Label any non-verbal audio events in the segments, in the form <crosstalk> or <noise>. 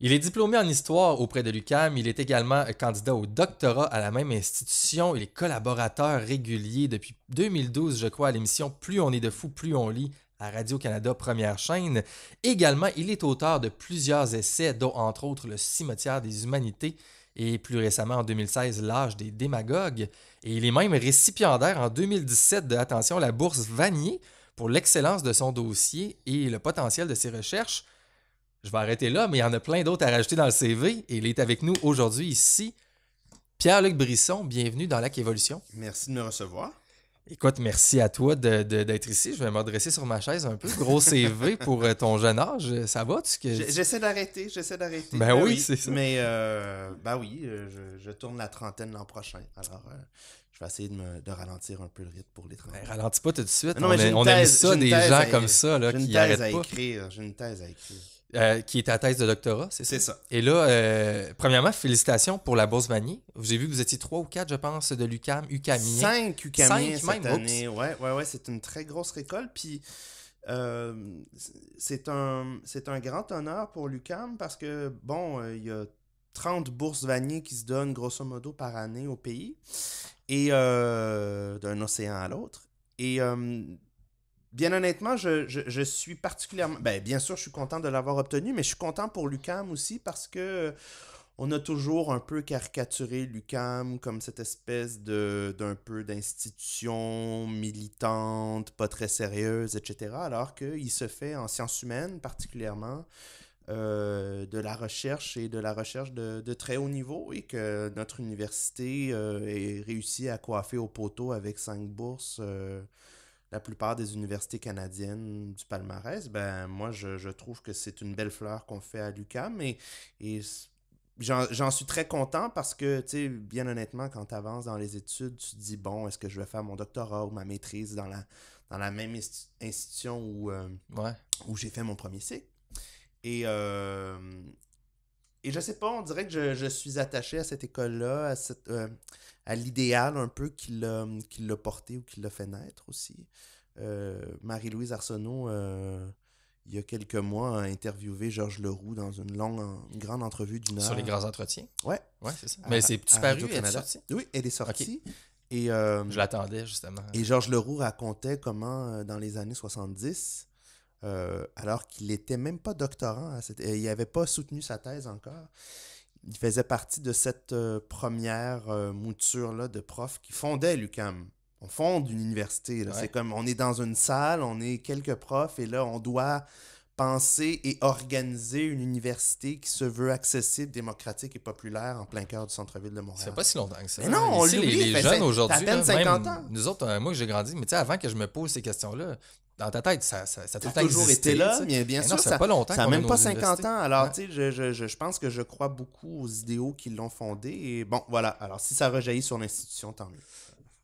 Il est diplômé en histoire auprès de l'UCAM, il est également euh, candidat au doctorat à la même institution, il est collaborateur régulier depuis 2012, je crois, à l'émission Plus on est de fous, plus on lit à Radio-Canada Première chaîne. Également, il est auteur de plusieurs essais, dont entre autres Le cimetière des humanités et plus récemment en 2016 L'âge des démagogues. Et il est même récipiendaire en 2017 de Attention la bourse Vanier pour l'excellence de son dossier et le potentiel de ses recherches. Je vais arrêter là, mais il y en a plein d'autres à rajouter dans le CV. il est avec nous aujourd'hui ici. Pierre-Luc Brisson, bienvenue dans Lac Évolution. Merci de me recevoir. Écoute, merci à toi d'être ici. Je vais m'adresser sur ma chaise un peu. Gros CV <laughs> pour euh, ton jeune âge. Ça va? Que... J'essaie d'arrêter, j'essaie d'arrêter. Ben, ben oui, c'est ça. Mais euh, ben oui, euh, je, tourne la trentaine l'an prochain. Alors, je vais essayer de, ralentir un peu le rythme pour les trentaines. Ben, ralentis pas tout de suite. on, a, aime ça, des gens comme ça qui J'ai une J'ai une thèse à écrire. Euh, qui est à thèse de doctorat, c'est ça? Et là, euh, premièrement, félicitations pour la bourse Vanier. J'ai vu que vous étiez trois ou quatre, je pense, de l'UCAM, UCAMier. Cinq UCAM. cette même, Ouais, ouais, ouais, c'est une très grosse récolte. Puis euh, c'est un, un grand honneur pour l'UCAM parce que, bon, il y a 30 bourses Vanier qui se donnent grosso modo par année au pays et d'un océan à l'autre. Et Bien honnêtement, je, suis particulièrement. Ben, bien sûr, je suis content de l'avoir obtenu, mais je suis content pour Lucam aussi parce que euh, on a toujours un peu caricaturé Lucam comme cette espèce de d'un peu d'institution militante, pas très sérieuse, etc. Alors qu'il se fait en sciences humaines particulièrement. Euh, de la recherche et de la recherche de, très haut niveau et que notre université ait euh, est à coiffer au poteau avec cinq bourses la plupart des universités canadiennes du palmarès, ben moi je, trouve que c'est une belle fleur qu'on fait à l'UCAM et, et j'en suis très content parce que, tu sais, bien honnêtement, quand tu avances dans les études, tu te dis, bon, est-ce que je vais faire mon doctorat ou ma maîtrise dans la, dans la même institution euh, où, j'ai fait mon premier cycle? Et, je euh, et je sais pas, on dirait que je, suis attaché à cette école-là, à cette, euh, à l'idéal un peu qu'il l'a, l'a porté ou qu'il l'a fait naître aussi. Euh, Marie-Louise Arsenault, euh, il y a quelques mois, a interviewé Georges Leroux dans une longue, grande entrevue d'une heure. Sur les grands entretiens? Ouais. c'est ça. Mais c'est paru elle est sortie? Oui, elle est sortie. Et, euh, Je l'attendais, justement. Et Georges Leroux racontait comment, dans les années 70, alors qu'il n'était même pas doctorant, il n'avait pas soutenu sa thèse encore, il faisait partie de cette euh, première euh, mouture-là de profs qui fondaient l'UCAM. On fonde une université. C'est comme on est dans une salle, on est quelques profs et là, on doit penser et organiser une université qui se veut accessible, démocratique et populaire en plein cœur du centre-ville de Montréal. C'est pas si longtemps que ça. Mais non, hein. on Ici, les, jeunes aujourd'hui, à peine 50 ans. Nous autres, euh, moi j'ai grandi, mais tu sais, avant que je me pose ces questions-là, dans ta tête, ça, ça, ça, ça a toujours été là, mais bien sûr, ça n'a pas longtemps. Ça n'a même pas 50 ans. Alors, tu sais, je, je, je, pense que je crois beaucoup aux idéaux qui l'ont fondé. Et bon, voilà. Alors, si ça rejaillit sur l'institution, tant mieux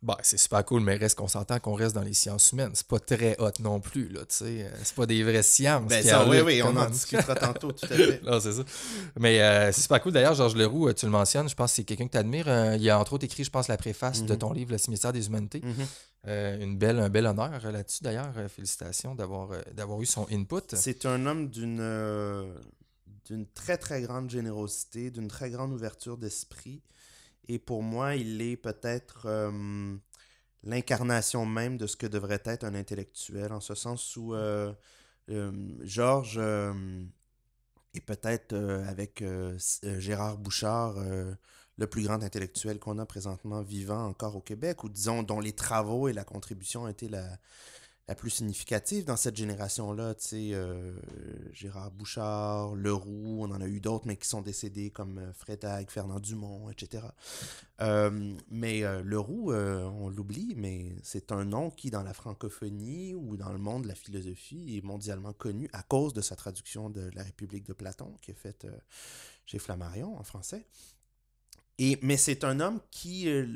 bah, c'est super cool, mais reste qu'on s'entend qu'on reste dans les sciences humaines. C'est pas très hot non plus, là, tu sais. Euh, c'est pas des vraies sciences. Ben, oui, oui, on en discutera tantôt, tout à <laughs> fait. c'est ça. Mais euh, c'est super cool. D'ailleurs, Georges Leroux, euh, tu le mentionnes, je pense que c'est quelqu'un que tu admires. il a entre autres écrit, je pense, la préface de mhm. ton livre, Le cimetière des humanités. Mhm. une belle, un bel honneur là-dessus, d'ailleurs. Félicitations d'avoir, eu son input. C'est un homme d'une, d'une très, très grande générosité, d'une très grande ouverture d'esprit. Et pour moi, il est peut-être l'incarnation même de ce que devrait être un intellectuel, en ce sens où mmh. euh, Georges est peut-être euh, avec euh, Gérard Bouchard le plus grand intellectuel qu'on a présentement vivant encore au Québec, ou disons dont les travaux et la contribution ont été la, la plus significative dans cette génération-là. Tu sais, euh, Gérard Bouchard, Leroux, on en a eu d'autres, mais qui sont décédés, comme euh, Fred Hague, Fernand Dumont, etc. Euh, mais Leroux, on l'oublie, mais c'est un nom qui, dans la francophonie ou dans le monde de la philosophie, est mondialement connu à cause de sa traduction de La République de Platon, qui est faite chez Flammarion en français mais c'est un homme qui, euh,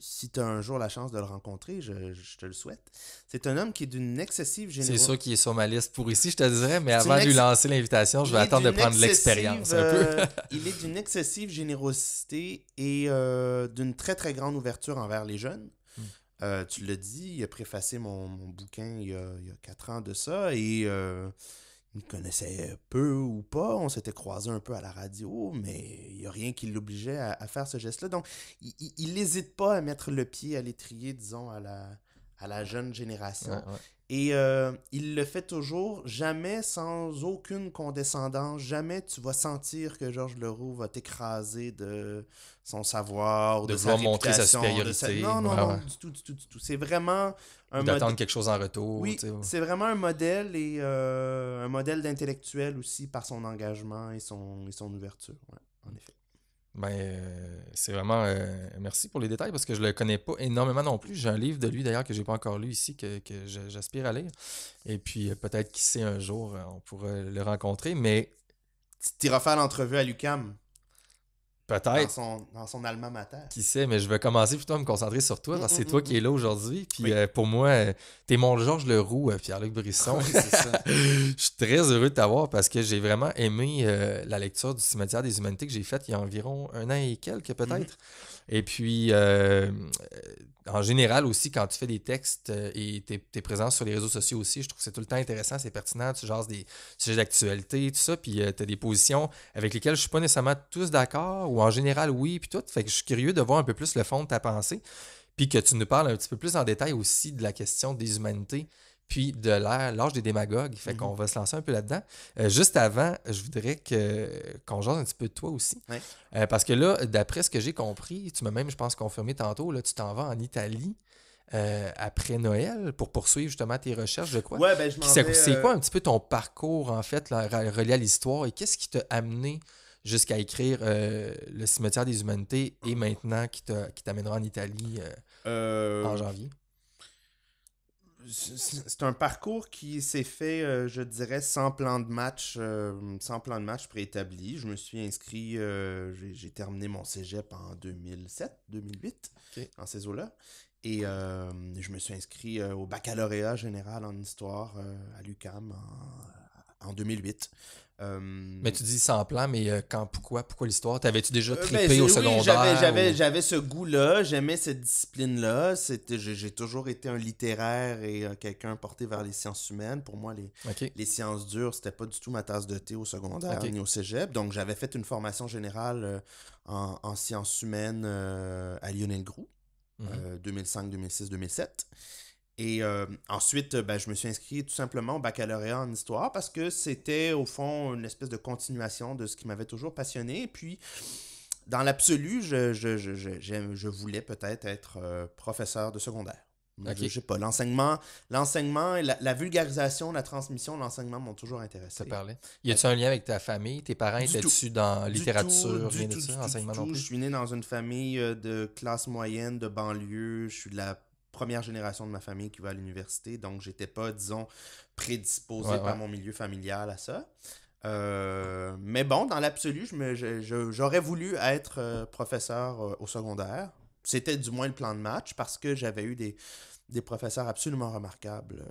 si tu as un jour la chance de le rencontrer, je, te le souhaite, c'est un homme qui est d'une excessive générosité. C'est sûr qu'il est sur ma liste pour ici, je te dirais, mais avant de lui lancer l'invitation, je vais attendre de prendre l'expérience un peu. <laughs> Euh, il est d'une excessive générosité et euh, d'une très très grande ouverture envers les jeunes. Hmm. tu l'as dit, il a préfacé mon, bouquin il il y a, quatre ans de ça et il connaissait peu ou pas, on s'était croisé un peu à la radio, mais il n'y a rien qui l'obligeait à, faire ce geste-là. Donc, il n'hésite pas à mettre le pied à l'étrier, disons, à la, à la jeune génération. Et euh, il le fait toujours, jamais sans aucune condescendance, jamais tu vas sentir que Georges Leroux va t'écraser de son savoir, de, de sa montrer sa supériorité. Non, non, non, du tout, du tout, du tout. C'est vraiment un modèle. D'attendre quelque chose en retour. Oui, c'est vraiment un modèle et euh, un modèle d'intellectuel aussi par son engagement et son, et son ouverture, ouais, en effet. Ben, euh, c'est vraiment. Euh, merci pour les détails parce que je le connais pas énormément non plus. J'ai un livre de lui d'ailleurs que j'ai pas encore lu ici que, j'aspire à lire. Et puis euh, peut-être qu'ici un jour on pourra le rencontrer. Mais tu iras faire l'entrevue à Lucam. Peut-être. Dans son, dans son allemand mater. Qui sait, mais je vais commencer plutôt à me concentrer sur toi, c'est mm, toi mm, qui es mm, là aujourd'hui. Puis euh, pour moi, euh, t'es mon Georges Leroux, euh, Pierre-Luc Brisson. <laughs> <laughs> je suis très heureux de t'avoir parce que j'ai vraiment aimé la lecture du cimetière des humanités que j'ai faite il y a environ un an et quelques, peut-être. Mm-hmm. Et puis, euh, en général aussi, quand tu fais des textes euh, et t'es es, présent sur les réseaux sociaux aussi, je trouve que c'est tout le temps intéressant, c'est pertinent. Tu jases des sujets d'actualité, tout ça, puis euh, tu as des positions avec lesquelles je suis pas nécessairement tous d'accord, ou en général oui, puis tout. Fait que je suis curieux de voir un peu plus le fond de ta pensée, puis que tu nous parles un petit peu plus en détail aussi de la question des humanités puis de l'âge des démagogues. Fait mhm. qu'on va se lancer un peu là-dedans. Euh, juste avant, je voudrais qu'on jase un petit peu de toi aussi. Euh, parce que là, d'après ce que j'ai compris, tu m'as même, je pense, confirmé tantôt, là, tu t'en vas en Italie. Euh, après Noël pour poursuivre justement tes recherches de quoi? Ben, c'est, quoi un petit peu ton parcours en fait relié à l'histoire et qu'est-ce qui t'a amené jusqu'à écrire Le cimetière des humanités et maintenant qui, t'amènera en Italie en janvier? c'est un parcours qui s'est fait, euh, je dirais, sans plan de match, euh, sans plan de match préétabli. Je me suis inscrit, euh, j'ai terminé mon cégep en 2007, 2008, en ces eaux-là. Et je me suis inscrit au baccalauréat général en histoire à l'UCAM en 2008. Euh, mais tu dis sans plan, mais euh, quand, pourquoi, pourquoi l'histoire? T'avais-tu déjà euh, trippé ben, au secondaire? J'avais, ce goût-là, j'aimais cette discipline-là. j'ai, toujours été un littéraire et quelqu'un porté vers les sciences humaines. Pour moi, les, les sciences dures, c'était pas du tout ma tasse de thé au secondaire hein, ni au cégep. Donc, j'avais fait une formation générale en, sciences humaines à Lionel Groux, 2005, 2006, 2007. Et euh, ensuite, ben, je me suis inscrit tout simplement au baccalauréat en histoire parce que c'était au fond une espèce de continuation de ce qui m'avait toujours passionné. Et puis, dans l'absolu, je, voulais peut-être être, euh, professeur de secondaire. Okay. Je, sais pas, l'enseignement, l'enseignement, la, vulgarisation, la transmission, l'enseignement m'ont toujours intéressé. Ça parlait. Y a-t-il un lien avec ta famille Tes parents étaient-tu dans littérature, rien enseignement Je suis né dans une famille euh, de classe moyenne, de banlieue. Je suis de la première génération de ma famille qui va à l'université, donc j'étais pas, disons, prédisposé par mon milieu familial à ça. Euh, mais bon, dans l'absolu, j'aurais je voulu être euh, professeur euh, au secondaire. C'était du moins le plan de match parce que j'avais eu des, des, professeurs absolument remarquables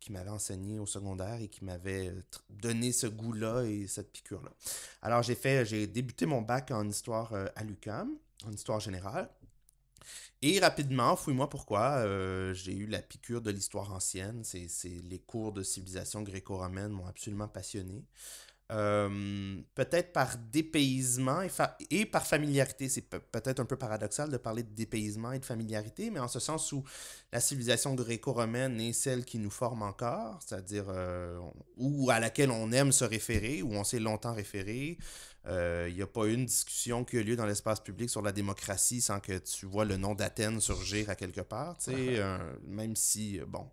qui m'avaient enseigné au secondaire et qui m'avaient donné ce goût-là et cette piqûre-là. Alors j'ai fait, j'ai débuté mon bac en histoire à l'UCAM, en histoire générale. Et rapidement, fouille-moi pourquoi, euh, j'ai eu la piqûre de l'histoire ancienne. C'est, les cours de civilisation gréco-romaine m'ont absolument passionné. peut-être par dépaysement et, par familiarité. C'est peut-être un peu paradoxal de parler de dépaysement et de familiarité, mais en ce sens où la civilisation gréco-romaine est celle qui nous forme encore, c'est-à-dire euh, ou à laquelle on aime se référer, ou on s'est longtemps référé, il euh, n'y a pas une discussion qui a lieu dans l'espace public sur la démocratie sans que tu vois le nom d'Athènes surgir à quelque part. Euh, même si, euh, bon,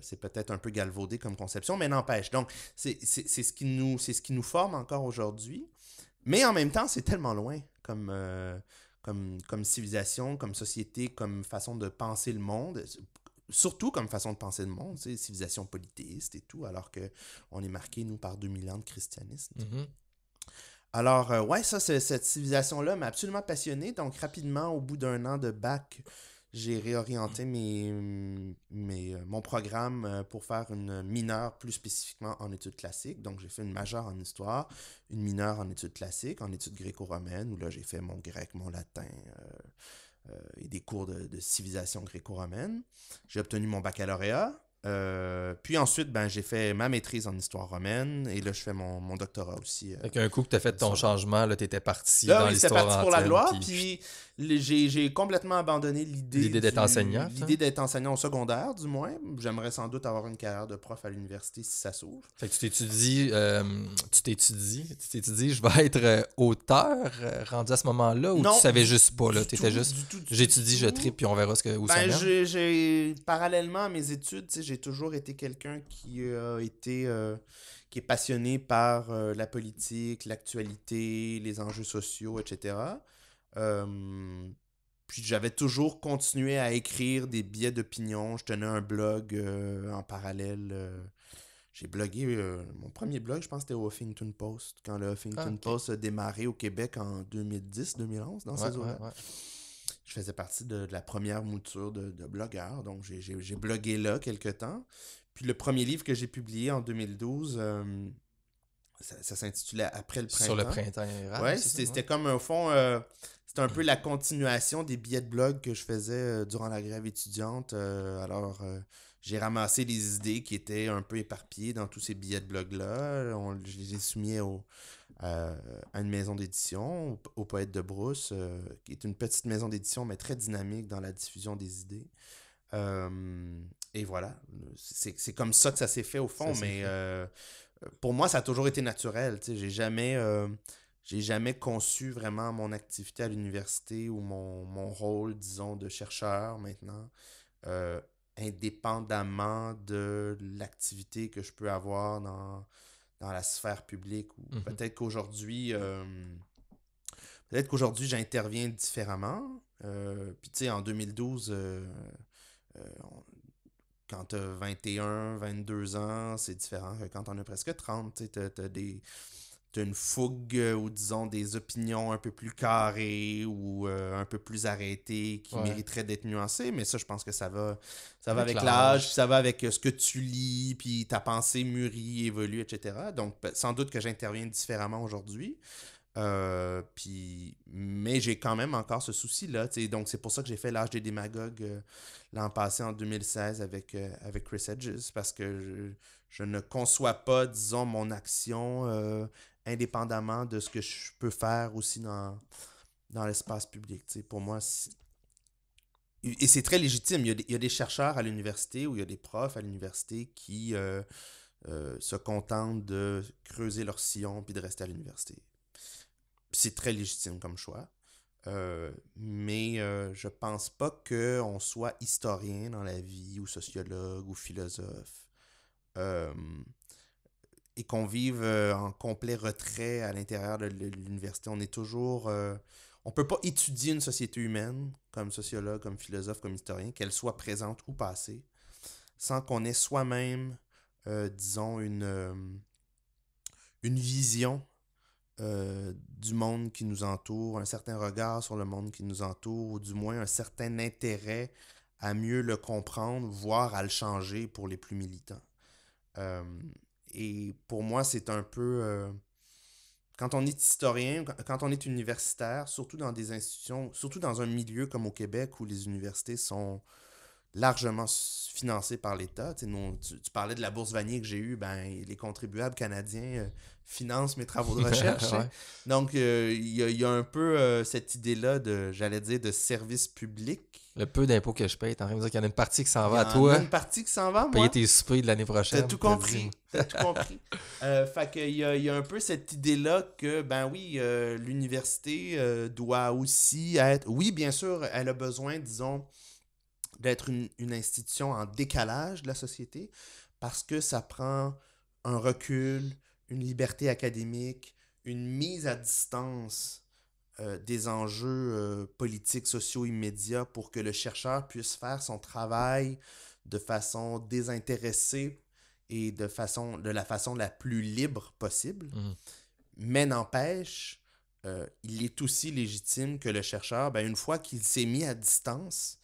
c'est peut-être un peu galvaudé comme conception, mais n'empêche. Donc, c'est ce, qui nous, ce qui nous forme encore aujourd'hui. Mais en même temps, c'est tellement loin comme, comme, civilisation, comme société, comme façon de penser le monde, surtout comme façon de penser le monde, civilisation polythéiste et tout, alors que on est marqué, nous, par 2000 ans de christianisme. Mm-hmm. Alors, euh, ouais, ça, cette civilisation-là m'a absolument passionné. Donc, rapidement, au bout d'un an de bac, j'ai réorienté mm, euh, mon programme euh, pour faire une mineure plus spécifiquement en études classiques. Donc, j'ai fait une majeure en histoire, une mineure en études classiques, en études gréco-romaines, où là, j'ai fait mon grec, mon latin. et des cours de civilisation gréco-romaine. J'ai obtenu mon baccalauréat, euh, puis ensuite, ben, j'ai fait ma maîtrise en histoire romaine et là, je fais mon, doctorat aussi. Euh, avec un coup que tu as fait ton changement, là, tu étais parti là, dans parti pour la gloire, puis, j'ai complètement abandonné l'idée... d'être enseignant. L'idée d'être enseignant au secondaire, du moins. J'aimerais sans doute avoir une carrière de prof à l'université si ça s'ouvre. Fait que tu t'étudies, euh, tu t'étudies, tu t'étudies, je vais être auteur rendu à ce moment-là ou tu savais juste pas, là, étais juste... J'étudie, je tripe, puis on verra ce que, où ben, ça J'ai, parallèlement à mes études, j'ai toujours été quelqu'un qui a euh, été euh, qui est passionné par euh, la politique, l'actualité, les enjeux sociaux, etc. puis j'avais toujours continué à écrire des billets d'opinion. Je tenais un blog en parallèle. j'ai blogué mon premier blog, je pense, c'était au Huffington Post quand le Huffington ah, Post a démarré au Québec en 2010-2011 dans ces je faisais partie de, la première mouture de, de blogueur, donc j'ai blogué là quelque temps. Puis le premier livre que j'ai publié en 2012, euh, ça, ça s'intitulait Après le printemps. Sur le printemps. Ouais, c'était comme au fond, euh, c'était un peu la continuation des billets de blog que je faisais euh, durant la grève étudiante. alors, j'ai ramassé les idées qui étaient un peu éparpillées dans tous ces billets de blog-là. Je les ai soumis au, euh, à, une maison d'édition, au, Poète de Brousse, euh, qui est une petite maison d'édition, mais très dynamique dans la diffusion des idées. Euh, et voilà, c'est comme ça que ça s'est fait au fond, mais pour moi, ça a toujours été naturel. J'ai jamais, j'ai jamais conçu vraiment mon activité à l'université ou mon, mon, rôle, disons, de chercheur maintenant indépendamment de l'activité que je peux avoir dans, dans la sphère publique. Ou mhm. peut-être qu'aujourd'hui, euh, peut-être qu'aujourd'hui j'interviens différemment. Euh, puis tu sais, en 2012, euh, quand tu as 21, 22 ans, c'est différent quand on a presque 30. Tu as, des d'une une fougue euh, ou disons des opinions un peu plus carrées ou euh, un peu plus arrêtées qui mériterait mériteraient d'être nuancées mais ça je pense que ça va ça va avec, l'âge ça va avec euh, ce que tu lis puis ta pensée mûrie, évolue etc donc sans doute que j'interviens différemment aujourd'hui puis mais j'ai quand même encore ce souci là donc c'est pour ça que j'ai fait l'âge des démagogues l'an passé en 2016 avec avec Chris Edges parce que je, je ne conçois pas disons mon action indépendamment de ce que je peux faire aussi dans, l'espace public. pour moi, et c'est très légitime. Il y, a des, chercheurs à l'université ou il y a des profs à l'université qui euh, euh, se contentent de creuser leur sillon puis de rester à l'université. C'est très légitime comme choix. Euh, mais je pense pas qu'on soit historien dans la vie ou sociologue ou philosophe et qu'on vive euh, en complet retrait à l'intérieur de l'université. On est toujours euh, on peut pas étudier une société humaine comme sociologue, comme philosophe, comme historien, qu'elle soit présente ou passée, sans qu'on ait soi-même, euh, disons, une, une vision du monde qui nous entoure, un certain regard sur le monde qui nous entoure, ou du moins un certain intérêt à mieux le comprendre, voire à le changer pour les plus militants. Et pour moi, c'est un peu... Euh, quand on est historien, quand on est universitaire, surtout dans des institutions, surtout dans un milieu comme au Québec où les universités sont largement financées par l'État. Tu, parlais de la bourse Vanier que j'ai eue, ben, les contribuables canadiens euh, financent mes travaux de <laughs> recherche. Donc, euh, il y, a un peu cette idée-là de, j'allais dire, de service public le peu d'impôts que je paye, t'es en train de dire qu'il y en a une partie qui s'en va à toi. Il y en a une partie qui s'en va, moi. Payer tes soupers de l'année prochaine. T'as tout compris. T'as tout compris. <laughs> Euh, fait qu'il y a, il y a un peu cette idée-là que, ben oui, euh, l'université euh, doit aussi être. Oui, bien sûr, elle a besoin, disons, d'être une, institution en décalage de la société parce que ça prend un recul, une liberté académique, une mise à distance euh, des enjeux euh, politiques, sociaux immédiats pour que le chercheur puisse faire son travail de façon désintéressée et de, façon, de la façon la plus libre possible. Mmh Mais n'empêche, euh, il est aussi légitime que le chercheur, ben, une fois qu'il s'est mis à distance,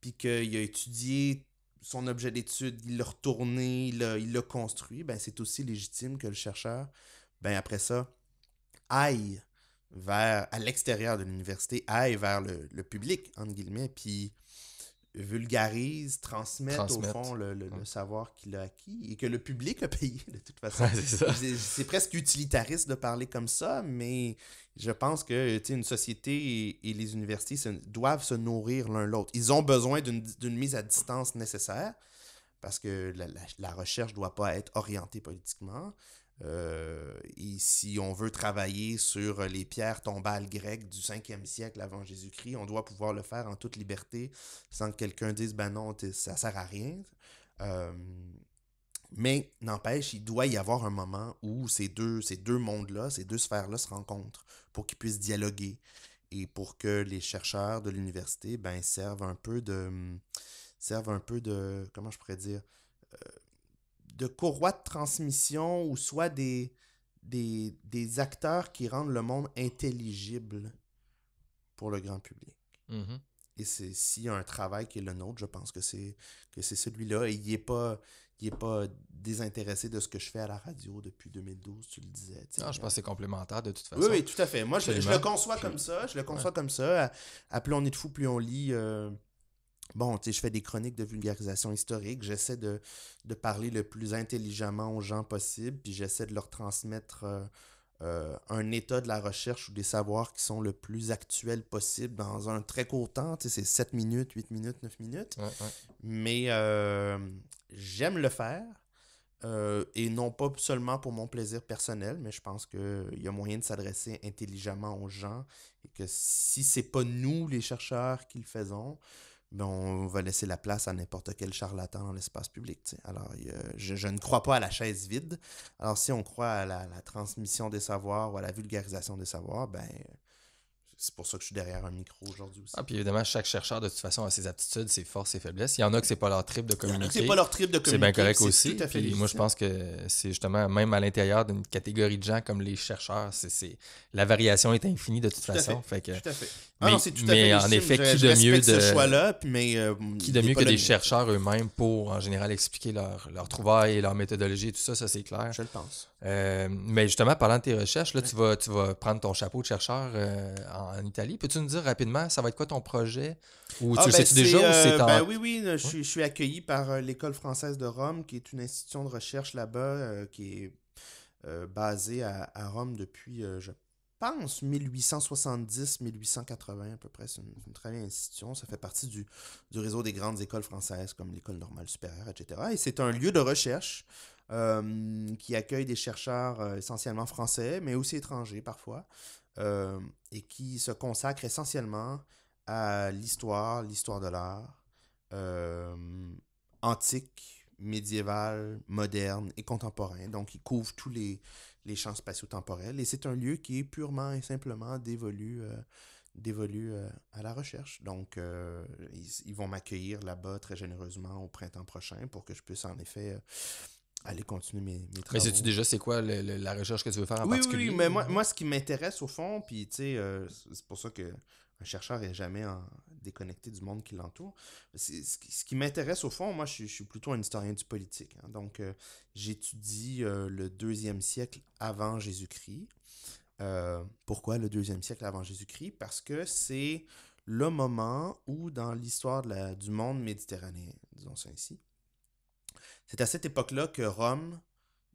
puis qu'il a étudié son objet d'étude, il l'a retourné, il l'a construit, ben, c'est aussi légitime que le chercheur, ben, après ça, aille vers à l'extérieur de l'université aille vers le, public, entre guillemets, puis vulgarise, transmette, au fond le, savoir qu'il a acquis et que le public a payé de toute façon. c'est presque utilitariste de parler comme ça, mais je pense que une société et, les universités doivent se nourrir l'un l'autre. Ils ont besoin d'une mise à distance nécessaire parce que la, la recherche ne doit pas être orientée politiquement. Euh, et si on veut travailler sur les pierres tombales grecques du 5e siècle avant Jésus-Christ, on doit pouvoir le faire en toute liberté sans que quelqu'un dise ben non, ça sert à rien. Euh, mais n'empêche, il doit y avoir un moment où ces deux, ces deux mondes-là, ces deux sphères-là se rencontrent pour qu'ils puissent dialoguer et pour que les chercheurs de l'université ben, servent un peu de. servent un peu de. comment je pourrais dire. Euh, de courroies de transmission ou soit des, des, des, acteurs qui rendent le monde intelligible pour le grand public. Mm-hmm. Et s'il y a un travail qui est le nôtre, je pense que c'est celui-là. Et il n'est pas, il est pas désintéressé de ce que je fais à la radio depuis 2012, tu le disais. Non, je pense que c'est complémentaire de toute façon. Oui, oui, tout à fait. Moi, je, le conçois comme ça. Je le conçois comme ça. plus on est de fou, plus on lit. Euh, Bon, tu sais, je fais des chroniques de vulgarisation historique, j'essaie de, parler le plus intelligemment aux gens possible, puis j'essaie de leur transmettre euh, euh, un état de la recherche ou des savoirs qui sont le plus actuels possible dans un très court temps. Tu sais, c'est 7 minutes, 8 minutes, 9 minutes. Mais euh, j'aime le faire. et non pas seulement pour mon plaisir personnel, mais je pense qu'il y a moyen de s'adresser intelligemment aux gens et que si c'est pas nous les chercheurs qui le faisons, ben, on va laisser la place à n'importe quel charlatan dans l'espace public. Alors, je, ne crois pas à la chaise vide. Alors, si on croit à la, la transmission des savoirs ou à la vulgarisation des savoirs, ben, c'est pour ça que je suis derrière un micro aujourd'hui aussi. Ah, puis évidemment, chaque chercheur, de toute façon, a ses attitudes ses forces, ses faiblesses. Il y en a que c'est pas leur trip de communiquer. Il y c'est pas leur trip de communiquer. C'est bien correct aussi. puis moi, je pense que c'est justement, même à l'intérieur d'une catégorie de gens comme les chercheurs, c'est, la variation est infinie de toute façon. Fait. que, tout à fait. Ah mais, en effet, qui de mieux de. choix mais. Euh, qui de mieux que des chercheurs eux-mêmes pour, en général, expliquer leur, leur trouvailles et leur méthodologie et tout ça, ça c'est clair. Je le pense. Euh, mais justement, parlant de tes recherches, là, tu, vas, tu vas prendre ton chapeau de chercheur euh, en en, Italie. Peux-tu nous dire rapidement, ça va être quoi ton projet? Ou ah, ben, déjà c'est euh, ben Oui, oui, je, suis, accueilli par euh, l'École française de Rome, qui est une institution de recherche là-bas, euh, qui est basée à, Rome depuis, je pense, 1870-1880 à peu près. C'est une, très belle institution. Ça fait partie du, réseau des grandes écoles françaises, comme l'École normale supérieure, etc. Et c'est un lieu de recherche. qui accueille des chercheurs essentiellement français, mais aussi étrangers parfois, euh, et qui se consacre essentiellement à l'histoire, l'histoire de l'art, euh, antique, médiévale, moderne et contemporain. Donc, il couvre tous les, les champs spatio-temporels. Et c'est un lieu qui est purement et simplement dévolu, euh, à la recherche. Donc, ils, vont m'accueillir là-bas très généreusement au printemps prochain pour que je puisse en effet aller continuer mes, mes travaux. Mais sais-tu déjà c'est quoi la recherche que tu veux faire en oui, particulier? Oui, oui, mais moi, moi ce qui m'intéresse au fond, puis tu sais, euh, c'est pour ça que un chercheur n'est jamais déconnecté du monde qui l'entoure. Ce qui, m'intéresse au fond, moi, je, suis plutôt un historien du politique. Hein. Donc, euh, j'étudie euh, le deuxième siècle avant Jésus-Christ. pourquoi le deuxième siècle avant Jésus-Christ? Parce que c'est le moment où, dans l'histoire du monde méditerranéen, disons ça ainsi, c'est à cette époque-là que Rome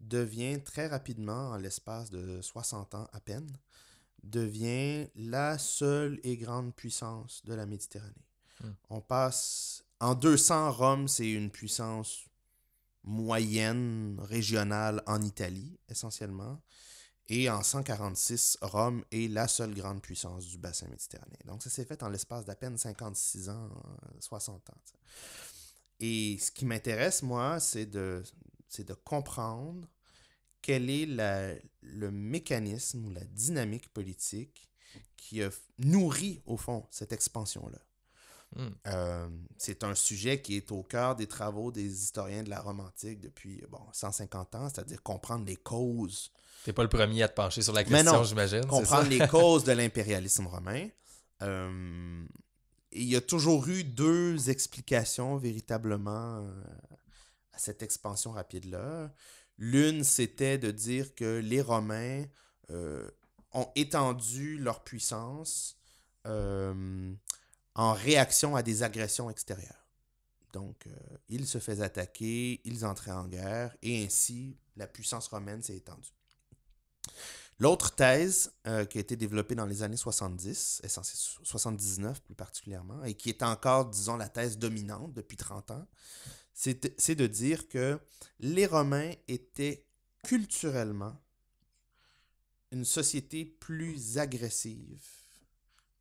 devient très rapidement, en l'espace de 60 ans à peine, devient la seule et grande puissance de la Méditerranée. Hmm. On passe... En 200, Rome, c'est une puissance moyenne régionale en Italie, essentiellement. Et en 146, Rome est la seule grande puissance du bassin méditerranéen. Donc, ça s'est fait en l'espace d'à peine 56 ans, 60 euh, ans. Et ce qui m'intéresse, moi, c'est de, de comprendre quel est le mécanisme ou la dynamique politique qui a nourri, au fond, cette expansion-là. Hmm. Euh, c'est un sujet qui est au cœur des travaux des historiens de la Rome antique depuis bon, 150 ans, c'est-à-dire comprendre les causes. T'es pas le premier à te pencher sur la question, j'imagine. Comprendre les causes <laughs> de l'impérialisme romain. Euh, il y a toujours eu deux explications véritablement euh, à cette expansion rapide-là. L'une, c'était de dire que les Romains euh, ont étendu leur puissance euh, en réaction à des agressions extérieures. Donc, ils se faisaient attaquer, ils entraient en guerre, et ainsi, la puissance romaine s'est étendue. L'autre thèse euh, qui a été développée dans les années 70, 79 plus particulièrement, et qui est encore, disons, la thèse dominante depuis 30 ans, c'est de dire que les Romains étaient culturellement une société plus agressive,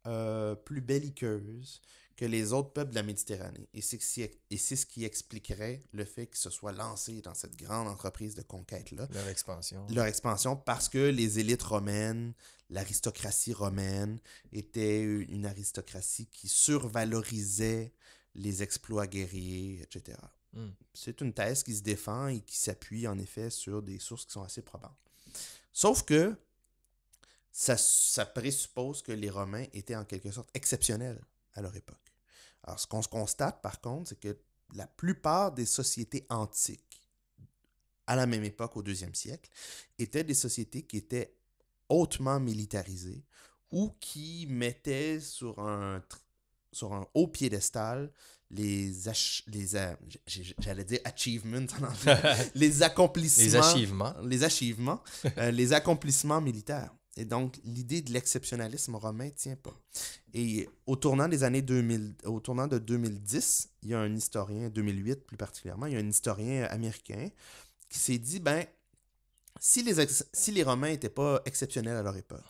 euh, plus belliqueuse, que les autres peuples de la Méditerranée. Et c'est ce qui expliquerait le fait qu'ils se soient lancés dans cette grande entreprise de conquête-là. Leur expansion. Leur expansion parce que les élites romaines, l'aristocratie romaine était une aristocratie qui survalorisait les exploits guerriers, etc. Hmm. C'est une thèse qui se défend et qui s'appuie en effet sur des sources qui sont assez probantes. Sauf que ça, ça présuppose que les Romains étaient en quelque sorte exceptionnels à leur époque. Alors, ce qu'on se constate, par contre, c'est que la plupart des sociétés antiques, à la même époque, au deuxième siècle, étaient des sociétés qui étaient hautement militarisées ou qui mettaient sur un, sur un haut piédestal les, les j'allais dire achievements, <laughs> les accomplissements. les Les achievements, euh, les accomplissements militaires. Et donc, l'idée de l'exceptionnalisme romain ne tient pas. Et au tournant des années 2000, au tournant de 2010, il y a un historien, 2008 plus particulièrement, il y a un historien américain qui s'est dit, ben, si les, si les Romains n'étaient pas exceptionnels à leur époque,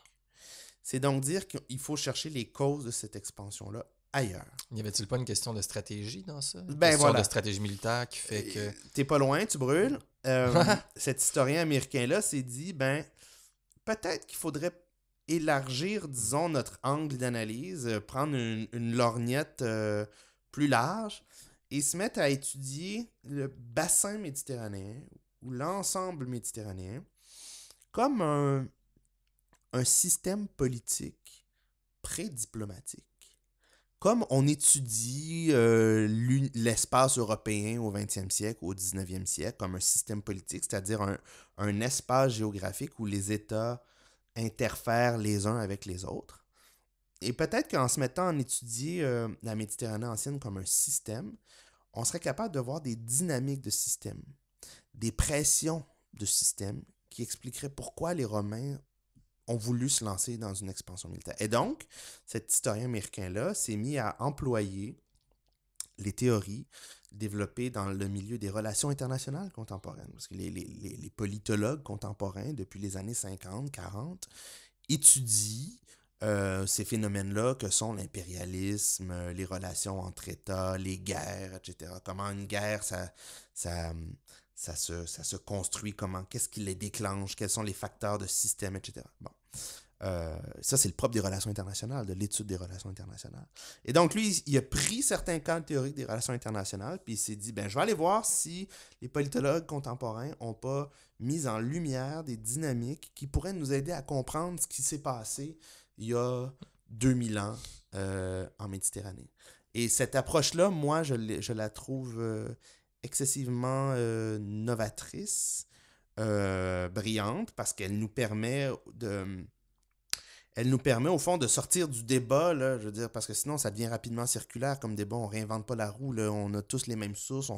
c'est donc dire qu'il faut chercher les causes de cette expansion-là ailleurs. n'y avait-il pas une question de stratégie dans ça? Ben une ben question de stratégie militaire qui fait que... T'es pas loin, tu brûles. Euh, <laughs> cet historien américain-là s'est dit, ben, peut-être qu'il faudrait élargir, disons, notre angle d'analyse, euh, prendre une, lorgnette euh, plus large et se mettre à étudier le bassin méditerranéen ou l'ensemble méditerranéen comme un système politique pré-diplomatique comme on étudie euh, l'espace européen au 20e siècle, au 19e siècle, comme un système politique, c'est-à-dire un, espace géographique où les États interfèrent les uns avec les autres. Et peut-être qu'en se mettant en étudier euh, la Méditerranée ancienne comme un système, on serait capable de voir des dynamiques de système, des pressions de système qui expliqueraient pourquoi les Romains ont voulu se lancer dans une expansion militaire. Et donc, cet historien américain-là s'est mis à employer les théories développées dans le milieu des relations internationales contemporaines. Parce que les, politologues contemporains, depuis les années 50, 40, étudient euh, ces phénomènes-là que sont l'impérialisme, les relations entre États, les guerres, etc. Comment une guerre, ça, ça se, construit comment, qu'est-ce qui les déclenche, quels sont les facteurs de système, etc. Bon. Euh, ça, c'est le propre des relations internationales, de l'étude des relations internationales. Et donc, lui, il a pris certains cas théoriques des relations internationales, puis il s'est dit, ben, je vais aller voir si les politologues contemporains n'ont pas mis en lumière des dynamiques qui pourraient nous aider à comprendre ce qui s'est passé il y a 2000 ans euh, en Méditerranée. Et cette approche-là, moi, je, je la trouve euh, excessivement euh, novatrice, euh, brillante, parce qu'elle nous permet de... Elle nous permet au fond de sortir du débat, je veux dire, parce que sinon ça devient rapidement circulaire comme débat, on réinvente pas la roue, on a tous les mêmes sources,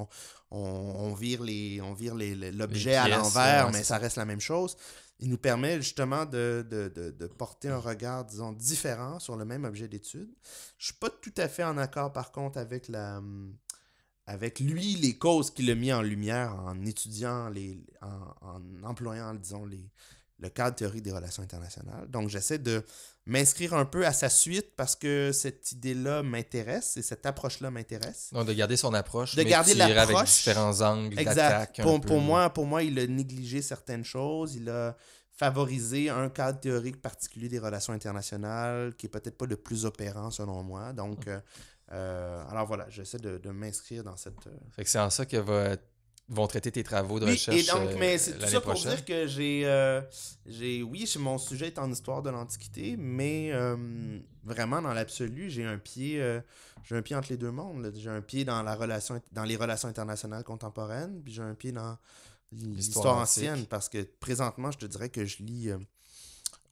on, vire les, on vire l'objet à l'envers, mais ça reste la même chose. Il nous permet justement de, porter un regard, disons, différent sur le même objet d'étude. Je suis pas tout à fait en accord, par contre, avec la, hum, avec lui les causes qu'il a mises en lumière en étudiant, les, en, employant, disons, les, le cadre théorique des relations internationales. Donc, j'essaie de m'inscrire un peu à sa suite parce que cette idée-là m'intéresse et cette approche-là m'intéresse. Donc, de garder son approche, de garder l'approche avec différents angles exact Pour, pour, moi, pour moi, il a négligé certaines choses. Il a favorisé un cadre théorique particulier des relations internationales qui n'est peut-être pas le plus opérant selon moi. Donc, hum. euh, euh, alors voilà, j'essaie de, m'inscrire dans cette. Euh, fait que c'est en ça que vont traiter tes travaux de recherche. Et donc, euh, mais c'est tout ça pour dire que j'ai, j'ai, oui, mon sujet est en histoire de l'Antiquité, mais vraiment dans l'absolu, j'ai un pied, j'ai un pied entre les deux mondes. J'ai un pied dans la relation, dans les relations internationales contemporaines, puis j'ai un pied dans l'histoire ancienne, parce que présentement, je te dirais que je lis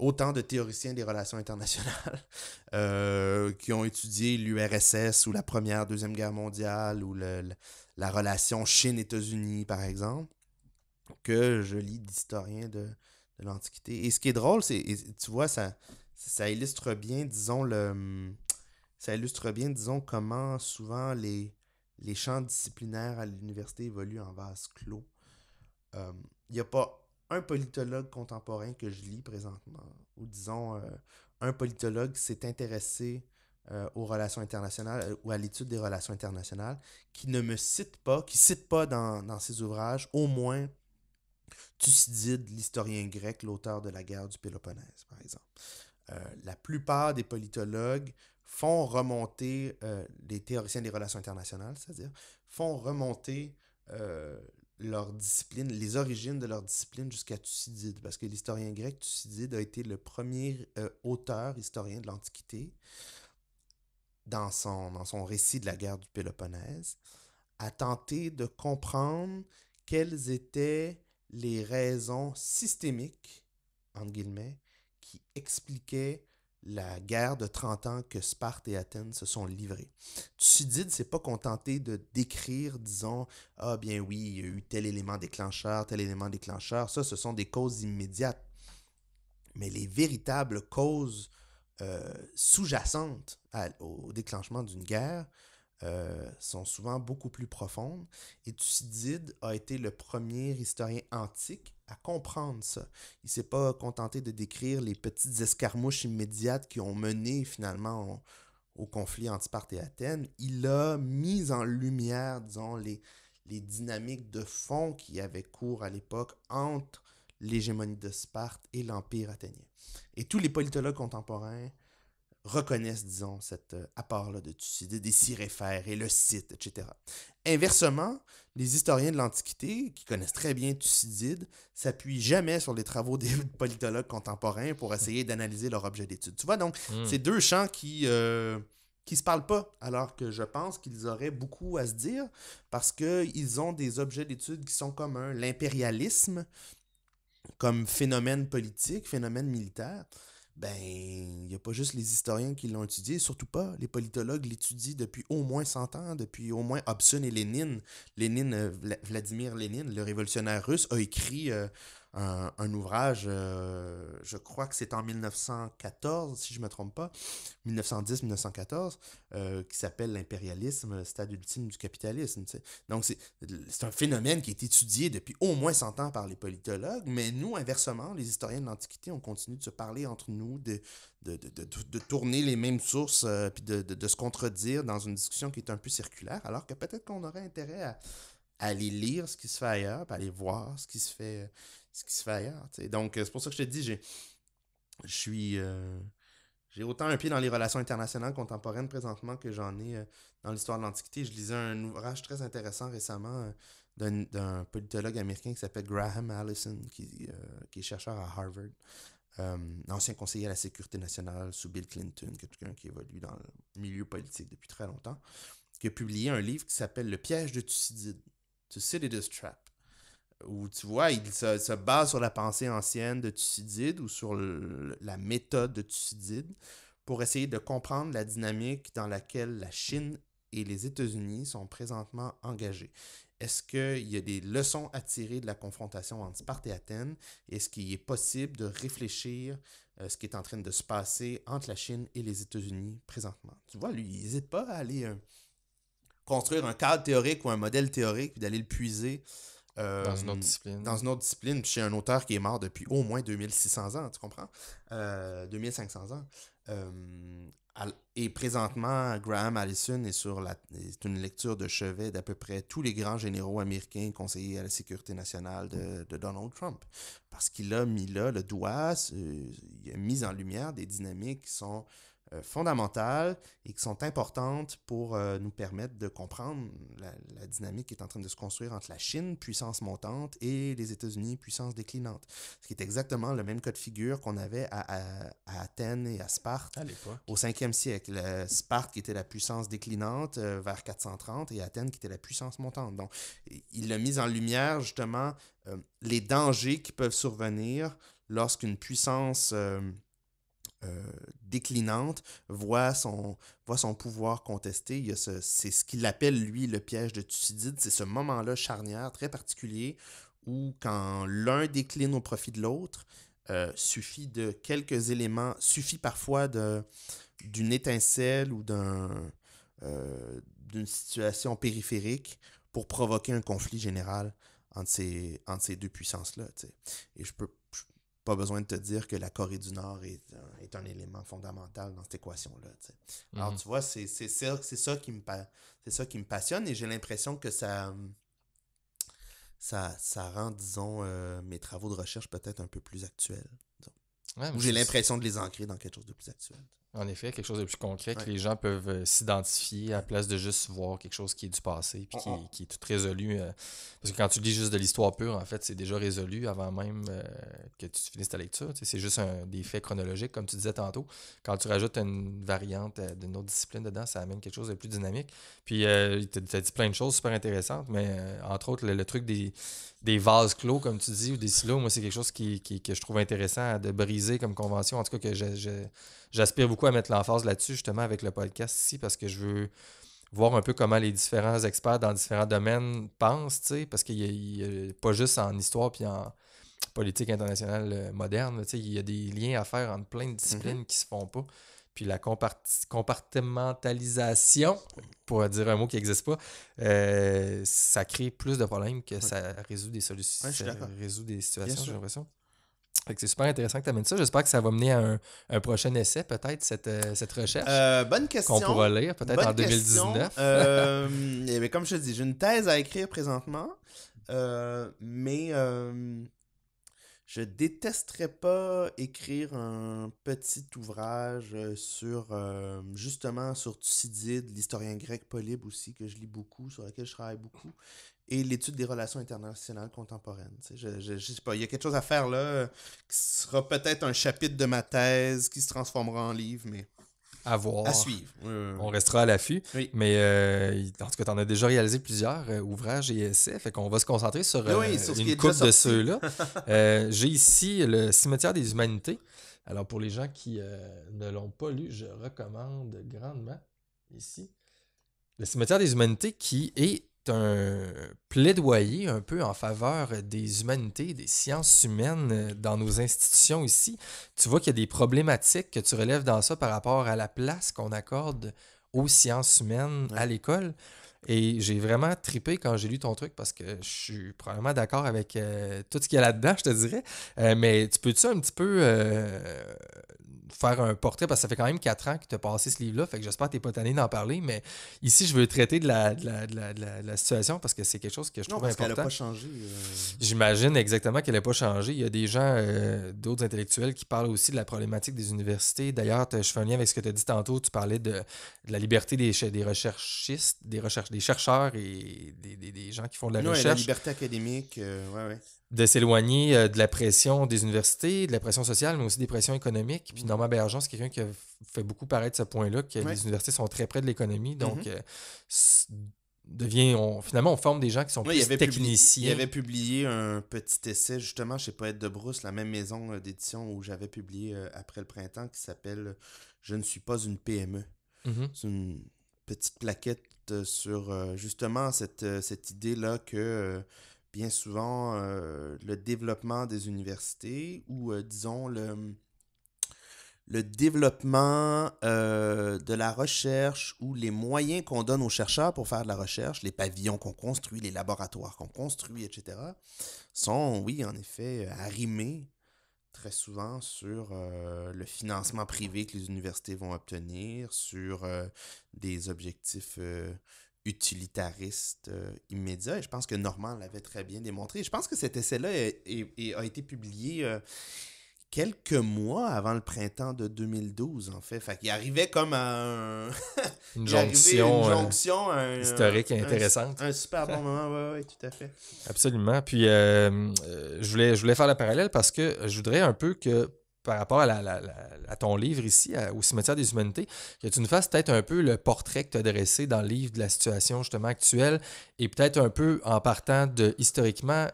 autant de théoriciens des relations internationales <laughs> euh, qui ont étudié l'URSS ou la Première, Deuxième Guerre mondiale ou la relation Chine-États-Unis, par exemple, que je lis d'historiens de, l'Antiquité. Et ce qui est drôle, c'est, tu vois, ça, ça illustre bien, disons, le, ça illustre bien, disons, comment souvent les, les champs disciplinaires à l'université évoluent en vase clos. Euh, il n'y a pas un politologue contemporain que je lis présentement, ou disons, euh, un politologue s'est intéressé euh, aux relations internationales euh, ou à l'étude des relations internationales, qui ne me cite pas, qui cite pas dans, dans ses ouvrages, au moins Thucydide, l'historien grec, l'auteur de la guerre du Péloponnèse, par exemple. la plupart des politologues font remonter, les théoriciens des relations internationales, c'est-à-dire, font remonter leur discipline, les origines de leur discipline jusqu'à Thucydide, parce que l'historien grec Thucydide a été le premier euh, auteur historien de l'Antiquité dans son, dans son récit de la guerre du Péloponnèse, à tenter de comprendre quelles étaient les raisons systémiques, entre guillemets, qui expliquaient la guerre de 30 ans que Sparte et Athènes se sont livrées. Thucydide s'est pas contenté de décrire, disons, ah bien oui, il y a eu tel élément déclencheur, tel élément déclencheur, ça, ce sont des causes immédiates. Mais les véritables causes euh, sous-jacentes au déclenchement d'une guerre, euh, sont souvent beaucoup plus profondes. Et Thucydide a été le premier historien antique à comprendre ça. Il ne s'est pas contenté de décrire les petites escarmouches immédiates qui ont mené finalement au, conflit entre Sparte et Athènes. Il a mis en lumière, disons, les, les dynamiques de fond qui avaient cours à l'époque entre l'hégémonie de Sparte et l'Empire athénien. Et tous les politologues contemporains reconnaissent, disons, cet euh, apport-là de Thucydide et s'y réfèrent et le citent, etc. Inversement, les historiens de l'Antiquité, qui connaissent très bien Thucydide, s'appuient jamais sur les travaux des <laughs> politologues contemporains pour <laughs> essayer d'analyser leur objet d'étude. Tu vois, donc, hmm. c'est deux champs qui... ne euh, qui se parlent pas, alors que je pense qu'ils auraient beaucoup à se dire parce qu'ils ont des objets d'étude qui sont communs. L'impérialisme comme phénomène politique, phénomène militaire, ben, il n'y a pas juste les historiens qui l'ont étudié, surtout pas. Les politologues l'étudient depuis au moins 100 ans, depuis au moins Hobson et Lénine. Lénine, euh, Vladimir Lénine, le révolutionnaire russe, a écrit euh, un, ouvrage, euh, je crois que c'est en 1914, si je ne me trompe pas, 1910-1914, euh, qui s'appelle L'impérialisme, stade ultime du capitalisme. Donc, c'est un phénomène qui est étudié depuis au moins 100 ans par les politologues, mais nous, inversement, les historiens de l'Antiquité, on continue de se parler entre nous, de, de, tourner les mêmes sources, euh, puis de, se contredire dans une discussion qui est un peu circulaire, alors que peut-être qu'on aurait intérêt à, à aller lire ce qui se fait ailleurs, puis aller voir ce qui se fait ce qui se fait ailleurs. Donc, euh, c'est pour ça que je te dis, j'ai, je suis, euh, j'ai autant un pied dans les relations internationales contemporaines présentement que j'en ai euh, dans l'histoire de l'Antiquité. Je lisais un ouvrage très intéressant récemment d'un, politologue américain qui s'appelle Graham Allison, qui, qui est chercheur à Harvard. ancien conseiller à la sécurité nationale sous Bill Clinton, quelqu'un qui évolue dans le milieu politique depuis très longtemps, qui a publié un livre qui s'appelle Le piège de Thucydide, Thucydides Trap où tu vois, il se, base sur la pensée ancienne de Thucydide ou sur la méthode de Thucydide pour essayer de comprendre la dynamique dans laquelle la Chine et les États-Unis sont présentement engagés. Est-ce qu'il y a des leçons à tirer de la confrontation entre Sparte et Athènes? Est-ce qu'il est possible de réfléchir à euh, ce qui est en train de se passer entre la Chine et les États-Unis présentement? Tu vois, lui, il n'hésite pas à aller euh, construire un cadre théorique ou un modèle théorique, d'aller le puiser euh, dans une autre discipline. Dans une autre discipline, puis chez un auteur qui est mort depuis au moins 2600 ans, tu comprends? 2500 euh, ans. Euh, et présentement, Graham Allison est sur la, une lecture de chevet d'à peu près tous les grands généraux américains conseillers à la sécurité nationale de, mm. de Donald Trump. Parce qu'il a mis là le doigt, il a mis en lumière des dynamiques qui sont euh, fondamentales et qui sont importantes pour euh, nous permettre de comprendre la, dynamique qui est en train de se construire entre la Chine, puissance montante, et les États-Unis, puissance déclinante. Ce qui est exactement le même cas de figure qu'on avait à, Athènes et à Sparte au 5e siècle. Euh, Sparte qui était la puissance déclinante vers 430 et Athènes qui était la puissance montante. Donc, il a mis en lumière justement les dangers qui peuvent survenir lorsqu'une puissance euh, déclinante voit son, voit son pouvoir contesté. c'est ce qu'il appelle, lui, le piège de Thucydide. C'est ce moment-là charnière très particulier où, quand l'un décline au profit de l'autre, euh, suffit de quelques éléments, suffit parfois de, d'une étincelle ou d'un, euh, d'une situation périphérique pour provoquer un conflit général entre ces, ces deux puissances-là. Et je peux pas besoin de te dire que la Corée du Nord est, un élément fondamental dans cette équation-là. Alors, mhm. tu vois, c'est ça, ça, qui me, ça qui me passionne et j'ai l'impression que ça, ça, ça rend, disons, euh, mes travaux de recherche peut-être un peu plus actuels. Ou j'ai l'impression de les ancrer dans quelque chose de plus actuel. En effet, quelque chose de plus concret que les gens peuvent euh, s'identifier à place de juste voir quelque chose qui est du passé puis qui, mm, mm. est tout résolu. Euh, parce que quand tu lis juste de l'histoire pure, en fait, c'est déjà résolu avant même euh, que tu finisses ta lecture. C'est juste un, des faits chronologiques, comme tu disais tantôt. Quand tu rajoutes une variante d'une autre discipline dedans, ça amène quelque chose de plus dynamique. Puis, tu as, dit plein de choses super intéressantes, mais entre autres, le truc des des vases clos, comme tu dis, ou des silos, moi, c'est quelque chose qui, que je trouve intéressant de briser comme convention. En tout cas, que j'aspire beaucoup à mettre l'emphase là-dessus, justement, avec le podcast ici, parce que je veux voir un peu comment les différents experts dans différents domaines pensent, parce qu'il y a, pas juste en histoire puis en politique internationale euh, moderne, il y a des liens à faire entre plein de disciplines qui mhm. ne qui se font pas puis la compartimentalisation, pour dire un mot qui n'existe pas, euh, ça crée plus de problèmes que ça résout des solutions, résout des situations, j'ai l'impression. C'est super intéressant que tu amènes ça. J'espère que ça va mener à un, prochain essai, peut-être, cette, euh, recherche. Euh, bonne question. Qu'on pourra lire, peut-être en 2019. <laughs> Eh comme je te dis, j'ai une thèse à écrire présentement, mais je détesterais pas écrire un petit ouvrage euh, sur euh, justement sur Thucydide, l'historien grec Polybe aussi que je lis beaucoup, sur lequel je travaille beaucoup, et l'étude des relations internationales contemporaines. je, je, sais pas, il y a quelque chose à faire là euh, qui sera peut-être un chapitre de ma thèse qui se transformera en livre, mais à suivre. On restera à l'affût. Mais euh, en tout cas, tu en as déjà réalisé plusieurs euh, ouvrages et essais. Fait qu'on va se concentrer sur, euh, une de ceux-là. <laughs> J'ai ici le Cimetière des Humanités. Alors, pour les gens qui ne l'ont pas lu, je recommande grandement ici. Le Cimetière des Humanités qui est un plaidoyer un peu en faveur des humanités, des sciences humaines euh, dans nos institutions ici. Tu vois qu'il y a des problématiques que tu relèves dans ça par rapport à la place qu'on accorde aux sciences humaines à l'école. Et j'ai vraiment tripé quand j'ai lu ton truc parce que je suis probablement d'accord avec euh, tout ce qu'il y a là-dedans, je te dirais. Euh, mais tu peux-tu un petit peu faire un portrait parce que ça fait quand même quatre ans que tu as passé ce livre-là. Fait que j'espère que tu n'es pas tanné d'en parler. Mais ici, je veux traiter de la, de la, de la, situation parce que c'est quelque chose que je non, trouve parce qu'elle n'a pas changé. Euh. J'imagine exactement qu'elle n'a pas changé. Il y a des gens, euh, d'autres intellectuels qui parlent aussi de la problématique des universités. D'ailleurs, je fais un lien avec ce que tu as dit tantôt. Tu parlais de, la liberté des, des recherchistes, des, recherches, des chercheurs et des, gens qui font de la recherche. La liberté académique. oui, euh, ouais, de s'éloigner euh, de la pression des universités, de la pression sociale, mais aussi des pressions économiques. Puis mm. Normand Bergeon, c'est quelqu'un qui fait beaucoup paraître ce point-là, que les universités sont très près de l'économie. Donc, mm-hmm. euh, devient, finalement, on forme des gens qui sont plus techniciens. Publié, il avait publié un petit essai, justement, chez Poète de Brousse, la même maison euh, d'édition où j'avais publié après le printemps, qui s'appelle Je ne suis pas une PME. Mm-hmm. C'est une petite plaquette sur justement cette, cette idée-là que bien souvent euh, le développement des universités ou, euh, disons, le, le développement euh, de la recherche ou les moyens qu'on donne aux chercheurs pour faire de la recherche, les pavillons qu'on construit, les laboratoires qu'on construit, etc., sont, oui, en effet, arrimés très souvent sur le financement privé que les universités vont obtenir, sur des objectifs utilitariste euh, immédiat. je pense que Normand l'avait très bien démontré. Je pense que cet essai-là a été publié euh, quelques mois avant le printemps de 2012, en fait. Fait qu'il arrivait comme à un... <laughs> une jonction, euh, historique et intéressante. Un, super bon moment, oui, tout à fait. Absolument. Puis je, voulais, faire la parallèle parce que je voudrais un peu que par rapport à, ton livre ici, au cimetière des humanités, que tu nous fasses peut-être un peu le portrait que tu as dressé dans le livre de la situation justement actuelle et peut-être un peu en partant de historiquement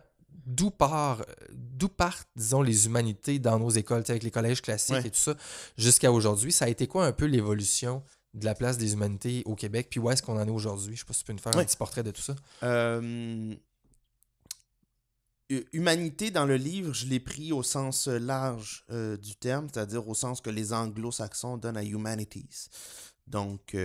d'où part, d'où partent, disons, les humanités dans nos écoles, avec les collèges classiques et tout ça, jusqu'à aujourd'hui. Ça a été quoi un peu l'évolution de la place des humanités au Québec, puis où est-ce qu'on en est aujourd'hui? Je ne sais pas si tu peux nous faire un petit portrait de tout ça. Euh, euh, humanité dans le livre, je l'ai pris au sens euh, large euh, du terme, c'est-à-dire au sens que les anglo-saxons donnent à humanities. Donc,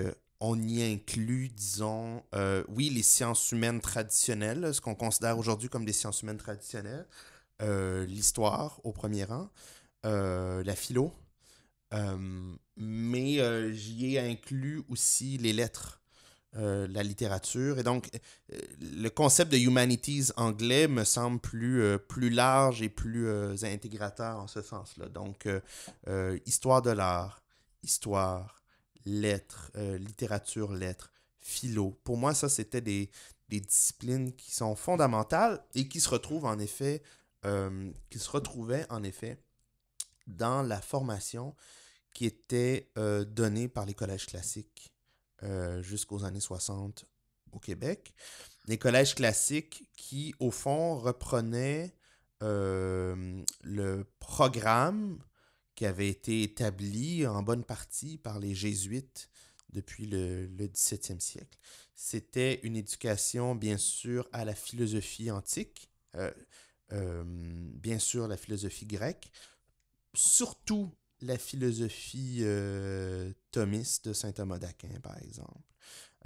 on y inclut, disons, oui, les sciences humaines traditionnelles, ce qu'on considère aujourd'hui comme des sciences humaines traditionnelles, l'histoire au premier rang, la philo, mais j'y ai inclus aussi les lettres. Euh, la littérature. Et donc, euh, le concept de humanities anglais me semble plus, euh, plus large et plus intégrateur en ce sens-là. Donc, histoire de l'art, histoire, lettres, littérature, lettres, philo. Pour moi, ça, c'était des, des, disciplines qui sont fondamentales et qui se retrouvent en effet, qui se retrouvaient en effet dans la formation qui était donnée par les collèges classiques euh, jusqu'aux années 60 au Québec. Les collèges classiques qui, au fond, reprenaient euh, le programme qui avait été établi en bonne partie par les jésuites depuis le, XVIIe siècle. C'était une éducation, bien sûr, à la philosophie antique, euh, bien sûr, la philosophie grecque, surtout la philosophie euh, thomiste de saint Thomas d'Aquin, par exemple.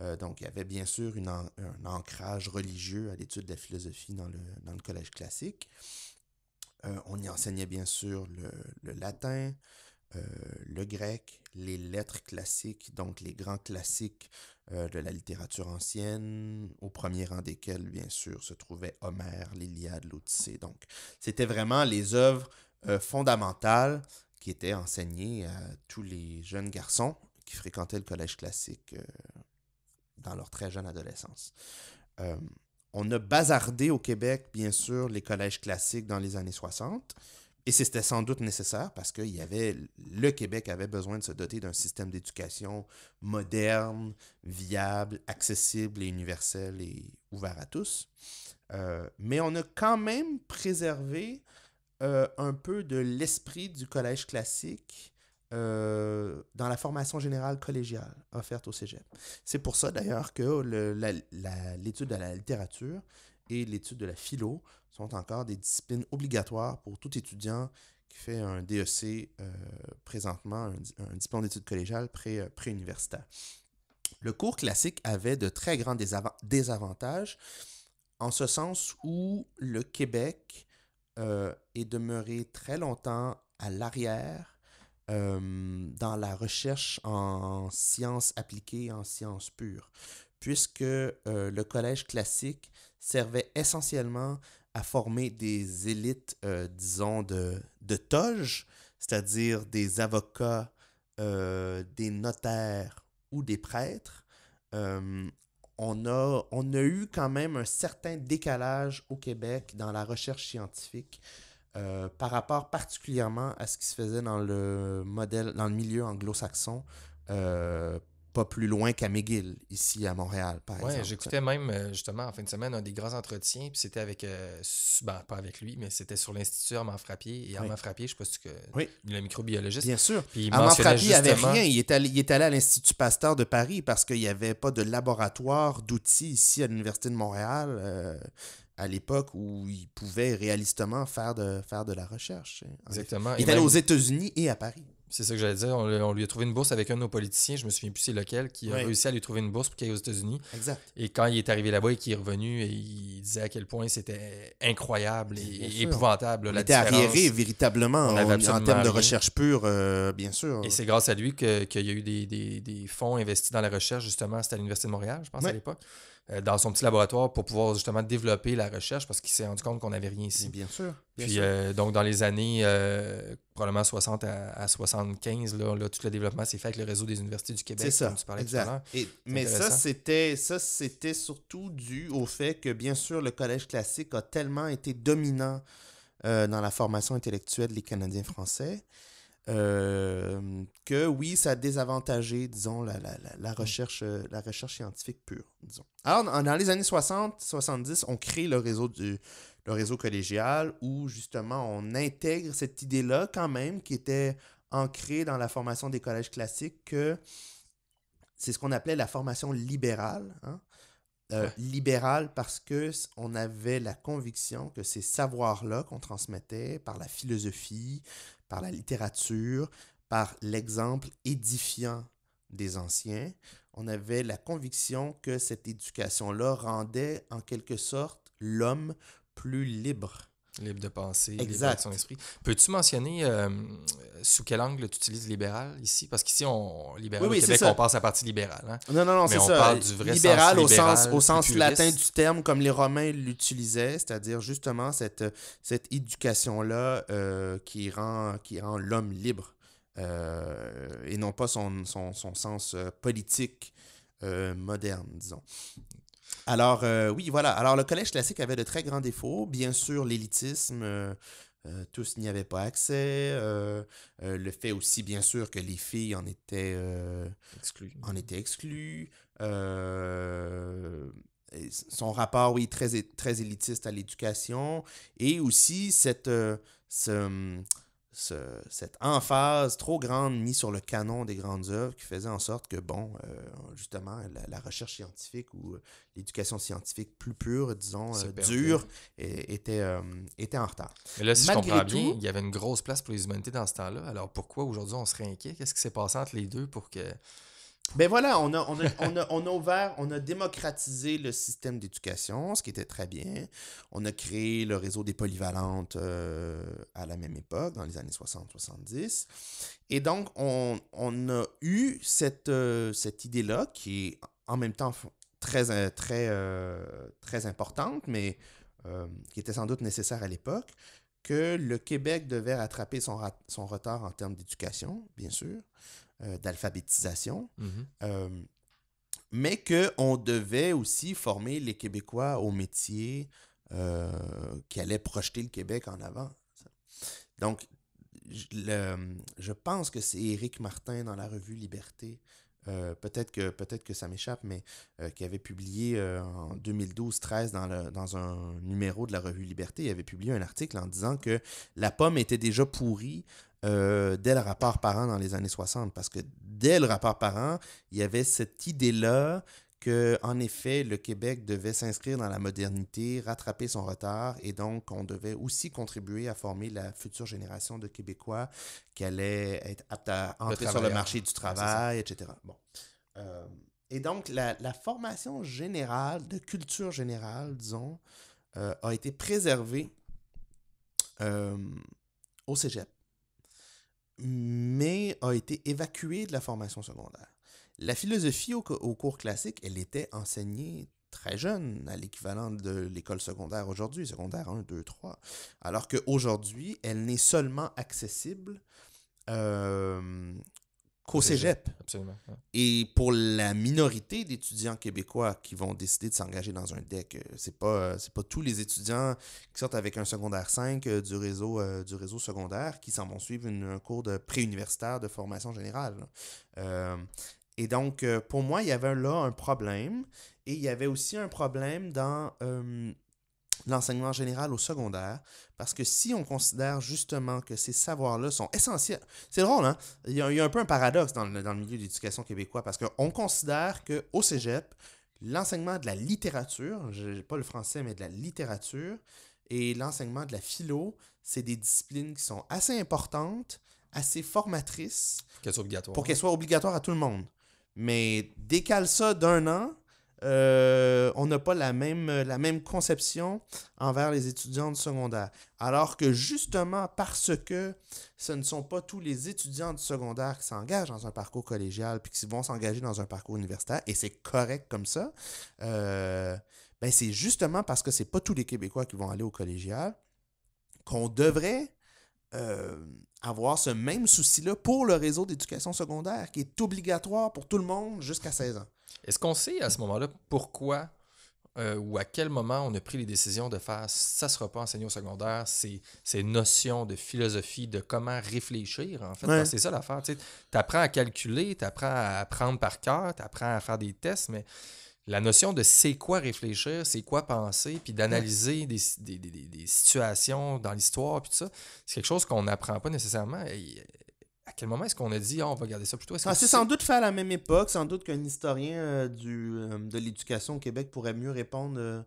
Euh, donc, il y avait bien sûr un ancrage religieux à l'étude de la philosophie dans le, collège classique. Euh, on y enseignait bien sûr le, le latin, le grec, les lettres classiques, donc les grands classiques de la littérature ancienne, au premier rang desquels, bien sûr, se trouvaient Homère, l'Iliade, l'Odyssée. Donc, c'était vraiment les œuvres fondamentales qui était enseigné à tous les jeunes garçons qui fréquentaient le collège classique euh, dans leur très jeune adolescence. Euh, on a bazardé au Québec, bien sûr, les collèges classiques dans les années 60, et c'était sans doute nécessaire parce que le Québec avait besoin de se doter d'un système d'éducation moderne, viable, accessible et universel et ouvert à tous. Euh, mais on a quand même préservé euh, un peu de l'esprit du collège classique euh, dans la formation générale collégiale offerte au Cégep. C'est pour ça d'ailleurs que l'étude de la littérature et l'étude de la philo sont encore des disciplines obligatoires pour tout étudiant qui fait un DEC euh, présentement, un, diplôme d'études collégiales pré-universitaire. le cours classique avait de très grands désavantages en ce sens où le Québec euh, et demeurer demeuré très longtemps à l'arrière euh, dans la recherche en sciences appliquées, en sciences pures, puisque euh, le collège classique servait essentiellement à former des élites, disons, de, de toge, c'est-à-dire des avocats, des notaires ou des prêtres on a, on a eu quand même un certain décalage au Québec dans la recherche scientifique euh, par rapport particulièrement à ce qui se faisait dans le modèle, dans le milieu anglo-saxon, euh, pas plus loin qu'à McGill, ici à Montréal, par ouais, J'écoutais même euh, justement en fin de semaine un des grands entretiens, puis c'était avec, euh, ben, pas avec lui, mais c'était sur l'Institut Armand Frappier. Et Armand oui. Frappier, je pense que, oui. le microbiologiste. Bien sûr. Armand Frappier n'avait rien. Il est, allé, à l'Institut Pasteur de Paris parce qu'il n'y avait pas de laboratoire d'outils ici à l'Université de Montréal. Euh, à l'époque où il pouvait réalistement faire de, faire de la recherche. Hein. Exactement. Il est allé aux États-Unis et à Paris. C'est ça que j'allais dire. On, lui a trouvé une bourse avec un de nos politiciens, je me souviens plus c'est lequel, qui a réussi à lui trouver une bourse pour qu'il aille aux États-Unis. Exact. Et quand il est arrivé là-bas et qu'il est revenu, et il disait à quel point c'était incroyable et, épouvantable. il la était arriéré véritablement en, termes de recherche pure, euh, bien sûr. Et c'est grâce à lui qu'il y a eu des, fonds investis dans la recherche, justement, c'était à l'Université de Montréal, je pense, à l'époque. Euh, dans son petit laboratoire pour pouvoir justement développer la recherche parce qu'il s'est rendu compte qu'on n'avait rien ici. Bien sûr. Puis euh, donc dans les années euh, probablement 60 à, 75, là, tout le développement s'est fait avec le réseau des universités du Québec. C'est Comme tu parlais Tout à l'heure. mais ça, c'était ça, c'était surtout dû au fait que bien sûr le collège classique a tellement été dominant dans la formation intellectuelle des Canadiens français euh, que oui, ça a désavantagé, disons, la, recherche, euh, la recherche scientifique pure, disons. Alors, dans les années 60, 70, on crée le réseau, du, le réseau collégial où, justement, on intègre cette idée-là quand même qui était ancrée dans la formation des collèges classiques que c'est ce qu'on appelait la formation libérale, hein, euh, libéral parce que on avait la conviction que ces savoirs-là qu'on transmettait par la philosophie, par la littérature, par l'exemple édifiant des anciens, on avait la conviction que cette éducation-là rendait en quelque sorte l'homme plus libre Libre de penser, exact. libre de son esprit. Peux-tu mentionner euh, sous quel angle tu utilises libéral ici? Parce qu'ici, on, libéral au Québec, on passe à partie libérale. Hein. Non, non, non, c'est ça. du vrai libéral, au sens, au sens latin du terme, comme les Romains l'utilisaient, c'est-à-dire justement cette, cette éducation-là euh, qui rend, qui rend l'homme libre euh, et non pas son, son, son sens politique moderne, disons. Alors, euh, oui, voilà. Alors, le collège classique avait de très grands défauts. Bien sûr, l'élitisme, euh, euh, tous n'y avaient pas accès. le fait aussi, bien sûr, que les filles en étaient exclues. son rapport, oui, très, très élitiste à l'éducation. Et aussi, cette. Ce, hum, cette emphase trop grande mise sur le canon des grandes œuvres qui faisait en sorte que, bon, euh, justement, la, recherche scientifique ou euh, l'éducation scientifique plus pure, disons, euh, dure, était, était en retard. Mais là, si comprends il y avait une grosse place pour les humanités dans ce temps-là. Alors pourquoi aujourd'hui on serait inquiet? Qu'est-ce qui s'est passé entre les deux pour que ben voilà, on a, on, ouvert, on a démocratisé le système d'éducation, ce qui était très bien. On a créé le réseau des polyvalentes euh, à la même époque, dans les années 60-70. Et donc, on, a eu euh, cette, idée-là qui est en même temps très, euh, très, très importante, mais qui était sans doute nécessaire à l'époque, que le Québec devait rattraper son, son retard en termes d'éducation, bien sûr, euh, d'alphabétisation, mm-hmm. euh, mais qu'on devait aussi former les Québécois au métier euh, qui allait projeter le Québec en avant. Donc, je pense que c'est Éric Martin dans la revue Liberté. peut-être que peut-être que ça m'échappe, mais qui avait publié en 2012-13 dans, dans un numéro de la revue Liberté, il avait publié un article en disant que la pomme était déjà pourrie euh, dès le rapport parent dans les années 60, parce que dès le rapport parent, il y avait cette idée-là que, en effet, le Québec devait s'inscrire dans la modernité, rattraper son retard, et donc on devait aussi contribuer à former la future génération de Québécois qui allait être apte à entrer sur le marché du travail, etc. Bon. Euh, et donc, la, formation générale, de culture générale, disons, euh, a été préservée au cégep mais a été évacuée de la formation secondaire. La philosophie au, cours classique, elle était enseignée très jeune, à l'équivalent de l'école secondaire aujourd'hui, secondaire 1, 2, 3, alors qu'aujourd'hui, elle n'est seulement accessible euh, qu'au cégep. Et pour la minorité d'étudiants québécois qui vont décider de s'engager dans un DEC, euh, c'est pas euh, c'est pas tous les étudiants qui sortent avec un secondaire 5 euh, du réseau du réseau secondaire qui s'en vont suivre un cours de préuniversitaire de formation générale. et donc pour moi, il y avait là un problème et il y avait aussi un problème dans l'enseignement général au secondaire, parce que si on considère justement que ces savoirs-là sont essentiels, c'est drôle, hein? Il y, a, un peu un paradoxe dans le, milieu de l'éducation québécois, parce qu'on considère qu'au cégep, l'enseignement de la littérature, pas le français, mais de la littérature, et l'enseignement de la philo, c'est des disciplines qui sont assez importantes, assez formatrices. Qu'elles soient Pour qu'elles soient obligatoires à tout le monde. Mais décale ça d'un an, euh, on n'a pas la même, la même conception envers les étudiants de secondaire. Alors que justement, parce que ce ne sont pas tous les étudiants de secondaire qui s'engagent dans un parcours collégial puis qui vont s'engager dans un parcours universitaire, et c'est correct comme ça, euh, ben c'est justement parce que ce n'est pas tous les Québécois qui vont aller au collégial qu'on devrait euh, avoir ce même souci-là pour le réseau d'éducation secondaire qui est obligatoire pour tout le monde jusqu'à 16 ans. Est-ce qu'on sait à ce moment-là pourquoi euh, ou à quel moment on a pris les décisions de faire ça sera pas enseigné au secondaire, ces, ces, notions de philosophie, de comment réfléchir, en fait. C'est ça l'affaire. Tu apprends à calculer, tu apprends à apprendre par cœur, tu apprends à faire des tests, mais la notion de c'est quoi réfléchir, c'est quoi penser, puis d'analyser des, situations dans l'histoire, puis tout ça, c'est quelque chose qu'on n'apprend pas nécessairement quel moment est-ce qu'on a dit, ah, on va garder ça plutôt? Ah, c'est s'est sans doute fait à la même époque, sans doute qu'un historien euh, du, euh, de l'éducation au Québec pourrait mieux répondre euh,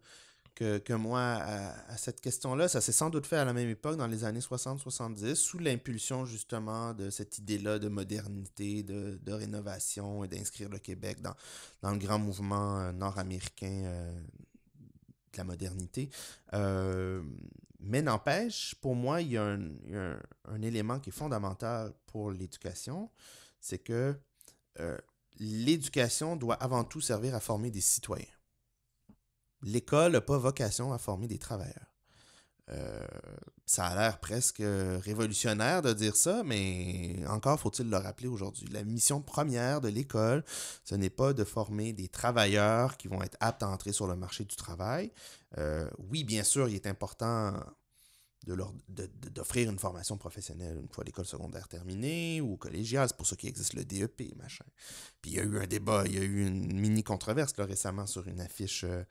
que, moi à, cette question-là. Ça s'est sans doute fait à la même époque, dans les années 60-70, sous l'impulsion justement de cette idée-là de modernité, de, rénovation et d'inscrire le Québec dans, dans le grand mouvement nord-américain de la modernité. Euh, mais n'empêche, pour moi, il y a un, élément qui est fondamental pour l'éducation, c'est que euh, l'éducation doit avant tout servir à former des citoyens. L'école n'a pas vocation à former des travailleurs. Euh, ça a l'air presque révolutionnaire de dire ça, mais encore faut-il le rappeler aujourd'hui. La mission première de l'école, ce n'est pas de former des travailleurs qui vont être aptes à entrer sur le marché du travail. Euh, oui, bien sûr, il est important d'offrir une formation professionnelle une fois l'école secondaire terminée ou collégiale, c'est pour ça qu'il existe le DEP, machin. Puis il y a eu un débat, il y a eu une mini controverse récemment sur une affiche euh,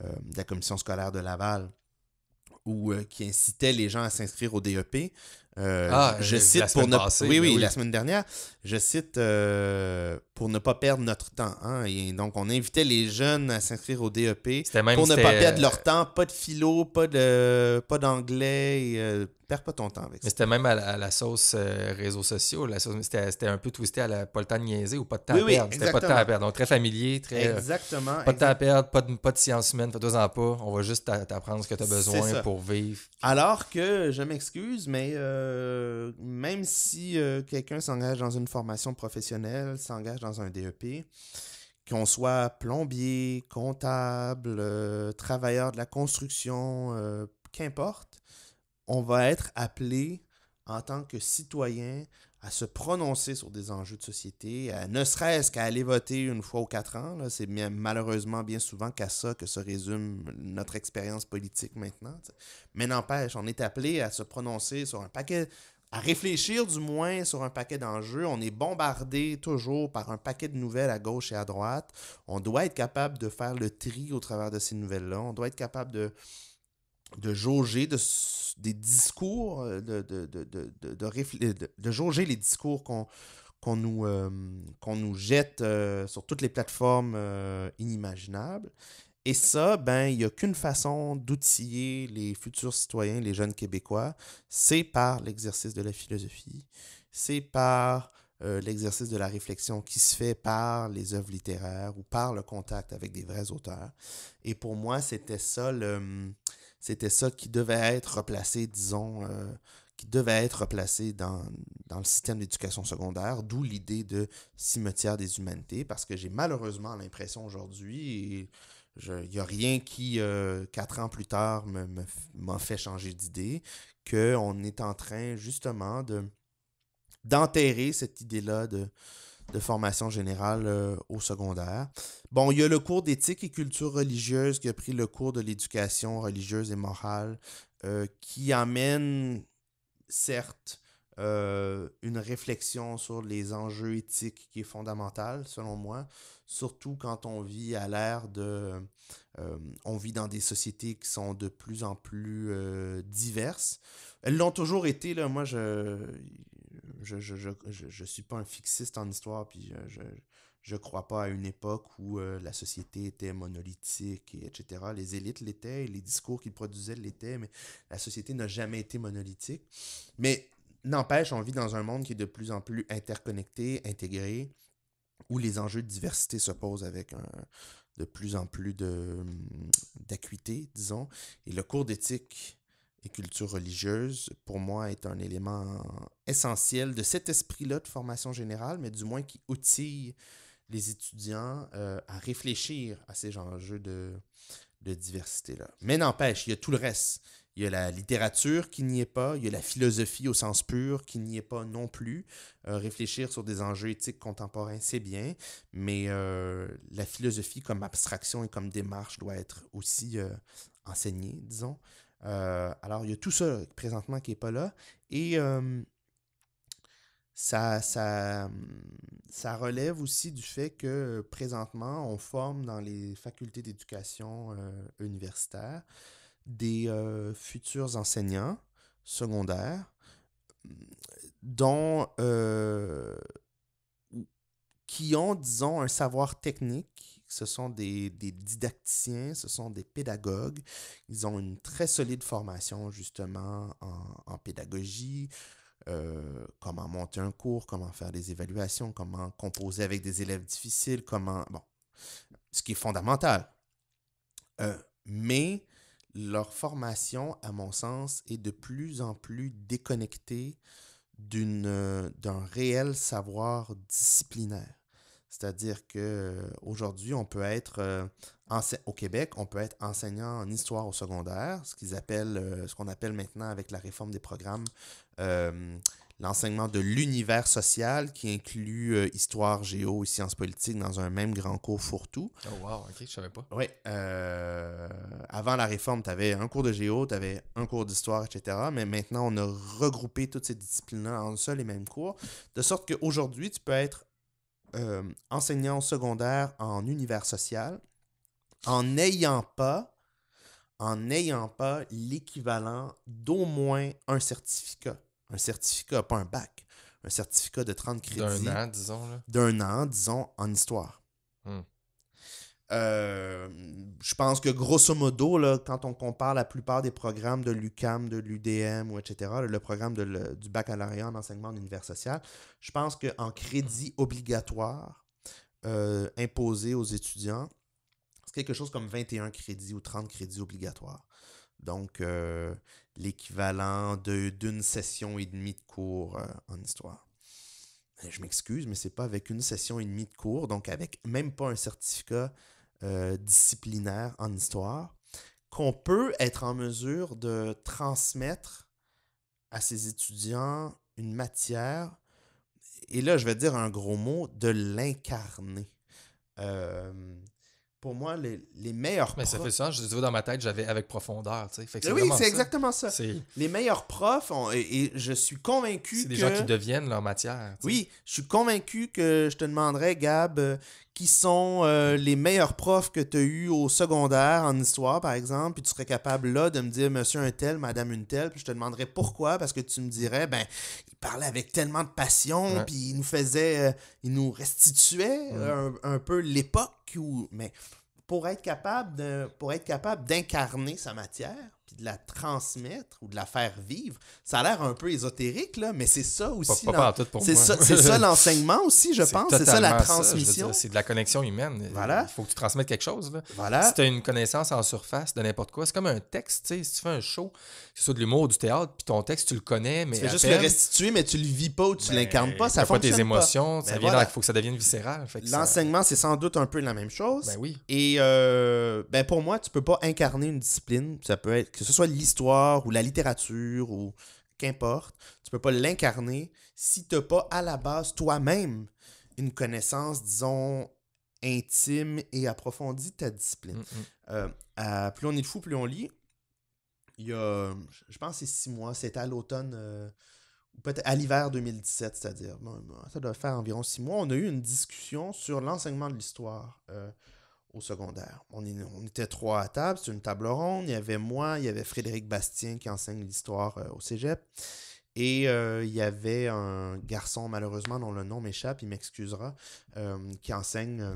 de la commission scolaire de Laval ou euh, qui incitait les gens à s'inscrire au DEP, euh, ah, je cite pour ne... Ben oui, oui, la semaine dernière, je cite euh, pour ne pas perdre notre temps. Hein, et donc, on invitait les jeunes à s'inscrire au DEP pour ne pas perdre leur temps. Pas de philo, pas de pas d'anglais. Euh, perds pas ton temps avec ça. C'était même à la, sauce euh, réseaux sociaux. c'était, un peu twisté à la pas le temps de ou pas de temps à perdre. c'était pas de temps à perdre. Donc, très familier, très. Exactement. Pas de temps à perdre, pas de, pas de sciences humaines, fais-toi en pas. On va juste t'apprendre ce que tu as besoin pour vivre. Alors que, je m'excuse, mais. Euh, même si euh, quelqu'un s'engage dans une formation professionnelle, s'engage dans un DEP, qu'on soit plombier, comptable, euh, travailleur de la construction, qu'importe, on va être appelé en tant que citoyen à se prononcer sur des enjeux de société, ne serait-ce qu'à aller voter une fois aux quatre ans. C'est malheureusement bien souvent qu'à ça que se résume notre expérience politique maintenant. Mais n'empêche, on est appelé à se prononcer sur un paquet, à réfléchir du moins sur un paquet d'enjeux. On est bombardé toujours par un paquet de nouvelles à gauche et à droite. On doit être capable de faire le tri au travers de ces nouvelles-là. On doit être capable de de jauger des discours, euh, de, de, de, jauger les discours qu'on qu'on nous, euh, nous jette euh, sur toutes les plateformes inimaginables. Et ça, ben, il n'y a qu'une façon d'outiller les futurs citoyens, les jeunes Québécois, c'est par l'exercice de la philosophie, c'est par l'exercice de la réflexion qui se fait par les œuvres littéraires ou par le contact avec des vrais auteurs. Et pour moi, c'était ça le c'était ça qui devait être replacé, disons, euh, qui devait être replacé dans, le système d'éducation secondaire, d'où l'idée de cimetière des humanités, parce que j'ai malheureusement l'impression aujourd'hui, il n'y a rien qui, euh, quatre ans plus tard, m'a me, fait changer d'idée, qu'on est en train justement de d'enterrer cette idée-là de de formation générale euh, au secondaire. Bon, il y a le cours d'éthique et culture religieuse qui a pris le cours de l'éducation religieuse et morale euh, qui amène, certes, euh, une réflexion sur les enjeux éthiques qui est fondamentale, selon moi, surtout quand on vit à l'ère de... on vit dans des sociétés qui sont de plus en plus diverses. Elles l'ont toujours été, là, moi, je, je, je, je, suis pas un fixiste en histoire, puis euh, je, je, crois pas à une époque où euh, la société était monolithique, etc. Les élites l'étaient, les discours qu'ils produisaient l'étaient, mais la société n'a jamais été monolithique. Mais n'empêche, on vit dans un monde qui est de plus en plus interconnecté, intégré, où les enjeux de diversité se posent avec de plus en plus d'acuité, disons. Et le cours d'éthique culture religieuse, pour moi, est un élément essentiel de cet esprit-là de formation générale, mais du moins qui outille les étudiants euh, à réfléchir à ces enjeux de, diversité-là. Mais n'empêche, il y a tout le reste. Il y a la littérature qui n'y est pas, il y a la philosophie au sens pur qui n'y est pas non plus. Euh, réfléchir sur des enjeux éthiques contemporains, c'est bien, mais euh, la philosophie comme abstraction et comme démarche doit être aussi enseignée, disons. Euh, alors, il y a tout ça présentement qui n'est pas là. Et euh, ça, ça, relève aussi du fait que présentement, on forme dans les facultés d'éducation euh, universitaire des futurs enseignants secondaires dont qui ont, disons, un savoir technique ce sont des, didacticiens, ce sont des pédagogues. Ils ont une très solide formation justement en, pédagogie, euh, comment monter un cours, comment faire des évaluations, comment composer avec des élèves difficiles, comment... Bon, ce qui est fondamental. Euh, mais leur formation, à mon sens, est de plus en plus déconnectée d'un réel savoir disciplinaire. C'est-à-dire que euh, aujourd'hui, on peut être euh, au Québec, on peut être enseignant en histoire au secondaire, ce qu'ils appellent, euh, ce qu'on appelle maintenant avec la réforme des programmes, l'enseignement de l'univers social qui inclut histoire, géo et sciences politiques dans un même grand cours fourre-tout. Oh wow, ok, je savais pas. Oui. avant la réforme, tu avais un cours de géo, tu avais un cours d'histoire, etc. Mais maintenant, on a regroupé toutes ces disciplines-là en un seul et même cours, de sorte qu'aujourd'hui, tu peux être euh, enseignant secondaire en univers social en n'ayant pas en n'ayant pas l'équivalent d'au moins un certificat. Un certificat, pas un bac. Un certificat de 30 crédits. D'un an, disons. D'un an, disons, en histoire. Hmm. Euh, je pense que grosso modo, quand on compare la plupart des programmes de l'UCAM, de l'UDM, ou etc., le programme du baccalauréat en enseignement en social, je pense qu'en crédit obligatoire euh, imposé aux étudiants, c'est quelque chose comme 21 crédits ou 30 crédits obligatoires. Donc, euh, l'équivalent d'une session et demie de cours en histoire je m'excuse, mais ce n'est pas avec une session et demie de cours, donc avec même pas un certificat euh, disciplinaire en histoire qu'on peut être en mesure de transmettre à ses étudiants une matière, et là je vais dire un gros mot, de l'incarner. Euh, pour moi, les, les meilleurs Mais ça fait ça, je disais dans ma tête, j'avais avec profondeur, tu sais. oui, c'est exactement ça. Les meilleurs profs, et, je suis convaincu que... C'est des gens qui deviennent leur matière. Oui, je suis convaincu que je te demanderais, Gab, euh, qui sont euh, les meilleurs profs que tu as eus au secondaire en histoire, par exemple, puis tu serais capable là de me dire monsieur un tel, madame une telle, puis je te demanderais pourquoi, parce que tu me dirais, ben, il parlait avec tellement de passion, puis il nous faisait, euh, il nous restituait euh, un, peu l'époque où. Mais pour être capable d'incarner sa matière, puis de la transmettre ou de la faire vivre. Ça a l'air un peu ésotérique, là, mais c'est ça aussi. C'est ça, <laughs> l'enseignement aussi, je pense. C'est ça la transmission. C'est de la connexion humaine. Voilà. Il faut que tu transmettes quelque chose. Voilà. Si tu as une connaissance en surface de n'importe quoi, c'est comme un texte. Si tu fais un show, que ce soit de l'humour ou du théâtre, puis ton texte, tu le connais, mais. Tu juste le restituer, mais tu le vis pas ou tu ben, l'incarnes pas. Ça fait émotions. Ben Il faut que ça devienne viscéral. L'enseignement, c'est sans doute un peu la même chose. Ben oui. Et euh, ben pour moi, tu peux pas incarner une discipline. Ça peut être que ce soit l'histoire ou la littérature ou qu'importe, tu peux pas l'incarner si tu n'as pas à la base toi-même une connaissance, disons, intime et approfondie de ta discipline. Mm, mm. Euh, plus on est de fou, plus on lit. Il y a, je pense, c'est six mois, c'était à l'automne, euh, ou peut-être à l'hiver 2017, c'est-à-dire, ça doit faire environ six mois, on a eu une discussion sur l'enseignement de l'histoire. Euh, au secondaire. On, était trois à table, c'est une table ronde. Il y avait moi, il y avait Frédéric Bastien qui enseigne l'histoire euh, au cégep. Et euh, il y avait un garçon, malheureusement, dont le nom m'échappe, il m'excusera, euh, qui enseigne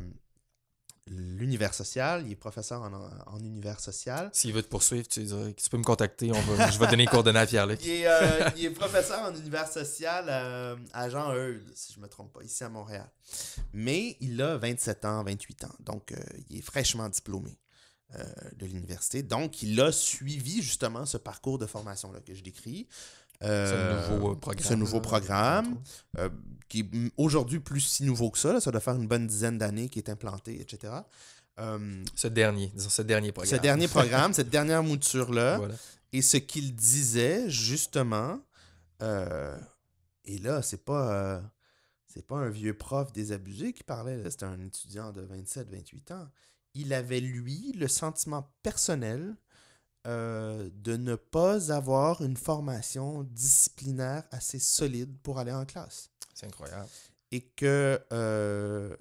l'univers social. Il est professeur en, univers social. S'il veut te poursuivre, tu, peux me contacter. je vais donner les coordonnées à pierre <laughs> euh, il, est professeur en univers social euh, à Jean Eudes, si je ne me trompe pas, ici à Montréal. Mais il a 27 ans, 28 ans. Donc, euh, il est fraîchement diplômé de l'université. Donc, il a suivi justement ce parcours de formation-là que je décris ce euh, nouveau euh, programme. Ce nouveau programme euh, qui est aujourd'hui plus si nouveau que ça. ça doit faire une bonne dizaine d'années qui est implanté, etc. ce dernier, disons, ce dernier programme. Ce dernier <laughs> programme, cette dernière mouture-là. Et ce qu'il disait, justement, et là, c'est pas, c'est pas un vieux prof désabusé qui parlait, c'était un étudiant de 27-28 ans. Il avait, lui, le sentiment personnel euh, de ne pas avoir une formation disciplinaire assez solide pour aller en classe. C'est incroyable. Et que, euh,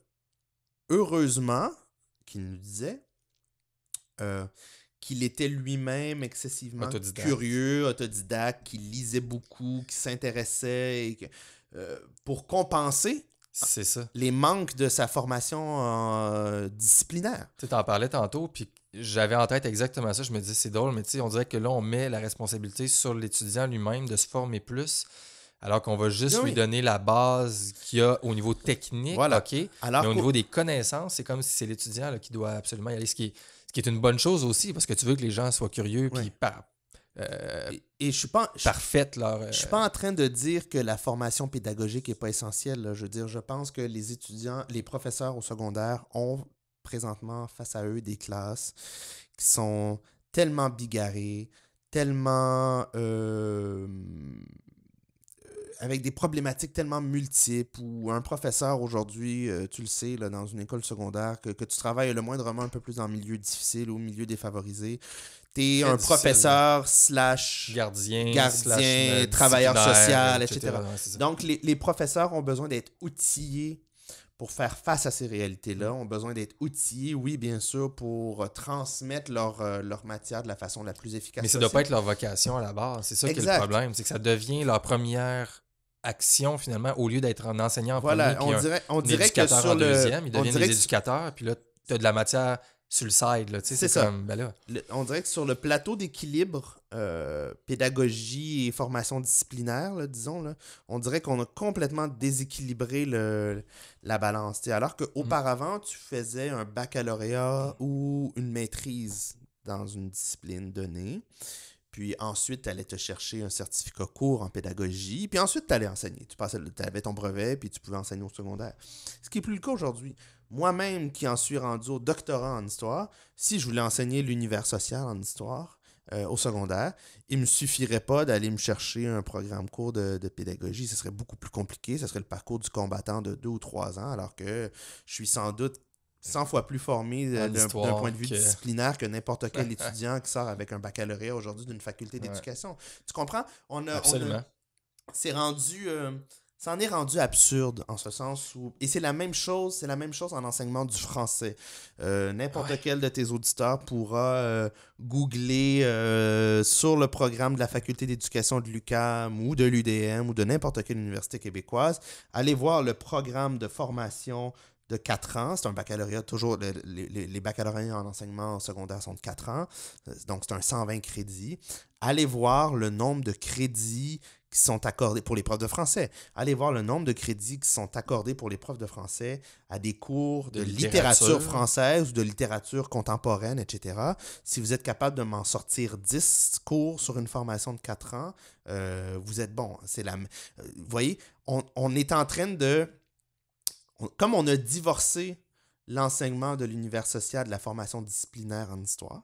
heureusement, qu'il nous disait, euh, qu'il était lui-même excessivement curieux, autodidacte, qu'il lisait beaucoup, qu'il s'intéressait, pour compenser Les manques de sa formation disciplinaire. Tu t'en parlais tantôt, puis j'avais en tête exactement ça. Je me dis, c'est drôle, mais tu sais, on dirait que là, on met la responsabilité sur l'étudiant lui-même de se former plus. Alors qu'on va juste lui donner la base qu'il y a au niveau technique, voilà. OK? Alors au niveau des connaissances, c'est comme si c'est l'étudiant qui doit absolument y aller, ce qui, est, une bonne chose aussi, parce que tu veux que les gens soient curieux puis euh, et, je suis pas parfaite leur. Je suis euh, pas en train de dire que la formation pédagogique n'est pas essentielle. Je veux dire, je pense que les étudiants, les professeurs au secondaire ont présentement face à eux des classes qui sont tellement bigarrées, tellement... Euh, avec des problématiques tellement multiples où un professeur aujourd'hui, euh, tu le sais, là, dans une école secondaire, que, tu travailles le moindrement un peu plus en milieu difficile ou milieu défavorisé. Tu es un professeur slash gardien, gardien euh, travailleur social, etc. Donc, les, les, professeurs ont besoin d'être outillés pour faire face à ces réalités-là, mm. ont besoin d'être outillés, oui, bien sûr, pour euh, transmettre leur, euh, leur matière de la façon la plus efficace. Mais ça ne doit pas être leur vocation à la base. C'est ça qui est le problème. C'est que ça devient leur première action, finalement, au lieu d'être un enseignant en voilà, premier, on dirait, on dirait que en deuxième, ils deviennent des éducateurs, puis là, tu as de la matière sur le side. C'est ça. Comme, ben on dirait que sur le plateau d'équilibre euh, pédagogie et formation disciplinaire, disons, là, on dirait qu'on a complètement déséquilibré le, la balance. Alors mm. qu'auparavant, auparavant tu faisais un baccalauréat ou une maîtrise dans une discipline donnée. Puis ensuite, tu allais te chercher un certificat court en pédagogie. Puis ensuite, tu allais enseigner. Tu passais, avais ton brevet, puis tu pouvais enseigner au secondaire. Ce qui n'est plus le cas aujourd'hui moi-même qui en suis rendu au doctorat en histoire, si je voulais enseigner l'univers social en histoire euh, au secondaire, il ne me suffirait pas d'aller me chercher un programme court de, pédagogie. Ce serait beaucoup plus compliqué. Ce serait le parcours du combattant de deux ou trois ans, alors que je suis sans doute 100 fois plus formé euh, d'un point de vue disciplinaire que n'importe quel <laughs> étudiant qui sort avec un baccalauréat aujourd'hui d'une faculté d'éducation. Tu comprends? On a, Absolument. c'est rendu. Euh, ça en est rendu absurde en ce sens où. Et c'est la même chose, c'est la même chose en enseignement du français. Euh, n'importe quel de tes auditeurs pourra euh, googler euh, sur le programme de la faculté d'éducation de l'UCAM ou de l'UDM ou de n'importe quelle université québécoise. Allez voir le programme de formation de 4 ans. C'est un baccalauréat, toujours, les, les, les, baccalauréats en enseignement secondaire sont de 4 ans, donc c'est un 120 crédits. Allez voir le nombre de crédits qui sont accordés pour les profs de français. Allez voir le nombre de crédits qui sont accordés pour les profs de français à des cours de, littérature. française ou de littérature contemporaine, etc. Si vous êtes capable de m'en sortir 10 cours sur une formation de 4 ans, euh, vous êtes bon. C'est la... Euh, vous voyez, on, est en train de... comme on a divorcé l'enseignement de l'univers social de la formation disciplinaire en histoire,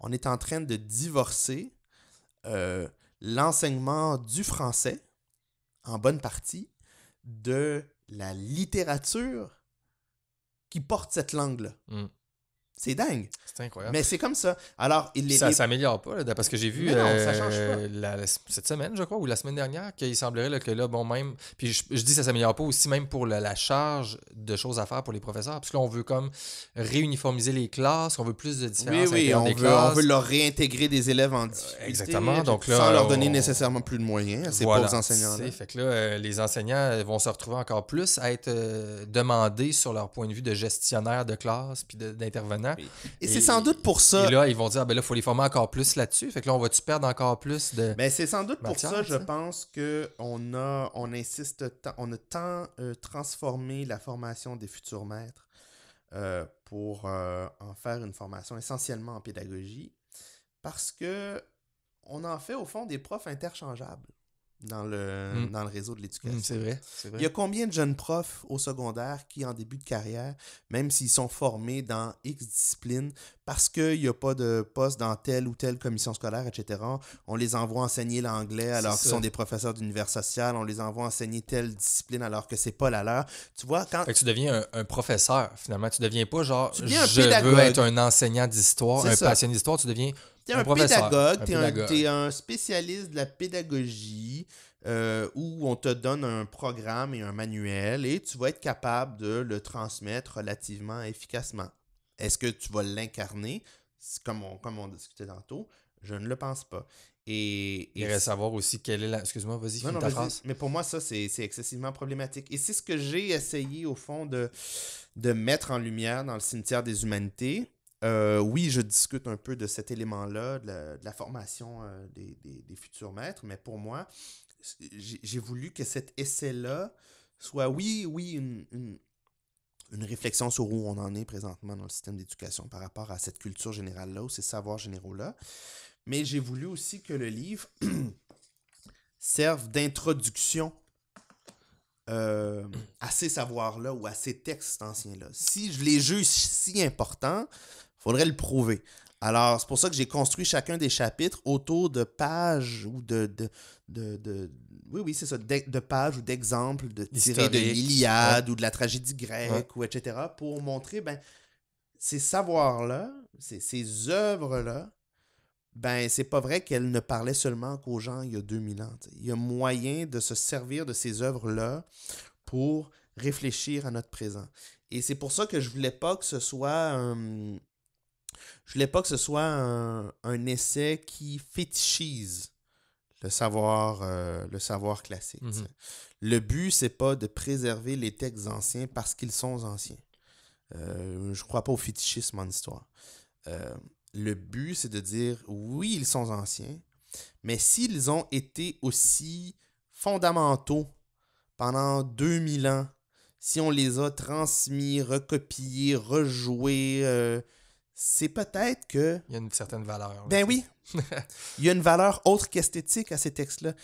on est en train de divorcer... Euh, l'enseignement du français, en bonne partie, de la littérature qui porte cette langue-là. Mm. C'est dingue. C'est incroyable. Mais c'est comme ça. Alors, il les, ça ne s'améliore pas, parce que j'ai vu euh, cette semaine, je crois, ou la semaine dernière, qu'il semblerait que là, bon, même. Puis je, dis que ça s'améliore pas aussi, même pour la, charge de choses à faire pour les professeurs. Parce veut comme réuniformiser les classes, on veut plus de différences. Oui, oui, on, veut, on veut leur réintégrer des élèves en difficulté. Exactement. Donc, là, sans leur donner nécessairement plus de moyens à ces enseignants Fait que là, euh, les enseignants euh, vont se retrouver encore plus à être demandés sur leur point de vue de gestionnaire de classe puis d'intervenant Hein? et, c'est sans doute pour ça. Et là, ils vont dire, ah, ben là, il faut les former encore plus là-dessus. Fait que là, on va-tu perdre encore plus de. Mais ben, c'est sans doute pour ça, je pense qu'on a, on insiste, on a tant euh, transformé la formation des futurs maîtres euh, pour euh, en faire une formation essentiellement en pédagogie parce que on en fait au fond des profs interchangeables dans le, mm. le réseau de l'éducation. Mm, c'est vrai, Il y a combien de jeunes profs au secondaire qui, en début de carrière, même s'ils sont formés dans X disciplines, parce qu'il n'y a pas de poste dans telle ou telle commission scolaire, etc., on les envoie enseigner l'anglais alors qu'ils sont des professeurs d'univers social, on les envoie enseigner telle discipline alors que c'est pas la leur. Tu vois, quand... Fait tu deviens un, professeur, finalement. Tu deviens pas genre, deviens je veux être un enseignant d'histoire, un passionné d'histoire, tu deviens T'es un, pédagogue, t'es un, es un spécialiste de la pédagogie euh, où on te donne un programme et un manuel et tu vas être capable de le transmettre relativement efficacement. Est-ce que tu vas l'incarner? Comme on, comme on discutait tantôt, je ne le pense pas. Et, et savoir aussi quelle est la. Excuse-moi, vas-y, finis non, Mais pour moi, ça, c'est excessivement problématique. Et c'est ce que j'ai essayé, au fond, de, de mettre en lumière dans le cimetière des humanités. Euh, oui, je discute un peu de cet élément-là, de, la formation euh, des, futurs maîtres, mais pour moi, j'ai voulu que cet essai-là soit, oui, oui, une, réflexion sur où on en est présentement dans le système d'éducation par rapport à cette culture générale-là ou ces savoirs généraux-là, mais j'ai voulu aussi que le livre <clears throat> serve d'introduction euh, à ces savoirs-là ou à ces textes anciens-là. Si je les juge si importants, faudrait le prouver. Alors, c'est pour ça que j'ai construit chacun des chapitres autour de pages ou de. de, oui, oui, c'est ça, de, de, pages ou d'exemples de, tirés de l'Iliade ou de la tragédie grecque ou etc. pour montrer, ben, ces savoirs-là, ces, ces œuvres-là, ben, c'est pas vrai qu'elles ne parlaient seulement qu'aux gens il y a 2000 ans. Il y a moyen de se servir de ces œuvres-là pour réfléchir à notre présent. Et c'est pour ça que je voulais pas que ce soit. Je voulais pas que ce soit un, essai qui fétichise le savoir, euh, le savoir classique. Mhm. Le but, c'est pas de préserver les textes anciens parce qu'ils sont anciens. Je euh, je crois pas au fétichisme en histoire. Euh, le but, c'est de dire oui, ils sont anciens, mais s'ils ont été aussi fondamentaux pendant 2000 ans, si on les a transmis, recopiés, rejoués, c'est peut-être que. Il y a une certaine valeur. Ben oui. <laughs> il y a une valeur autre qu'esthétique à ces textes-là.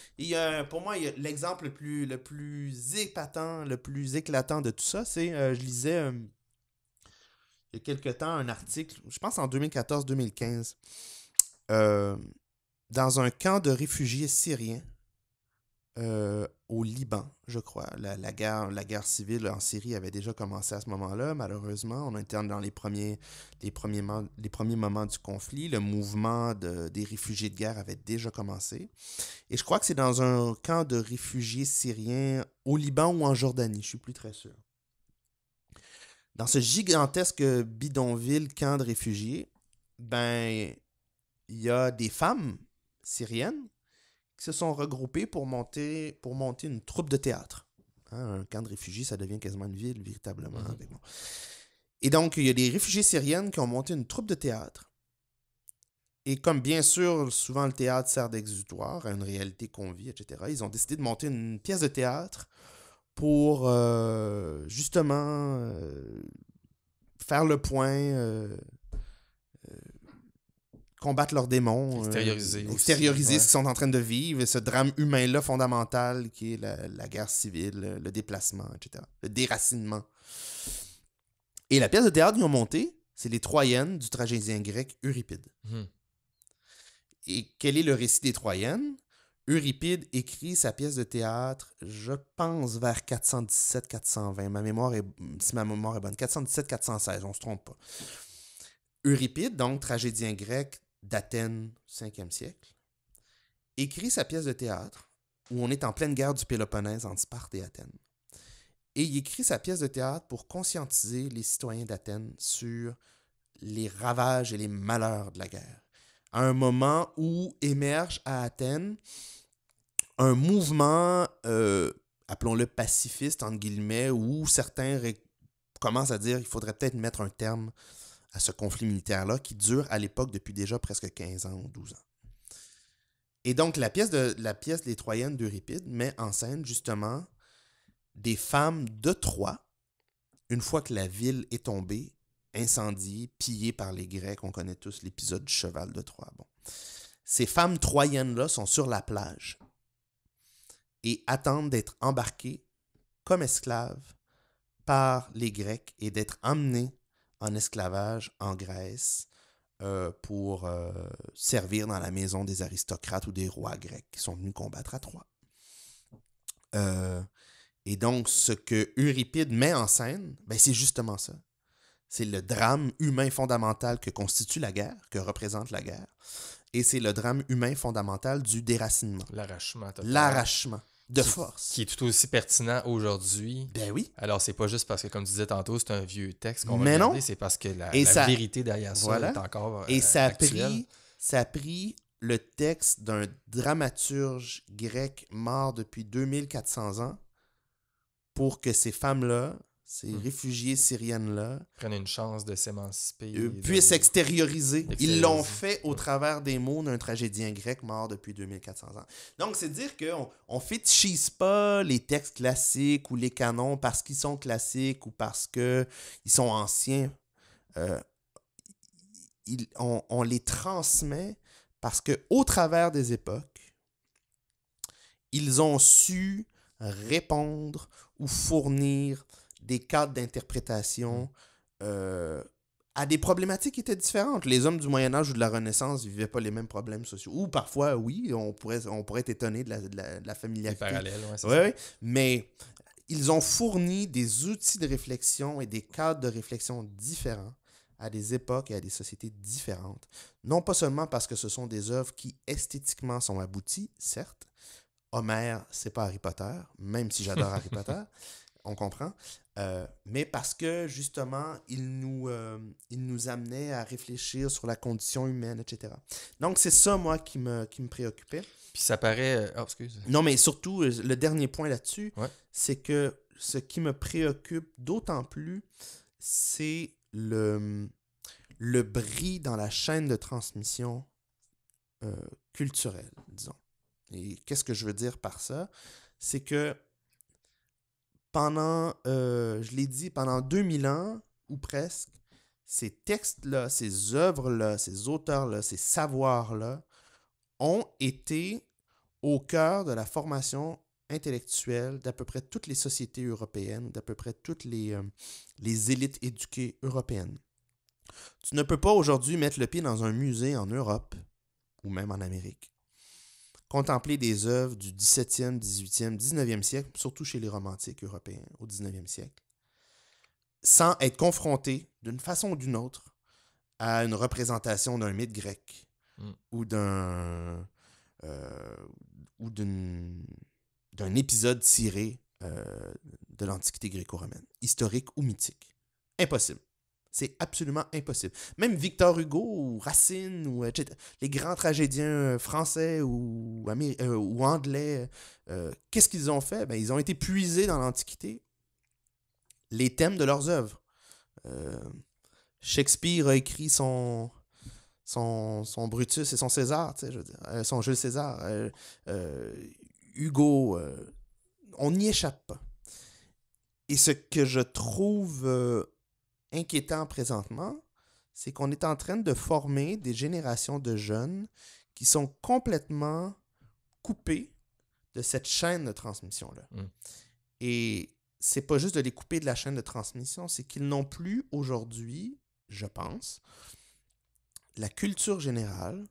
pour moi, l'exemple le plus, épatant, le plus éclatant de tout ça, c'est. Euh, je lisais euh, il y a quelque temps un article, je pense en 2014-2015, euh, dans un camp de réfugiés syriens euh, au Liban, je crois. La, guerre, la guerre civile en Syrie avait déjà commencé à ce moment-là. Malheureusement, on interne dans les premiers, les premiers, les premiers moments du conflit. Le mouvement des réfugiés de guerre avait déjà commencé. Et je crois que c'est dans un camp de réfugiés syriens au Liban ou en Jordanie, je ne suis plus très sûr. Dans ce gigantesque bidonville camp de réfugiés, ben, il y a des femmes syriennes qui se sont regroupés pour monter, pour monter une troupe de théâtre. Hein, un camp de réfugiés, ça devient quasiment une ville, véritablement. Mhm. Et donc, il y a des réfugiés syriennes qui ont monté une troupe de théâtre. Et comme bien sûr, souvent le théâtre sert d'exutoire à une réalité qu'on vit, etc., ils ont décidé de monter une pièce de théâtre pour euh, justement euh, faire le point euh, combattre leurs démons. Euh, Extérioriser. ce qu'ils sont en train de vivre, ce drame humain-là fondamental qui est la, guerre civile, le déplacement, etc. Le déracinement. Et la pièce de théâtre qu'ils ont montée, c'est les Troyennes du tragédien grec Euripide. Mhm. Et quel est le récit des Troyennes? Euripide écrit sa pièce de théâtre, je pense, vers 417-420. Ma mémoire est, si ma mémoire est bonne, 417-416, on se trompe pas. Euripide, donc tragédien grec d'Athènes, 5e siècle, écrit sa pièce de théâtre où on est en pleine guerre du Péloponnèse entre Sparte et Athènes. Et il écrit sa pièce de théâtre pour conscientiser les citoyens d'Athènes sur les ravages et les malheurs de la guerre. À un moment où émerge à Athènes un mouvement, euh, appelons-le pacifiste, entre guillemets, où certains commencent à dire qu'il faudrait peut-être mettre un terme à ce conflit militaire-là qui dure à l'époque depuis déjà presque 15 ans ou 12 ans. Et donc, la pièce, de, la pièce Les Troyennes d'Euripide met en scène justement des femmes de Troie, une fois que la ville est tombée, incendiée, pillée par les Grecs. On connaît tous l'épisode du cheval de Troie. Bon. Ces femmes troyennes-là sont sur la plage et attendent d'être embarquées comme esclaves par les Grecs et d'être emmenées en esclavage en Grèce euh, pour euh, servir dans la maison des aristocrates ou des rois grecs qui sont venus combattre à Troie. Euh, et donc, ce que Euripide met en scène, ben, c'est justement ça. C'est le drame humain fondamental que constitue la guerre, que représente la guerre. Et c'est le drame humain fondamental du déracinement. L'arrachement. L'arrachement de force. Qui est tout aussi pertinent aujourd'hui. Ben oui. Alors, c'est pas juste parce que, comme tu disais tantôt, c'est un vieux texte qu'on va regarder, c'est parce que la, vérité derrière ça est encore. Euh, Et ça, ça a pris le texte d'un dramaturge grec mort depuis 2400 ans pour que ces femmes-là ces hmm. réfugiés syriennes-là prennent une chance de s'émanciper, puissent extérioriser. Ils l'ont fait au travers des mots d'un tragédien grec mort depuis 2400 ans. Donc, c'est dire qu'on on fétichise pas les textes classiques ou les canons parce qu'ils sont classiques ou parce qu'ils sont anciens. Euh, on, on, les transmet parce qu'au travers des époques, ils ont su répondre ou fournir des cadres d'interprétation euh, à des problématiques qui étaient différentes. Les hommes du Moyen Âge ou de la Renaissance ne vivaient pas les mêmes problèmes sociaux. Ou parfois, oui, on pourrait, on pourrait être étonné de la, de la, Parallèles, Mais ils ont fourni des outils de réflexion et des cadres de réflexion différents à des époques et à des sociétés différentes. Non pas seulement parce que ce sont des œuvres qui esthétiquement sont abouties, certes. Homer, c'est pas Harry Potter, même si j'adore Harry <laughs> Potter on comprend. Euh, mais parce que justement, il nous, euh, il nous amenait à réfléchir sur la condition humaine, etc. Donc, c'est ça, moi, qui me, qui me préoccupait. Puis ça paraît. Oh, excuse. Non, mais surtout, le dernier point là-dessus, c'est que ce qui me préoccupe d'autant plus, c'est le, le bris dans la chaîne de transmission culturelle, disons. Et qu'est-ce que je veux dire par ça? C'est que pendant, euh, je l'ai dit, pendant 2000 ans, ou presque, ces textes-là, ces œuvres-là, ces auteurs-là, ces savoirs-là, ont été au cœur de la formation intellectuelle d'à peu près toutes les sociétés européennes, d'à peu près toutes les, euh, les élites éduquées européennes. Tu ne peux pas aujourd'hui mettre le pied dans un musée en Europe ou même en Amérique contempler des œuvres du 17e, 18e, 19e siècle, surtout chez les romantiques européens au 19e siècle, sans être confronté d'une façon ou d'une autre à une représentation d'un mythe grec hmm. ou d'un euh, ou d'un épisode tiré euh, de l'Antiquité gréco-romaine, historique ou mythique. Impossible. C'est absolument impossible. Même Victor Hugo ou Racine ou euh, les grands tragédiens euh, français ou, euh, ou anglais, qu'est-ce qu'ils ont fait ben, Ils ont été puisés dans l'Antiquité les thèmes de leurs œuvres. Shakespeare a écrit son, son, Brutus et son César, je veux dire, son Jules César. Hugo, on n'y échappe pas. Et ce que je trouve inquiétant présentement, c'est qu'on est en train de former des générations de jeunes qui sont complètement coupés de cette chaîne de transmission-là. Mm. Et c'est pas juste de les couper de la chaîne de transmission, c'est qu'ils n'ont plus aujourd'hui, je pense, la culture générale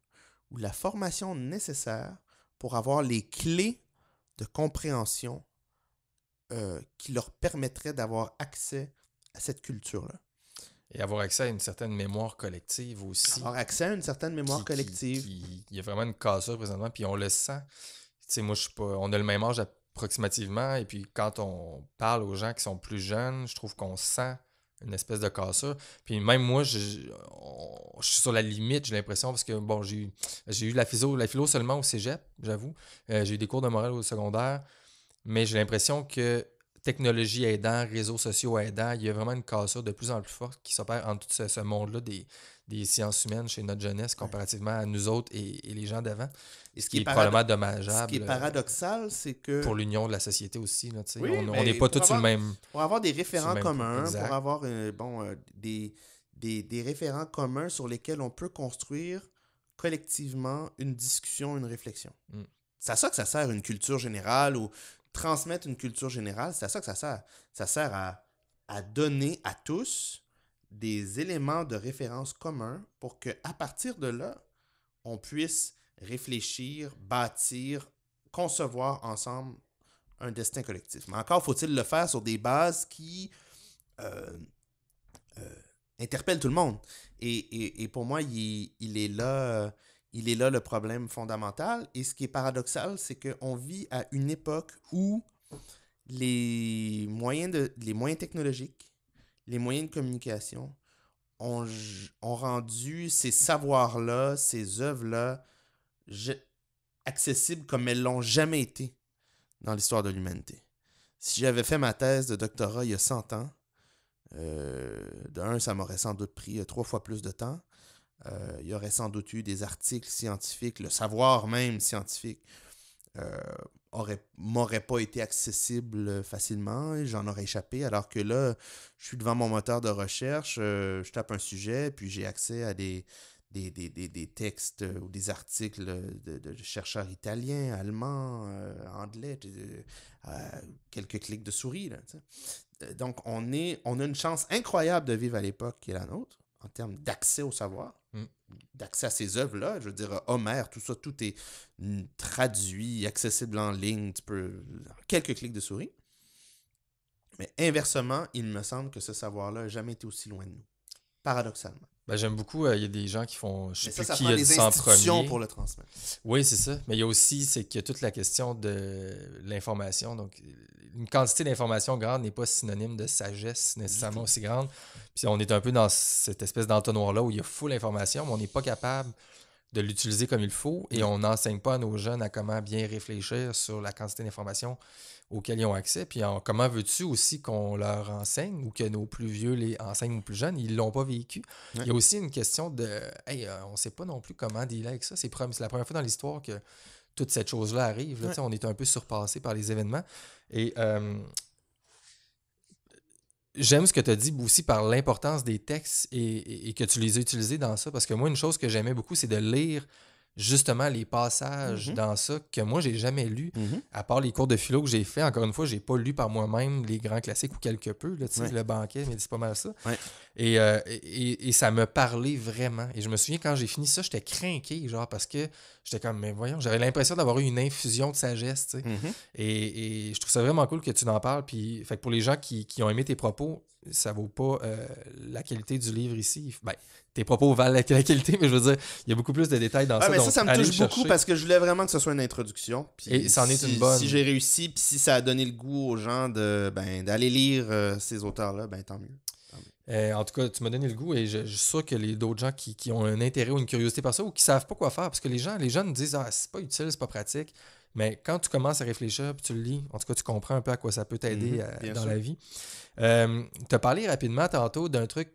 ou la formation nécessaire pour avoir les clés de compréhension euh, qui leur permettraient d'avoir accès à cette culture-là et avoir accès à une certaine mémoire collective aussi. Avoir accès à une certaine mémoire collective. il y a vraiment une cassure présentement, puis on le sent. Tu sais, moi, je suis pas. On a le même âge approximativement, et puis quand on parle aux gens qui sont plus jeunes, je trouve qu'on sent une espèce de cassure. Puis même moi, je, suis sur la limite, j'ai l'impression, parce que bon, j'ai eu, j'ai eu la, philo, la seulement au cégep, j'avoue. Euh, j'ai eu des cours de morale au secondaire, mais j'ai l'impression que technologie aidant, réseaux sociaux aidant, il y a vraiment une cassure de plus en plus forte qui s'opère en tout ce, monde-là des, sciences humaines chez notre jeunesse comparativement à nous autres et, les gens d'avant. Et ce qui, est, probablement dommageable. Ce qui est euh, paradoxal, c'est que. Pour l'union de la société aussi, on ben, n'est pas tous le même. Pour avoir des référents communs, pour avoir euh, bon, euh, des, des, référents communs sur lesquels on peut construire collectivement une discussion, une réflexion. Mm. C'est à ça que ça sert une culture générale ou transmettre une culture générale, c'est à ça que ça sert. Ça sert à, donner à tous des éléments de référence communs pour que à partir de là, on puisse réfléchir, bâtir, concevoir ensemble un destin collectif. Mais encore faut-il le faire sur des bases qui euh, euh, interpellent tout le monde. Et, pour moi, il, il est là, euh, il est là le problème fondamental. Et ce qui est paradoxal, c'est qu'on vit à une époque où les moyens, de, les moyens technologiques, les moyens de communication ont, rendu ces savoirs-là, ces œuvres-là, accessibles comme elles l'ont jamais été dans l'histoire de l'humanité. Si j'avais fait ma thèse de doctorat il y a 100 ans, euh, d'un, ça m'aurait sans doute pris euh, trois fois plus de temps. Euh, il y aurait sans doute eu des articles scientifiques, le savoir même scientifique euh, m'aurait pas été accessible euh, facilement et j'en aurais échappé. Alors que là, je suis devant mon moteur de recherche, euh, je tape un sujet, puis j'ai accès à des, des, textes ou des articles de, chercheurs italiens, allemands, anglais, quelques clics de souris. Donc, on, est, on a une chance incroyable de vivre à l'époque qui est la nôtre en termes d'accès au savoir d'accès à ces œuvres-là. Je veux dire, euh, Homère, tout ça, tout est mm, traduit, accessible en ligne, tu peux, en quelques clics de souris. Mais inversement, il me semble que ce savoir-là n'a jamais été aussi loin de nous, paradoxalement. Bah, j'aime beaucoup, euh, il y a des gens qui font. Je sais ça, ça prend a des pour le transmettre. Oui, c'est ça. Mais il y a aussi, c'est qu'il y a toute la question de l'information. Donc, une quantité d'information grande n'est pas synonyme de sagesse nécessairement aussi grande. Puis on est un peu dans cette espèce d'entonnoir-là où il y a full information, mais on n'est pas capable de l'utiliser comme il faut et mm. on n'enseigne pas à nos jeunes à comment bien réfléchir sur la quantité d'informations auxquels ils ont accès. Puis comment veux-tu aussi qu'on leur enseigne ou que nos plus vieux les enseignent aux plus jeunes? Ils ne l'ont pas vécu. Il y a aussi une question de euh, on ne sait pas non plus comment dealer avec ça. C'est la première fois dans l'histoire que toute cette chose-là arrive. On est un peu surpassé par les événements. Et euh, j'aime ce que tu as dit aussi par l'importance des textes et, et, que tu les as utilisés dans ça. Parce que moi, une chose que j'aimais beaucoup, c'est de lire justement les passages mm-hmm. dans ça que moi j'ai jamais lu mm-hmm. à part les cours de philo que j'ai fait encore une fois j'ai pas lu par moi-même les grands classiques ou quelque peu le banquet mais c'est pas mal ça euh, et, ça me parlait vraiment et je me souviens quand j'ai fini ça j'étais craqué genre parce que j'étais comme mais voyons j'avais l'impression d'avoir eu une infusion de sagesse mm-hmm. et, je trouve ça vraiment cool que tu en parles puis fait pour les gens qui, ont aimé tes propos ça vaut pas euh, la qualité du livre ici ben, tes propos valent la qualité, mais je veux dire, il y a beaucoup plus de détails dans ah, ça. ça, me touche beaucoup parce que je voulais vraiment que ce soit une introduction. Et c'en si, est une bonne. Si j'ai réussi, puis si ça a donné le goût aux gens de ben, d'aller lire euh, ces auteurs-là, ben tant mieux. Euh, en tout cas, tu m'as donné le goût et je, suis sûr que les d'autres gens qui, ont un intérêt ou une curiosité par ça ou qui savent pas quoi faire, parce que les gens, les jeunes disent Ah, c'est pas utile, c'est pas pratique. Mais quand tu commences à réfléchir puis tu le lis, en tout cas, tu comprends un peu à quoi ça peut t'aider mhm, euh, dans la vie. Euh, tu as parlé rapidement tantôt d'un truc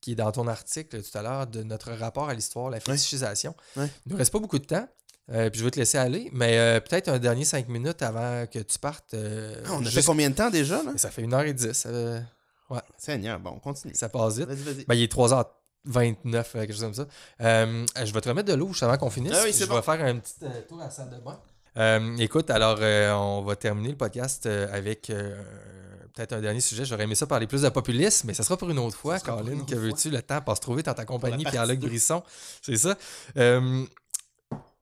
qui est dans ton article tout à l'heure de notre rapport à l'histoire, la fétichisation. Il ne nous reste pas beaucoup de temps. Euh, puis je vais te laisser aller, mais euh, peut-être un dernier cinq minutes avant que tu partes. Euh, ah, on a fait combien de temps déjà? Ça fait 1h10. Ouais. Seigneur, bon, continue. Ça passe vite. Ben, il est 3h29, quelque chose comme ça. je vais te remettre de l'eau juste avant qu'on finisse. Ah on va je vais faire un petit tour à la salle de bain. écoute, alors on va terminer le podcast avec peut-être un dernier sujet. J'aurais aimé ça parler plus de populisme, mais ça sera pour une autre fois. Caroline, que veux-tu? Le temps passe se trouver dans ta compagnie, Pierre-Luc Brisson. C'est ça. Euh,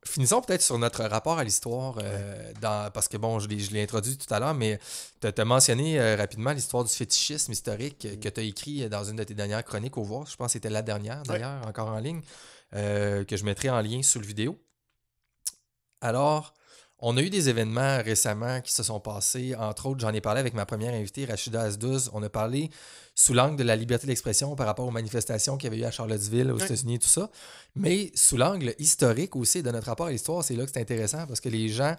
finissons peut-être sur notre rapport à l'histoire, euh, parce que bon, je l'ai, introduit tout à l'heure, mais tu as mentionné euh, rapidement l'histoire du fétichisme historique que tu as écrit dans une de tes dernières chroniques au voir. Je pense que c'était la dernière, d'ailleurs, encore en ligne, que je mettrai en lien sous le vidéo. Alors, on a eu des événements récemment qui se sont passés. Entre autres, j'en ai parlé avec ma première invitée, Rachida Asdouz. On a parlé sous l'angle de la liberté d'expression par rapport aux manifestations qu'il y avait eu à Charlottesville, aux États-Unis, tout ça. Mais sous l'angle historique aussi de notre rapport à l'histoire, c'est là que c'est intéressant parce que les gens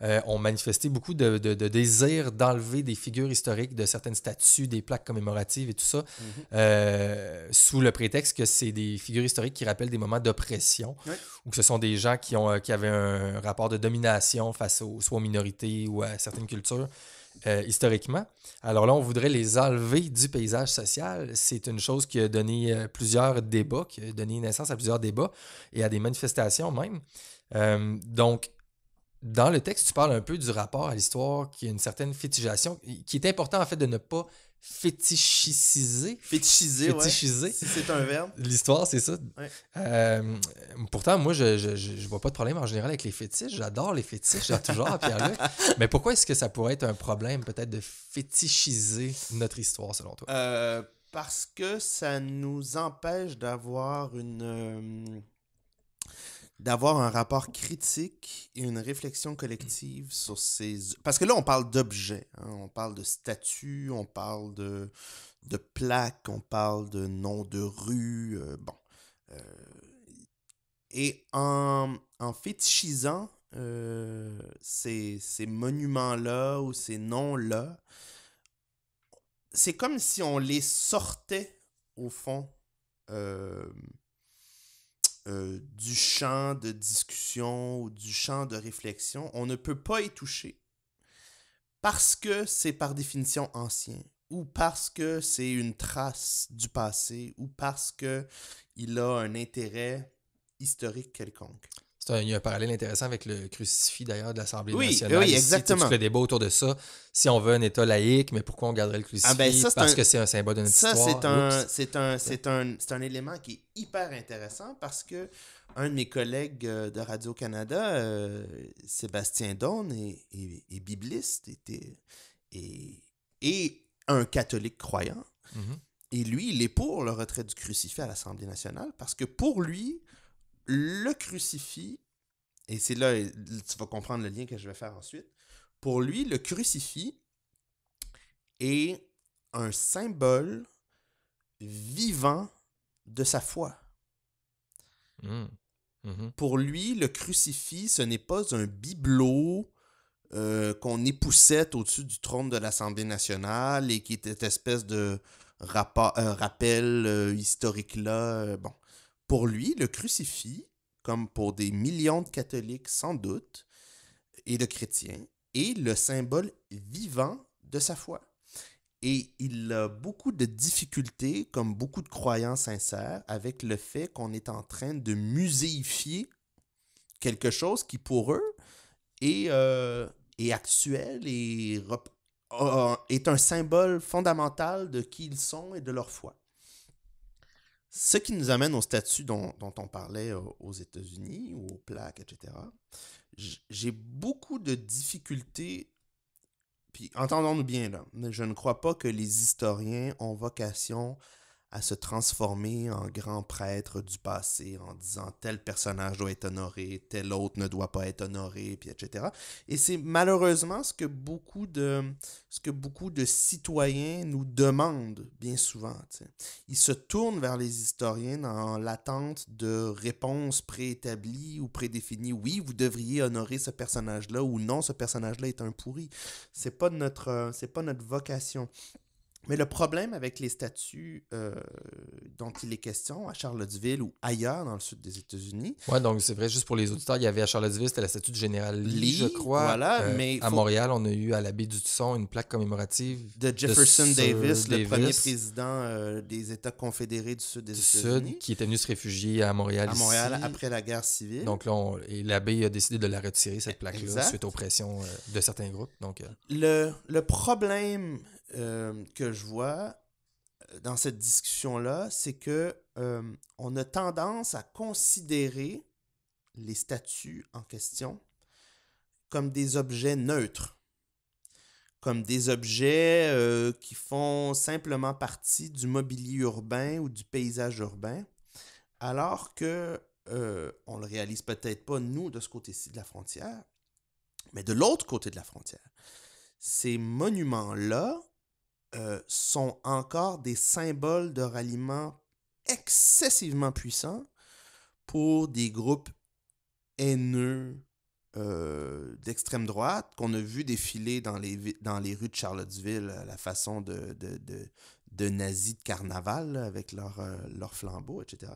euh, ont manifesté beaucoup de, de, désir d'enlever des figures historiques, de certaines statues, des plaques commémoratives et tout ça, mhm. euh, sous le prétexte que c'est des figures historiques qui rappellent des moments d'oppression ou que ce sont des gens qui, ont, euh, qui avaient un rapport de domination face aux, soit aux minorités ou à certaines cultures. historiquement. Alors là, on voudrait les enlever du paysage social. C'est une chose qui a donné plusieurs débats, qui a donné naissance à plusieurs débats et à des manifestations même. donc, dans le texte, tu parles un peu du rapport à l'histoire qui a une certaine fétichisation, qui est important en fait de ne pas Fétichiser, fétichiser. c'est un verbe. L'histoire, c'est ça. Euh, pourtant, moi, je, je, vois pas de problème en général avec les fétiches. J'adore les fétiches, j'ai toujours, <laughs> Pierre-Luc. Mais pourquoi est-ce que ça pourrait être un problème peut-être de fétichiser notre histoire, selon toi? Euh, parce que ça nous empêche d'avoir une... Euh, d'avoir un rapport critique et une réflexion collective sur ces... Parce que là, on parle d'objets, hein, on parle de statues, on parle de, de plaques, on parle de noms de rues, euh, bon. Euh, et en, en fétichisant euh, ces, ces monuments-là ou ces noms-là, c'est comme si on les sortait, au fond, euh, du champ de discussion ou du champ de réflexion, on ne peut pas y toucher parce que c'est par définition ancien ou parce que c'est une trace du passé ou parce que il a un intérêt historique quelconque il y a un parallèle intéressant avec le crucifix d'ailleurs de l'Assemblée nationale. Oui, exactement. Ici, tout le débat autour de ça. Si on veut un État laïque, mais pourquoi on garderait le crucifix ah ben, Parce que c'est un symbole de notre ça, histoire. Ça, c'est un, c'est un, un, élément qui est hyper intéressant parce que un de mes collègues euh, de Radio-Canada, euh, Sébastien Daune, est, bibliste était, et, un catholique croyant. Mhm. Et lui, il est pour le retrait du crucifix à l'Assemblée nationale parce que pour lui, le crucifix, et c'est là, tu vas comprendre le lien que je vais faire ensuite, pour lui, le crucifix est un symbole vivant de sa foi. Mmh. Mmh pour lui, le crucifix, ce n'est pas un bibelot euh, qu'on époussait au-dessus du trône de l'Assemblée nationale et qui était espèce de euh, rappel euh, historique-là. bon pour lui, le crucifix, comme pour des millions de catholiques sans doute, et de chrétiens, est le symbole vivant de sa foi. Et il a beaucoup de difficultés, comme beaucoup de croyants sincères, avec le fait qu'on est en train de muséifier quelque chose qui, pour eux, est, euh, est actuel et euh, est un symbole fondamental de qui ils sont et de leur foi. Ce qui nous amène au statut dont, on parlait euh, aux États-Unis, aux plaques, etc. J'ai beaucoup de difficultés, puis entendons-nous bien là, je ne crois pas que les historiens ont vocation à se transformer en grand prêtre du passé en disant tel personnage doit être honoré, tel autre ne doit pas être honoré, puis etc. Et c'est malheureusement ce que beaucoup de ce que beaucoup de citoyens nous demandent bien souvent. Ils se tournent vers les historiens en l'attente de réponses préétablies ou prédéfinies. Oui, vous devriez honorer ce personnage-là ou non, ce personnage-là est un pourri. C'est pas notre c'est pas notre vocation. Mais le problème avec les statuts euh, dont il est question à Charlottesville ou ailleurs dans le sud des États-Unis. Oui, donc c'est vrai, juste pour les auditeurs, il y avait à Charlottesville, c'était la statue du général Lee, je crois. Voilà, euh, mais. À Montréal, on a eu à l'abbaye du Tusson une plaque commémorative de Jefferson Davis, le premier président euh, des États confédérés du sud des États-Unis. Sud, qui était venu se réfugier à Montréal. À Montréal après la guerre civile. Donc là, l'abbaye a décidé de la retirer, cette e, plaque-là, suite aux pressions de certains groupes. Donc, le, le problème euh, que je vois euh, dans cette discussion-là, c'est que euh, on a tendance à considérer les statues en question comme des objets neutres, comme des objets qui font simplement partie du mobilier urbain ou du paysage urbain, alors que euh, on le réalise peut-être pas nous de ce côté-ci de la frontière, mais de l'autre côté de la frontière. Ces monuments-là euh, sont encore des symboles de ralliement excessivement puissants pour des groupes haineux euh, d'extrême droite qu'on a vu défiler dans les, dans les rues de Charlottesville à euh, la façon de, de, de, nazis de carnaval avec leurs flambeaux, etc.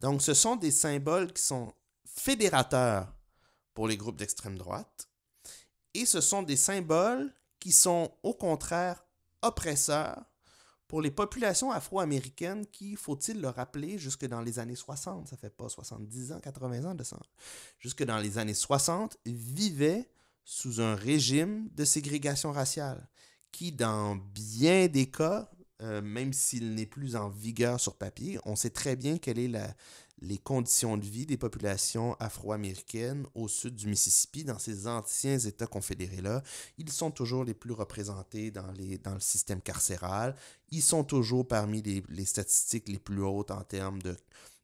Donc ce sont des symboles qui sont fédérateurs pour les groupes d'extrême droite et ce sont des symboles qui sont au contraire oppresseur pour les populations afro-américaines qui, faut-il le rappeler, jusque dans les années 60, ça fait pas 70 ans, 80 ans, ça jusque dans les années 60, vivaient sous un régime de ségrégation raciale qui, dans bien des cas, euh, même s'il n'est plus en vigueur sur papier, on sait très bien quelle est la, les conditions de vie des populations afro-américaines au sud du Mississippi, dans ces anciens États confédérés-là, ils sont toujours les plus représentés dans, le système carcéral. Ils sont toujours parmi les, statistiques les plus hautes en termes de,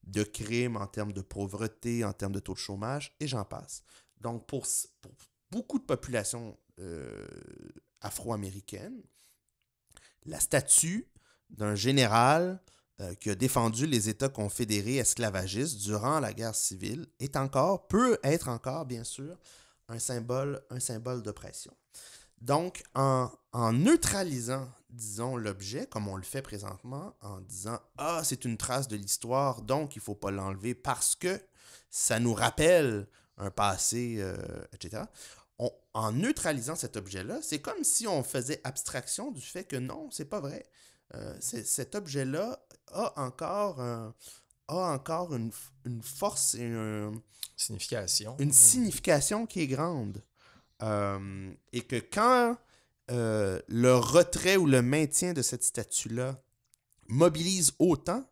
de crimes, en termes de pauvreté, en termes de taux de chômage, et j'en passe. Donc, pour, beaucoup de populations euh, afro-américaines, la statue d'un général euh, qui a défendu les États confédérés esclavagistes durant la guerre civile, est encore, peut être encore, bien sûr, un symbole, un symbole d'oppression. Donc, en, neutralisant, disons, l'objet, comme on le fait présentement, en disant Ah, c'est une trace de l'histoire, donc il ne faut pas l'enlever parce que ça nous rappelle un passé, euh, etc. en neutralisant cet objet-là, c'est comme si on faisait abstraction du fait que non, c'est pas vrai. Euh, cet objet-là a encore encore une, force et signification. une hmm. signification qui est grande. Euh, et que quand euh, le retrait ou le maintien de cette statue-là mobilise autant,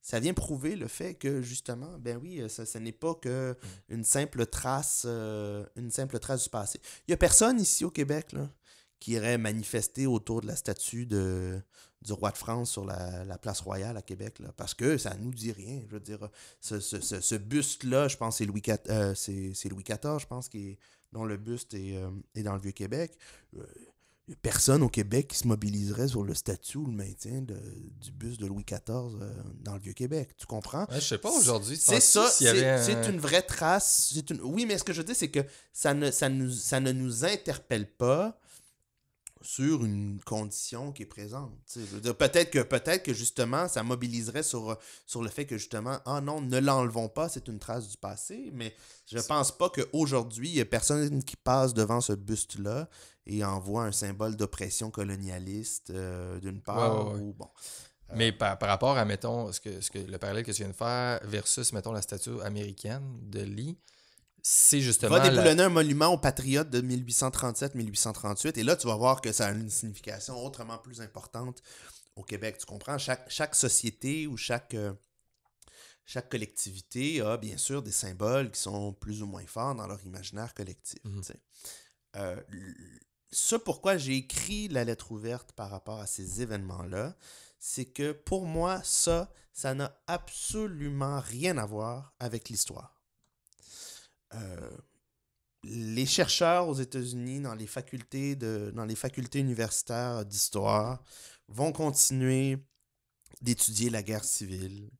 ça vient prouver le fait que justement, ben oui, ça, ce n'est pas que hmm. une simple trace, euh, une simple trace du passé. Il n'y a personne ici au Québec là, qui irait manifester autour de la statue de, du roi de France sur la, place royale à Québec, parce que ça ne nous dit rien. Je veux dire, ce, ce, buste-là, je pense, c'est Louis, euh, c'est, Louis XIV, je pense, qui dont le buste est, euh, dans le Vieux-Québec. Euh, personne au Québec qui se mobiliserait sur le statut ou le maintien du buste de Louis XIV dans le Vieux-Québec. Tu comprends? je sais pas aujourd'hui. C'est ça, c'est une vraie trace. Une... Oui, mais ce que je dis, c'est que ça ne, ça, nous, ça ne nous interpelle pas sur une condition qui est présente. Peut-être que, peut que justement, ça mobiliserait sur, sur le fait que justement, ah non, ne l'enlevons pas, c'est une trace du passé, mais je pense pas qu'aujourd'hui, il n'y a personne qui passe devant ce buste-là et envoie un symbole d'oppression colonialiste euh, d'une part. Ou, bon, euh. Mais par, rapport à, mettons, ce que, que, le parallèle que tu viens de faire versus, mettons, la statue américaine de Lee, c'est justement. Va déboulonner un monument aux patriotes de 1837-1838, et là, tu vas voir que ça a une signification autrement plus importante au Québec. Tu comprends? Chaque, société ou chaque. Euh, chaque collectivité a bien sûr des symboles qui sont plus ou moins forts dans leur imaginaire collectif. Mhm. Euh, ce pourquoi j'ai écrit la lettre ouverte par rapport à ces événements-là, c'est que pour moi, ça, ça n'a absolument rien à voir avec l'histoire. Euh, les chercheurs aux États-Unis dans les facultés de, dans les facultés universitaires d'histoire vont continuer d'étudier la guerre civile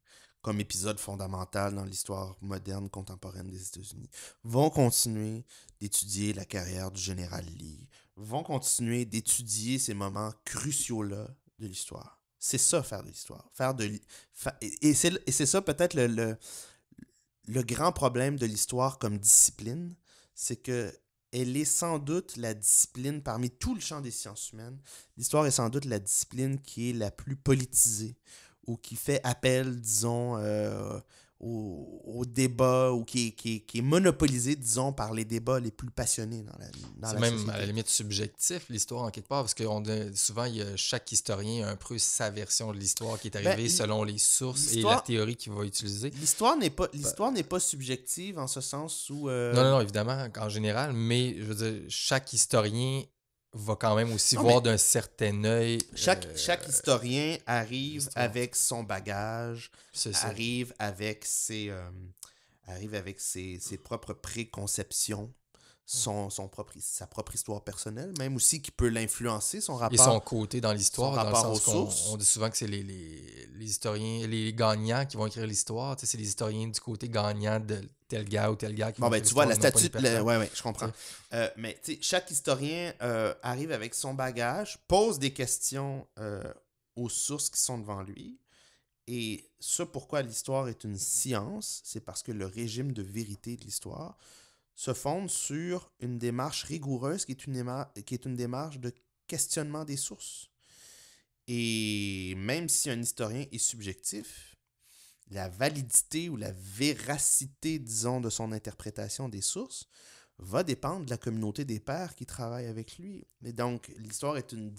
comme épisode fondamental dans l'histoire moderne contemporaine des États-Unis, vont continuer d'étudier la carrière du général Lee, vont continuer d'étudier ces moments cruciaux-là de l'histoire. C'est ça, faire de l'histoire. Faire de, et c'est ça peut-être le, le grand problème de l'histoire comme discipline, c'est que elle est sans doute la discipline parmi tout le champ des sciences humaines. L'histoire est sans doute la discipline qui est la plus politisée ou qui fait appel, disons, euh, au, débat ou qui est, qui, qui monopolisé, disons, par les débats les plus passionnés dans la, dans C'est même à la limite subjectif, l'histoire, en quelque part, parce que souvent, il y a, chaque historien a un peu sa version de l'histoire qui est ben, arrivée selon les sources et la théorie qu'il va utiliser. L'histoire n'est pas, bah. l'histoire n'est pas subjective en ce sens où... Euh, non, non, non, évidemment, en général, mais je veux dire, chaque historien va quand même aussi voir d'un certain œil. Chaque, euh, historien arrive avec son bagage, arrive avec arrive avec ses euh, propres préconceptions son, son propre, sa propre histoire personnelle, même aussi qui peut l'influencer, son rapport. Et son côté dans l'histoire, dans le sens qu'on on, dit souvent que c'est les, les, les, historiens, les gagnants qui vont écrire l'histoire. C'est les historiens du côté gagnant de tel gars ou tel gars qui Bon, ben, tu vois, la statue. ouais, ouais, je comprends. Euh, mais chaque historien euh, arrive avec son bagage, pose des questions euh, aux sources qui sont devant lui. Et ce pourquoi l'histoire est une science, c'est parce que le régime de vérité de l'histoire, se fonde sur une démarche rigoureuse qui est une, démarche, qui est une démarche de questionnement des sources. Et même si un historien est subjectif, la validité ou la véracité, disons, de son interprétation des sources va dépendre de la communauté des pairs qui travaillent avec lui. Et donc, l'histoire est une,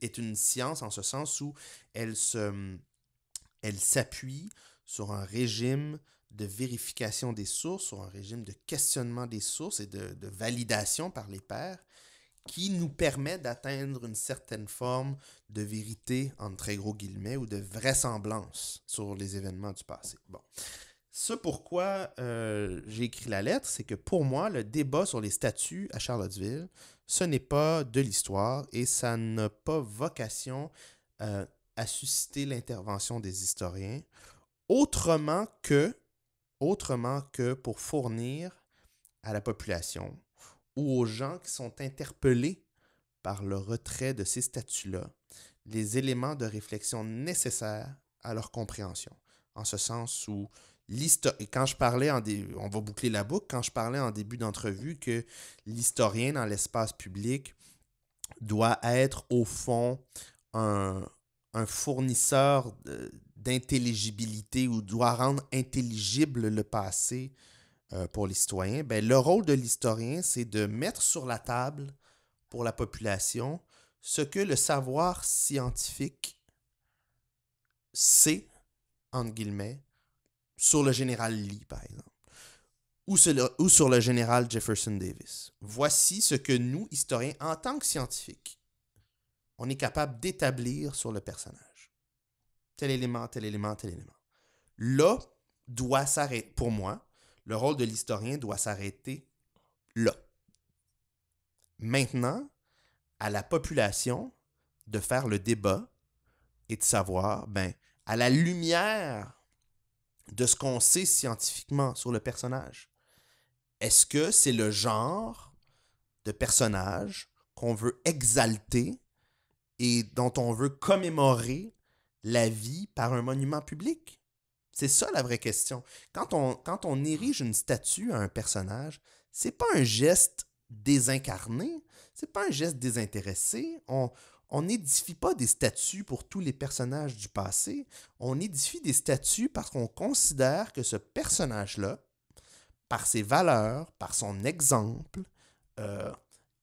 est une science en ce sens où elle se, elle s'appuie sur un régime de vérification des sources ou un régime de questionnement des sources et de, validation par les pairs qui nous permet d'atteindre une certaine forme de vérité, en très gros guillemets, ou de vraisemblance sur les événements du passé. Bon. Ce pourquoi euh, j'ai écrit la lettre, c'est que pour moi, le débat sur les statuts à Charlottesville, ce n'est pas de l'histoire et ça n'a pas vocation euh, à susciter l'intervention des historiens, autrement que autrement que pour fournir à la population ou aux gens qui sont interpellés par le retrait de ces statuts-là les éléments de réflexion nécessaires à leur compréhension. En ce sens où et quand je parlais en on va boucler la boucle, quand je parlais en début d'entrevue que l'historien dans l'espace public doit être au fond un, un fournisseur d'intelligibilité ou doit rendre intelligible le passé euh, pour les citoyens, ben, le rôle de l'historien, c'est de mettre sur la table pour la population ce que le savoir scientifique sait, entre guillemets, sur le général Lee, par exemple, ou sur ou sur le général Jefferson Davis. Voici ce que nous, historiens, en tant que scientifiques, on est capable d'établir sur le personnage tel élément, tel élément, tel élément. Là doit s'arrêter, pour moi, le rôle de l'historien doit s'arrêter là. Maintenant, à la population de faire le débat et de savoir, ben, à la lumière de ce qu'on sait scientifiquement sur le personnage, est-ce que c'est le genre de personnage qu'on veut exalter et dont on veut commémorer la vie par un monument public? C'est ça la vraie question. Quand on, quand on érige une statue à un personnage, c'est pas un geste désincarné, c'est pas un geste désintéressé. On, on n'édifie pas des statues pour tous les personnages du passé, on édifie des statues parce qu'on considère que ce personnage-là, par ses valeurs, par son exemple, euh,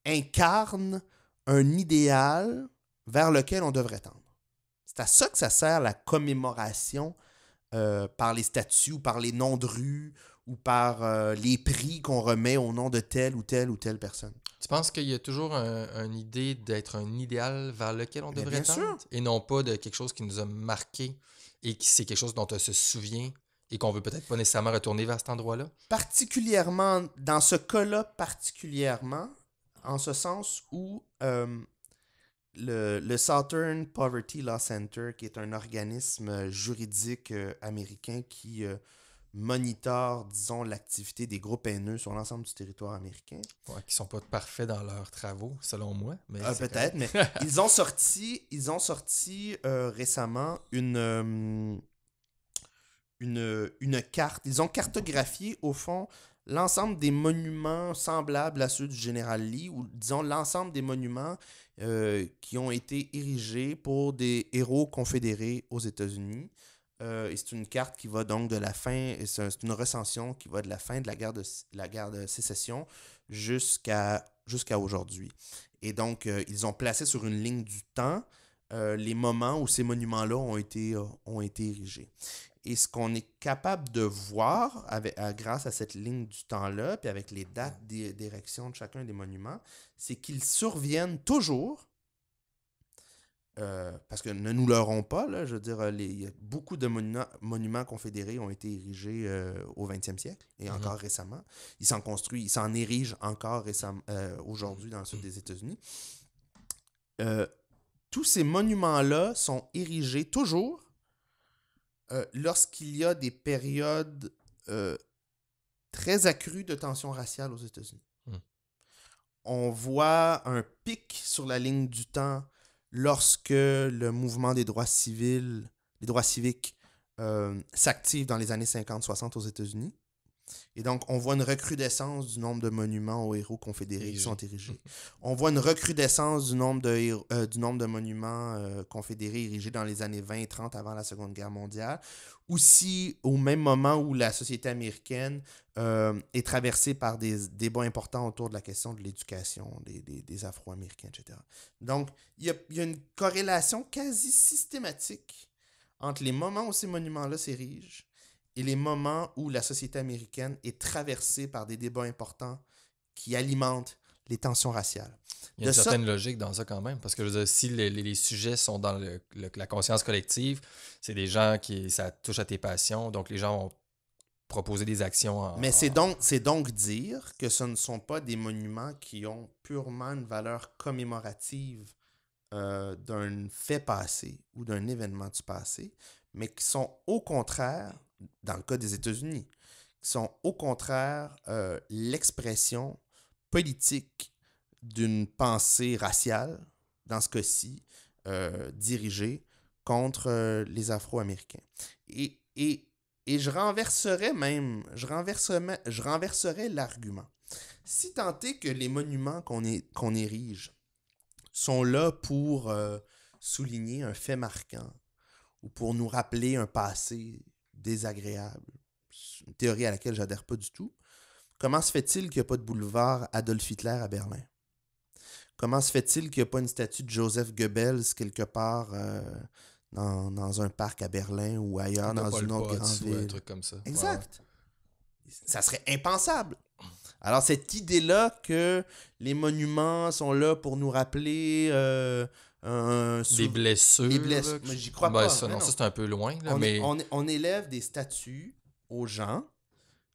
incarne un idéal vers lequel on devrait tendre. C'est à ça que ça sert la commémoration euh, par les statues ou par les noms de rue ou par euh, les prix qu'on remet au nom de telle ou telle ou telle personne. Tu penses qu'il y a toujours une idée d'être un idéal vers lequel on devrait tendre et non pas de quelque chose qui nous a marqué et qui c'est quelque chose dont on se souvient et qu'on veut peut-être pas nécessairement retourner vers cet endroit-là? Particulièrement, dans ce cas-là particulièrement, en ce sens où euh, le, le, Southern Poverty Law Center, qui est un organisme euh, juridique euh, américain qui euh, monite disons, l'activité des groupes haineux sur l'ensemble du territoire américain. qui sont pas parfaits dans leurs travaux, selon moi. Mais ah, peut-être, mais <laughs> ils ont sorti, ils ont sorti récemment une, une, une carte. Ils ont cartographié, au fond, l'ensemble des monuments semblables à ceux du général Lee, ou disons l'ensemble des monuments euh, qui ont été érigés pour des héros confédérés aux États-Unis. Euh, c'est une carte qui va donc de la fin, c'est une recension qui va de la fin de la guerre de, la guerre sécession jusqu'à aujourd'hui. Et donc, euh, ils ont placé sur une ligne du temps euh, les moments où ces monuments-là ont été, ont été érigés. Et ce qu'on est capable de voir grâce à cette ligne du temps-là, puis avec les dates d'érection de chacun des monuments, c'est qu'ils surviennent toujours, euh, parce que ne nous leurrons pas, là, je veux dire, les, beaucoup de monuments, confédérés ont été érigés euh, au 20e siècle et mm-hmm. encore récemment. Ils s'en construisent, ils s'en érigent encore récemment, euh, aujourd'hui dans le sud des États-Unis. tous ces monuments-là sont érigés toujours euh, lorsqu'il y a des périodes euh, très accrues de tensions raciales aux États-Unis. Hmm. On voit un pic sur la ligne du temps lorsque le mouvement des droits civils, les droits civiques, euh, s'active dans les années 50-60 aux États-Unis. Et donc, on voit une recrudescence du nombre de monuments aux héros confédérés qui sont érigés. On voit une recrudescence du nombre de, euh, monuments euh, confédérés érigés dans les années 20 et 30 avant la Seconde Guerre mondiale. Aussi, au même moment où la société américaine euh, est traversée par des débats importants autour de la question de l'éducation des, Afro-Américains, etc. Donc, il y a une corrélation quasi systématique entre les moments où ces monuments-là s'érigent et les moments où la société américaine est traversée par des débats importants qui alimentent les tensions raciales. Il y a une certaine logique dans ça quand même, parce que je veux dire, si les, les, sujets sont dans le, la conscience collective, c'est des gens qui, ça touche à tes passions, donc les gens vont proposer des actions. Mais c'est donc, c'est donc dire que ce ne sont pas des monuments qui ont purement une valeur commémorative euh, d'un fait passé ou d'un événement du passé, mais qui sont au contraire dans le cas des États-Unis, qui sont au contraire euh, l'expression politique d'une pensée raciale, dans ce cas-ci, euh, dirigée contre euh, les Afro-Américains. Et, et, et, je renverserai même, je je renverserai l'argument. Si tant est que les monuments qu'on qu'on érige sont là pour souligner un fait marquant ou pour nous rappeler un passé désagréable. une théorie à laquelle j'adhère pas du tout. Comment se fait-il qu'il n'y a pas de boulevard Adolf Hitler à Berlin? Comment se fait-il qu'il n'y a pas une statue de Joseph Goebbels quelque part euh, dans, un parc à Berlin ou ailleurs dans une autre grande ville? Un truc comme ça. Exact. Ça serait impensable. Alors cette idée-là que les monuments sont là pour nous rappeler euh, des blessures. Des j'y crois ben, pas. Ça, non, ça c'est un peu loin. on, mais... on, élève des statuts aux gens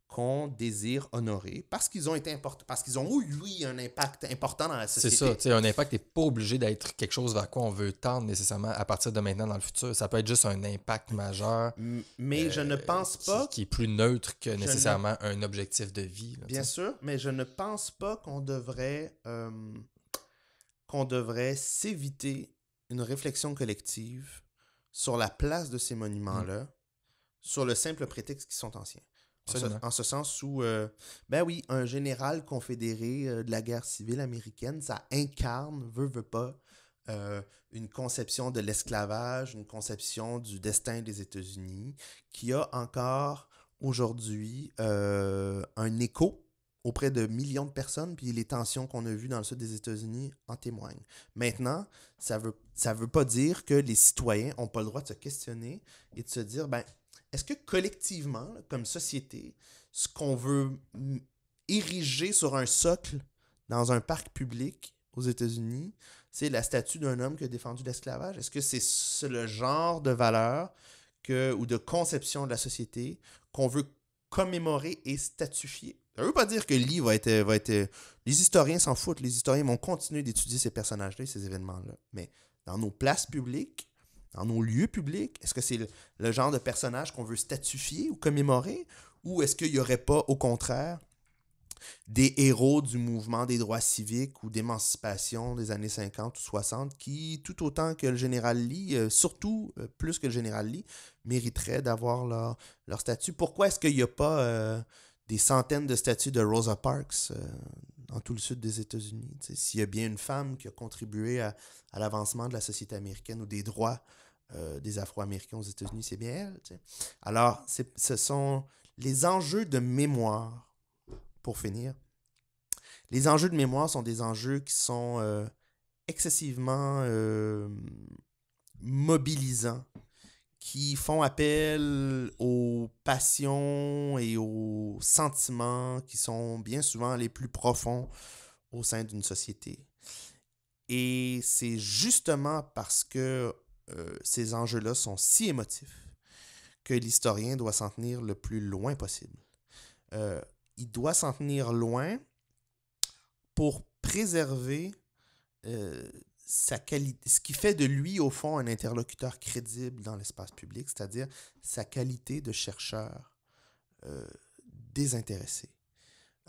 qu'on désire honorer parce qu'ils ont été importants, parce qu'ils ont eu oui, un impact important dans la société. C'est ça, un impact n'est pas obligé d'être quelque chose vers quoi on veut tendre nécessairement à partir de maintenant dans le futur. Ça peut être juste un impact majeur. Mais je ne euh, pense pas. Qui, qui est plus neutre que nécessairement un objectif de vie. Bien sûr, mais je ne pense pas qu'on devrait. Euh, qu'on devrait s'éviter une réflexion collective sur la place de ces mmh. monuments-là, sur le simple prétexte qu'ils sont anciens. En ce, sens où, euh, ben oui, un général confédéré euh, de la guerre civile américaine, ça incarne, veut, veut pas, euh, une conception de l'esclavage, une conception du destin des États-Unis, qui a encore aujourd'hui un écho auprès de millions de personnes, puis les tensions qu'on a vues dans le sud des États-Unis en témoignent. Maintenant, ça veut, ça veut pas dire que les citoyens n'ont pas le droit de se questionner et de se dire, ben, est-ce que collectivement, comme société, ce qu'on veut ériger sur un socle dans un parc public aux États-Unis, c'est la statue d'un homme qui a défendu l'esclavage? Est-ce que c'est le genre de valeur que, ou de conception de la société qu'on veut commémorer et statifier ça veut pas dire que Lee va être. les historiens s'en foutent. Les historiens vont continuer d'étudier ces personnages-là et ces événements-là. Mais dans nos places publiques, dans nos lieux publics, est-ce que c'est le, genre de personnage qu'on veut statifier ou commémorer? Ou est-ce qu'il n'y aurait pas, au contraire, des héros du mouvement des droits civiques ou d'émancipation des années 50 ou 60 qui, tout autant que le général Lee, euh, surtout euh, plus que le général Lee, mériteraient d'avoir leur, leur statut? Pourquoi est-ce qu'il n'y a pas... Euh, des centaines de statues de Rosa Parks euh, dans tout le sud des États-Unis. S'il y a bien une femme qui a contribué à, l'avancement de la société américaine ou des droits euh, des Afro-Américains aux États-Unis, c'est bien elle. Alors, ce sont les enjeux de mémoire, pour finir. Les enjeux de mémoire sont des enjeux qui sont euh, excessivement mobilisants qui font appel aux passions et aux sentiments qui sont bien souvent les plus profonds au sein d'une société. Et c'est justement parce que euh, ces enjeux-là sont si émotifs que l'historien doit s'en tenir le plus loin possible. Euh, il doit s'en tenir loin pour préserver euh, ce qui fait de lui, au fond, un interlocuteur crédible dans l'espace public, c'est-à-dire sa qualité de chercheur euh, désintéressé.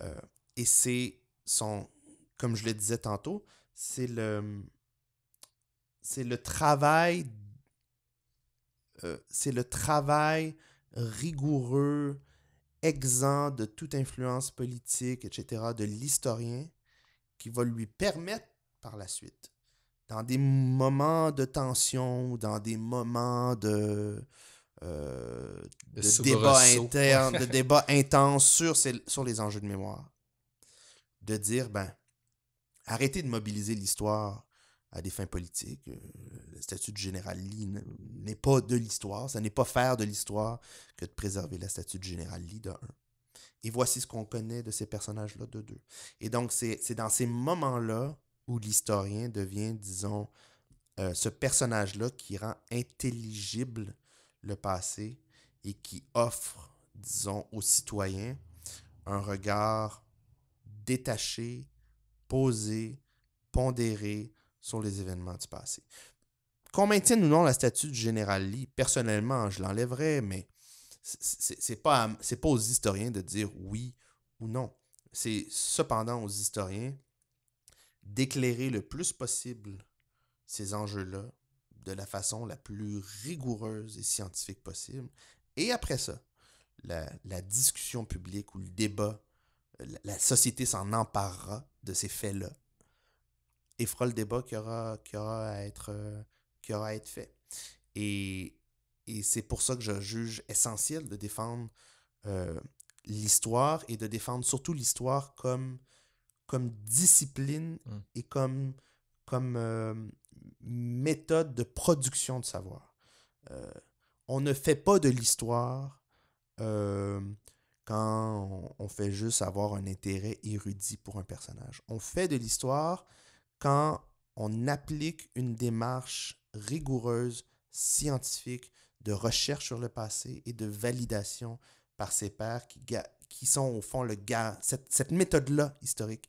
Euh, et c'est son, comme je le disais tantôt, c'est le, c'est le travail, euh, c'est le travail rigoureux, exempt de toute influence politique, etc., de l'historien, qui va lui permettre par la suite dans des moments de tension, dans des moments de, euh, de, débat de <laughs> débat intense sur, sur les enjeux de mémoire, de dire, ben, arrêtez de mobiliser l'histoire à des fins politiques. Euh, le statut de général Lee n'est pas de l'histoire, ça n'est pas faire de l'histoire que de préserver la statut de général Lee de un Et voici ce qu'on connaît de ces personnages-là de deux. Et donc, c'est dans ces moments-là où l'historien devient, disons, euh, ce personnage-là qui rend intelligible le passé et qui offre, disons, aux citoyens un regard détaché, posé, pondéré sur les événements du passé. Qu'on maintienne ou non la statue du général Lee, personnellement, je l'enlèverais, mais ce pas, pas aux historiens de dire oui ou non. C'est cependant aux historiens d'éclairer le plus possible ces enjeux-là de la façon la plus rigoureuse et scientifique possible. Et après ça, la, discussion publique ou le débat, la, société s'en emparera de ces faits-là et fera le débat qui aura, aura, à, être, euh, être fait. Et, c'est pour ça que je juge essentiel de défendre euh, l'histoire et de défendre surtout l'histoire comme comme discipline mm. et comme, comme euh, méthode de production de savoir. Euh, on ne fait pas de l'histoire euh, quand on, fait juste avoir un intérêt érudit pour un personnage. On fait de l'histoire quand on applique une démarche rigoureuse, scientifique, de recherche sur le passé et de validation par ses pères qui, sont au fond le cette, cette méthode-là historique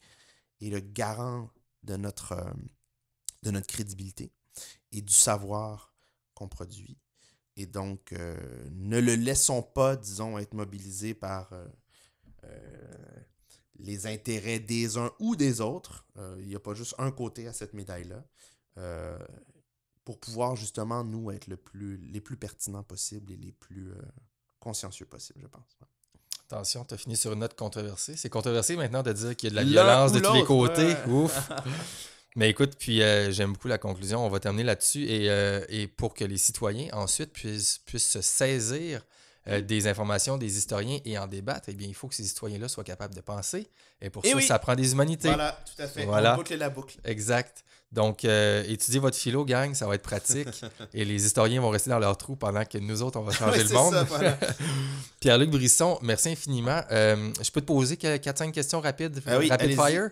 est le garant de notre, euh, de notre crédibilité et du savoir qu'on produit. Et donc, euh, ne le laissons pas, disons, être mobilisé par euh, les intérêts des uns ou des autres. Il n'y a pas juste un côté à cette médaille-là. pour pouvoir justement, nous, être le plus, les plus pertinents possibles et les plus consciencieux possible, je pense. Attention, tu as fini sur une note controversée. C'est controversé maintenant de dire qu'il y a de la violence de tous les côtés. Ouf. <laughs> Mais écoute, puis euh, j'aime beaucoup la conclusion. On va terminer là-dessus. Euh, et, pour que les citoyens ensuite puissent, puissent se saisir euh, des informations des historiens et en débattre, eh bien, il faut que ces citoyens-là soient capables de penser. Et pour ça, ça prend des humanités. Voilà, tout à fait. Voilà. On boucle la boucle. Exact. Donc, euh, étudiez votre philo, gang, ça va être pratique. <laughs> et les historiens vont rester dans leur trou pendant que nous autres, on va changer le monde. <laughs> Pierre-Luc Brisson, merci infiniment. Euh, je peux te poser 4-5 questions rapides, ah rapid fire,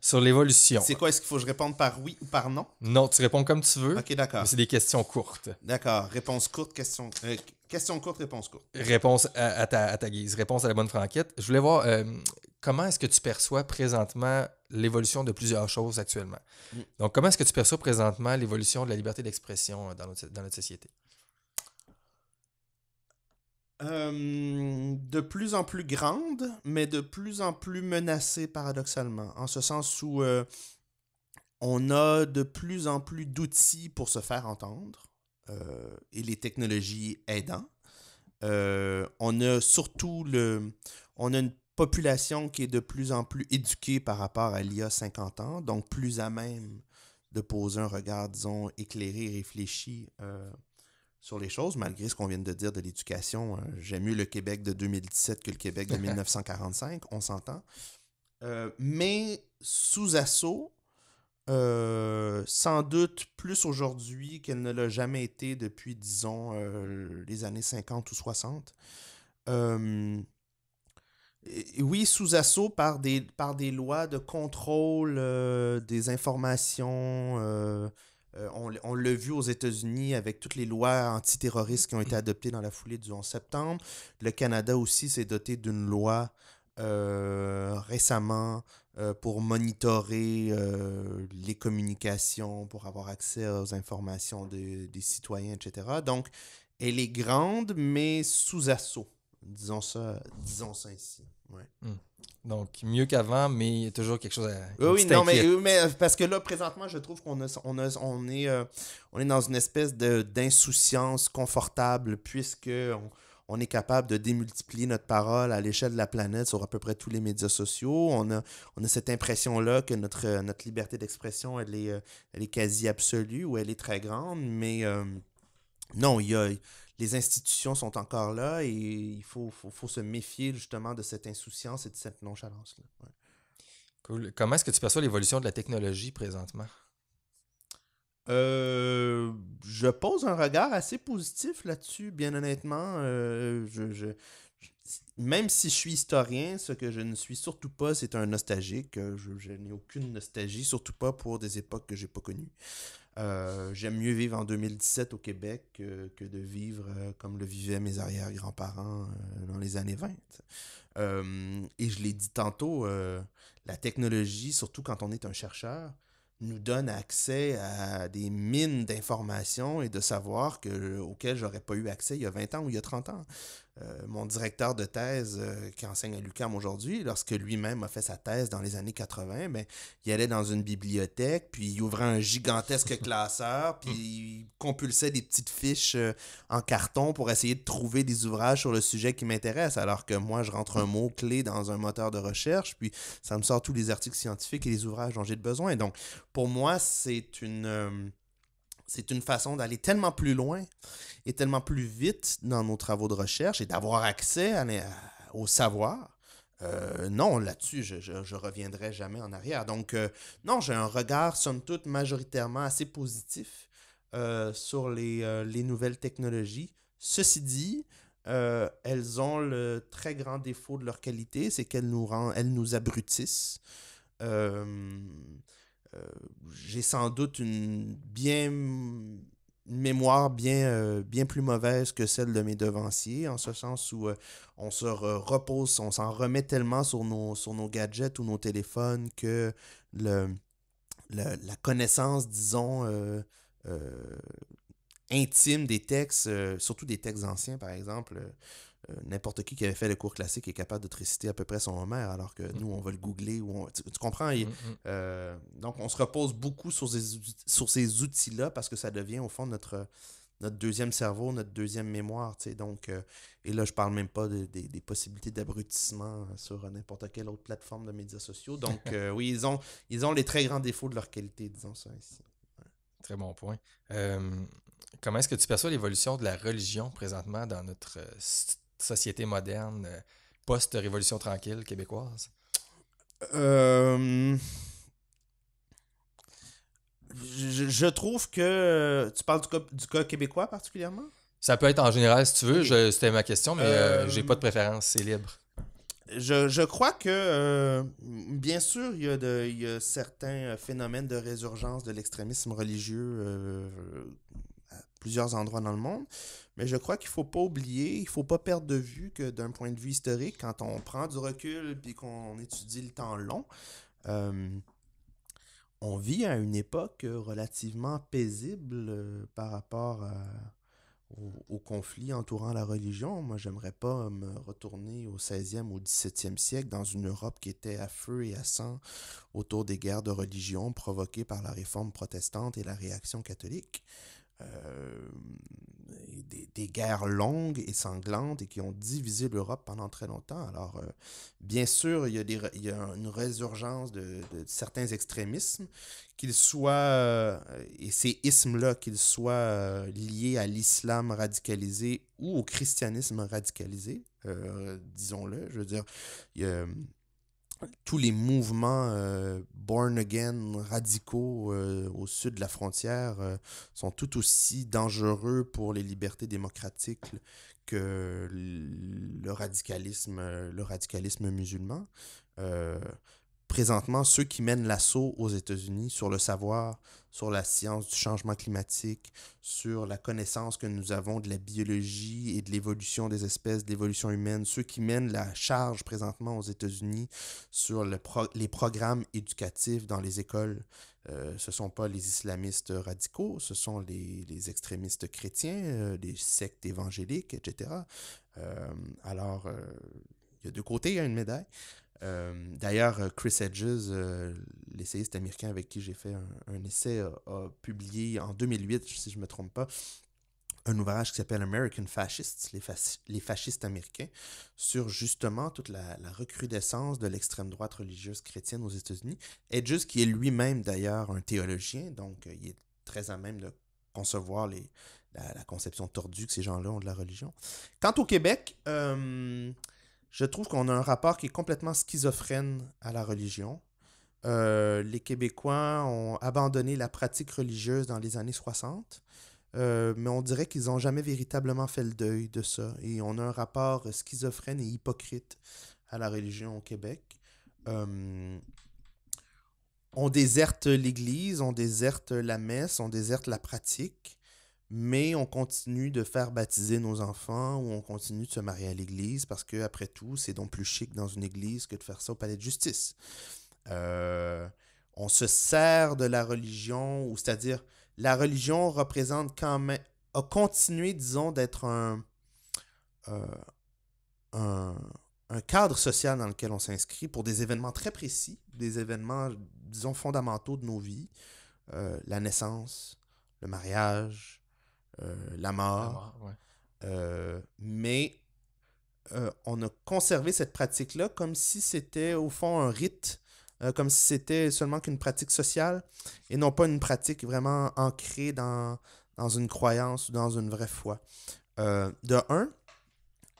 sur l'évolution. C'est quoi, est-ce qu'il faut que je réponde par oui ou par non? Non, tu réponds comme tu veux. OK, d'accord. C'est des questions courtes. D'accord, réponse courte, question... courte. Euh, Question courte, réponse courte. Réponse à, ta, guise, réponse à la bonne franquette. Je voulais voir euh, comment est-ce que tu perçois présentement l'évolution de plusieurs choses actuellement. Mm. Donc, comment est-ce que tu perçois présentement l'évolution de la liberté d'expression euh, dans notre, société? Euh, de plus en plus grande, mais de plus en plus menacée paradoxalement, en ce sens où on a de plus en plus d'outils pour se faire entendre. Euh, et les technologies aidant. Euh, on a surtout le, on a une population qui est de plus en plus éduquée par rapport à y a 50 ans, donc plus à même de poser un regard, disons, éclairé, réfléchi euh, sur les choses, malgré ce qu'on vient de dire de l'éducation. J'aime mieux le Québec de 2017 que le Québec de 1945, <laughs> on s'entend. mais sous assaut, euh, sans doute plus aujourd'hui qu'elle ne l'a jamais été depuis, disons, euh, les années 50 ou 60. oui, sous assaut par des, par des lois de contrôle euh, des informations. on, on l'a vu aux États-Unis avec toutes les lois antiterroristes qui ont été adoptées dans la foulée du 11 septembre. Le Canada aussi s'est doté d'une loi euh, récemment euh, pour monitorer euh, les communications, pour avoir accès aux informations des citoyens, etc. Donc, elle est grande, mais sous assaut. Disons ça, disons ça ici. Ouais. Hmm. Donc, mieux qu'avant, mais il y a toujours quelque chose à. Oui, oui non, mais, mais, parce que là, présentement, je trouve qu'on a, on, a, on est, on est dans une espèce d'insouciance confortable, puisque. On, on est capable de démultiplier notre parole à l'échelle de la planète sur à peu près tous les médias sociaux. On a, on a cette impression-là que notre, euh, notre liberté d'expression, elle est, euh, est quasi absolue ou elle est très grande, mais euh, non, il y a, les institutions sont encore là et il faut, faut, se méfier justement de cette insouciance et de cette nonchalance-là. Cool. Comment est-ce que tu perçois l'évolution de la technologie présentement? Euh, je pose un regard assez positif là-dessus, bien honnêtement. Euh, même si je suis historien, ce que je ne suis surtout pas, c'est un nostalgique. Euh, je, n'ai aucune nostalgie, surtout pas pour des époques que j'ai pas connues. J'aime mieux vivre en 2017 au Québec que, que de vivre comme le vivaient mes arrière-grands-parents dans les années 20. et je l'ai dit tantôt, la technologie, surtout quand on est un chercheur, nous donne accès à des mines d'informations et de savoirs que, je j'aurais pas eu accès il y a 20 ans ou il y a 30 ans. Euh, mon directeur de thèse euh, qui enseigne à l'UCAM aujourd'hui, lorsque lui-même a fait sa thèse dans les années 80, ben, il allait dans une bibliothèque, puis il ouvrait un gigantesque <laughs> classeur, puis il compulsait des petites fiches euh, en carton pour essayer de trouver des ouvrages sur le sujet qui m'intéresse, alors que moi, je rentre un mm. mot-clé dans un moteur de recherche, puis ça me sort tous les articles scientifiques et les ouvrages dont j'ai besoin. Donc, pour moi, c'est une c'est une façon d'aller tellement plus loin et tellement plus vite dans nos travaux de recherche et d'avoir accès au savoir. Euh, non, là-dessus, je, ne reviendrai jamais en arrière. Donc, euh, non, j'ai un regard, somme toute, majoritairement assez positif euh, sur les, nouvelles technologies. Ceci dit, elles ont le très grand défaut de leur qualité, c'est qu'elles nous, rend, elles nous abrutissent. Euh, j'ai sans doute une bien mémoire bien, euh, bien plus mauvaise que celle de mes devanciers, en ce sens où euh, on se repose, on s'en remet tellement sur nos, sur nos gadgets ou nos téléphones que la connaissance, disons, intime des textes, surtout des textes anciens, par exemple, euh, n'importe qui qui avait fait le cours classique est capable de tréciter à peu près son Homère, alors que nous, on va le googler. Ou tu, comprends? Mm, mm. Euh, donc, on se repose beaucoup sur ces, sur ces outils-là parce que ça devient, au fond, notre, notre deuxième cerveau, notre deuxième mémoire. Tu donc, euh, et là, je parle même pas des possibilités d'abrutissement sur n'importe quelle autre plateforme de médias sociaux. Donc, <laughs> oui, ils ont, ils ont les très grands défauts de leur qualité, disons ça ici. Très bon point. comment est-ce que tu perçois l'évolution de la religion présentement dans notre société moderne, euh, post-révolution tranquille québécoise? Euh, je, trouve que. Euh, tu parles du cas, québécois particulièrement? Ça peut être en général, si tu veux. C'était ma question, mais j'ai pas de préférence. C'est libre. Je, crois que, bien sûr, il y, a de, il y, a certains phénomènes de résurgence de l'extrémisme religieux plusieurs endroits dans le monde. Mais je crois qu'il ne faut pas oublier, il ne faut pas perdre de vue que d'un point de vue historique, quand on prend du recul et qu'on étudie le temps long, euh, on vit à une époque relativement paisible euh, par rapport euh, aux conflits entourant la religion. Moi, j'aimerais pas me retourner au 16e ou 17e siècle dans une Europe qui était à feu et à sang autour des guerres de religion provoquées par la réforme protestante et la réaction catholique. Euh, des, guerres longues et sanglantes et qui ont divisé l'Europe pendant très longtemps. Alors, euh, bien sûr, il y a, des, il y a une résurgence de, certains extrémismes, qu'ils soient, euh, et ces ismes-là, qu'ils soient liés à l'islam radicalisé ou au christianisme radicalisé, disons-le. Je veux dire, il y tous les mouvements euh, born again radicaux euh, au sud de la frontière euh, sont tout aussi dangereux pour les libertés démocratiques que le radicalisme, le radicalisme musulman présentement ceux qui mènent l'assaut aux États-Unis sur le savoir, sur la science du changement climatique, sur la connaissance que nous avons de la biologie et de l'évolution des espèces, de l'évolution humaine, ceux qui mènent la charge présentement aux États-Unis sur les programmes éducatifs dans les écoles. Euh, ce ne sont pas les islamistes radicaux, ce sont les, extrémistes chrétiens, les euh, sectes évangéliques, etc. Euh, alors, il y a deux côtés a une médaille. Euh, d'ailleurs, euh, Chris Hedges, euh, l'essayiste américain avec qui j'ai fait un, essai, a, publié en 2008, si je ne me trompe pas, un ouvrage qui s'appelle American Fascists, les, les, fascistes américains, sur justement toute la, recrudescence de l'extrême droite religieuse chrétienne aux États-Unis. Edges, qui est lui-même d'ailleurs un théologien, donc il est très à même de concevoir les, la, la, conception tordue que ces gens-là ont de la religion. Quant au Québec, je trouve qu'on a un rapport qui est complètement schizophrène à la religion. Euh, les Québécois ont abandonné la pratique religieuse dans les années 60, euh, mais on dirait qu'ils n'ont jamais véritablement fait le deuil de ça. Et on a un rapport schizophrène et hypocrite à la religion au Québec. Euh, on déserte l'Église, on déserte la messe, on déserte la pratique mais on continue de faire baptiser nos enfants ou on continue de se marier à l'église parce que après tout, c'est donc plus chic dans une église que de faire ça au palais de justice. Euh, on se sert de la religion, ou c'est-à-dire la religion représente quand même a continué, disons, d'être euh, un, cadre social dans lequel on s'inscrit pour des événements très précis, des événements, disons, fondamentaux de nos vies, euh, la naissance, le mariage, euh, la mort. Euh, mais euh, on a conservé cette pratique-là comme si c'était au fond un rite comme si c'était seulement qu'une pratique sociale et non pas une pratique vraiment ancrée dans, dans une croyance ou dans une vraie foi. de un,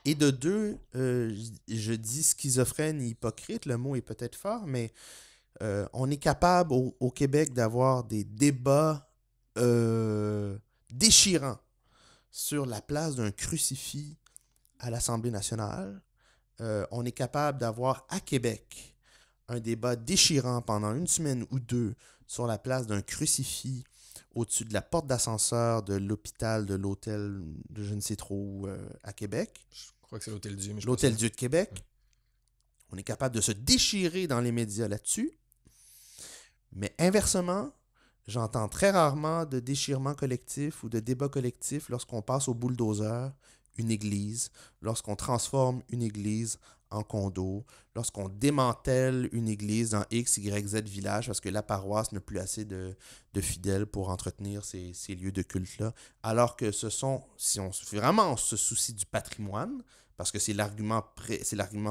et de deux, je, dis schizophrène hypocrite, le mot est peut-être fort, mais on est capable au, au Québec d'avoir des débats déchirant sur la place d'un crucifix à l'Assemblée nationale. Euh, on est capable d'avoir à Québec un débat déchirant pendant une semaine ou deux sur la place d'un crucifix au-dessus de la porte d'ascenseur de l'hôpital de l'hôtel de je ne sais trop euh, à Québec. Je crois que c'est l'hôtel Dieu. L'hôtel Dieu de Québec. On est capable de se déchirer dans les médias là-dessus. Mais inversement, J'entends très rarement de déchirement collectif ou de débat collectif lorsqu'on passe au bulldozer une église, lorsqu'on transforme une église en condo, lorsqu'on démantèle une église en X, Y, Z village parce que la paroisse n'a plus assez de, fidèles pour entretenir ces, lieux de culte-là, alors que ce sont, si on vraiment on se soucie du patrimoine, parce que c'est l'argument,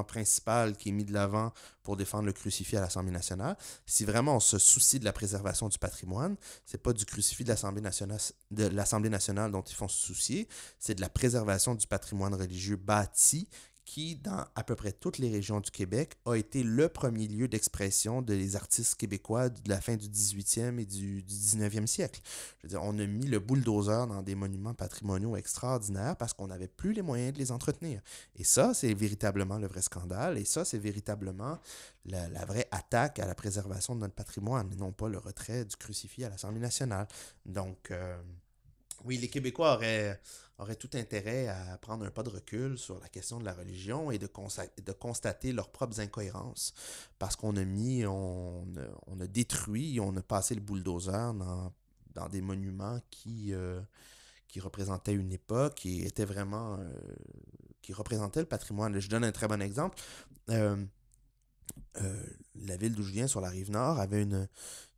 principal qui est mis de l'avant pour défendre le crucifix à l'Assemblée nationale. Si vraiment on se soucie de la préservation du patrimoine, c'est pas du crucifix de l'Assemblée nationale, de l'Assemblée nationale dont ils font se soucier, c'est de la préservation du patrimoine religieux bâti qui, dans à peu près toutes les régions du Québec, a été le premier lieu d'expression des artistes québécois de la fin du 18e et du, du 19e siècle. Je veux dire, on a mis le bulldozer dans des monuments patrimoniaux extraordinaires parce qu'on n'avait plus les moyens de les entretenir. Et ça, c'est véritablement le vrai scandale, et ça, c'est véritablement la, vraie attaque à la préservation de notre patrimoine, et non pas le retrait du crucifix à l'Assemblée nationale. Donc, euh, oui, les Québécois auraient auraient tout intérêt à prendre un pas de recul sur la question de la religion et de, de constater leurs propres incohérences. Parce qu'on a mis, on, a détruit, on a passé le bulldozer dans, dans des monuments qui, euh, qui représentaient une époque et étaient vraiment... Euh, qui représentaient le patrimoine. Je donne un très bon exemple. Euh, la ville d'où je viens, sur la rive nord, avait une,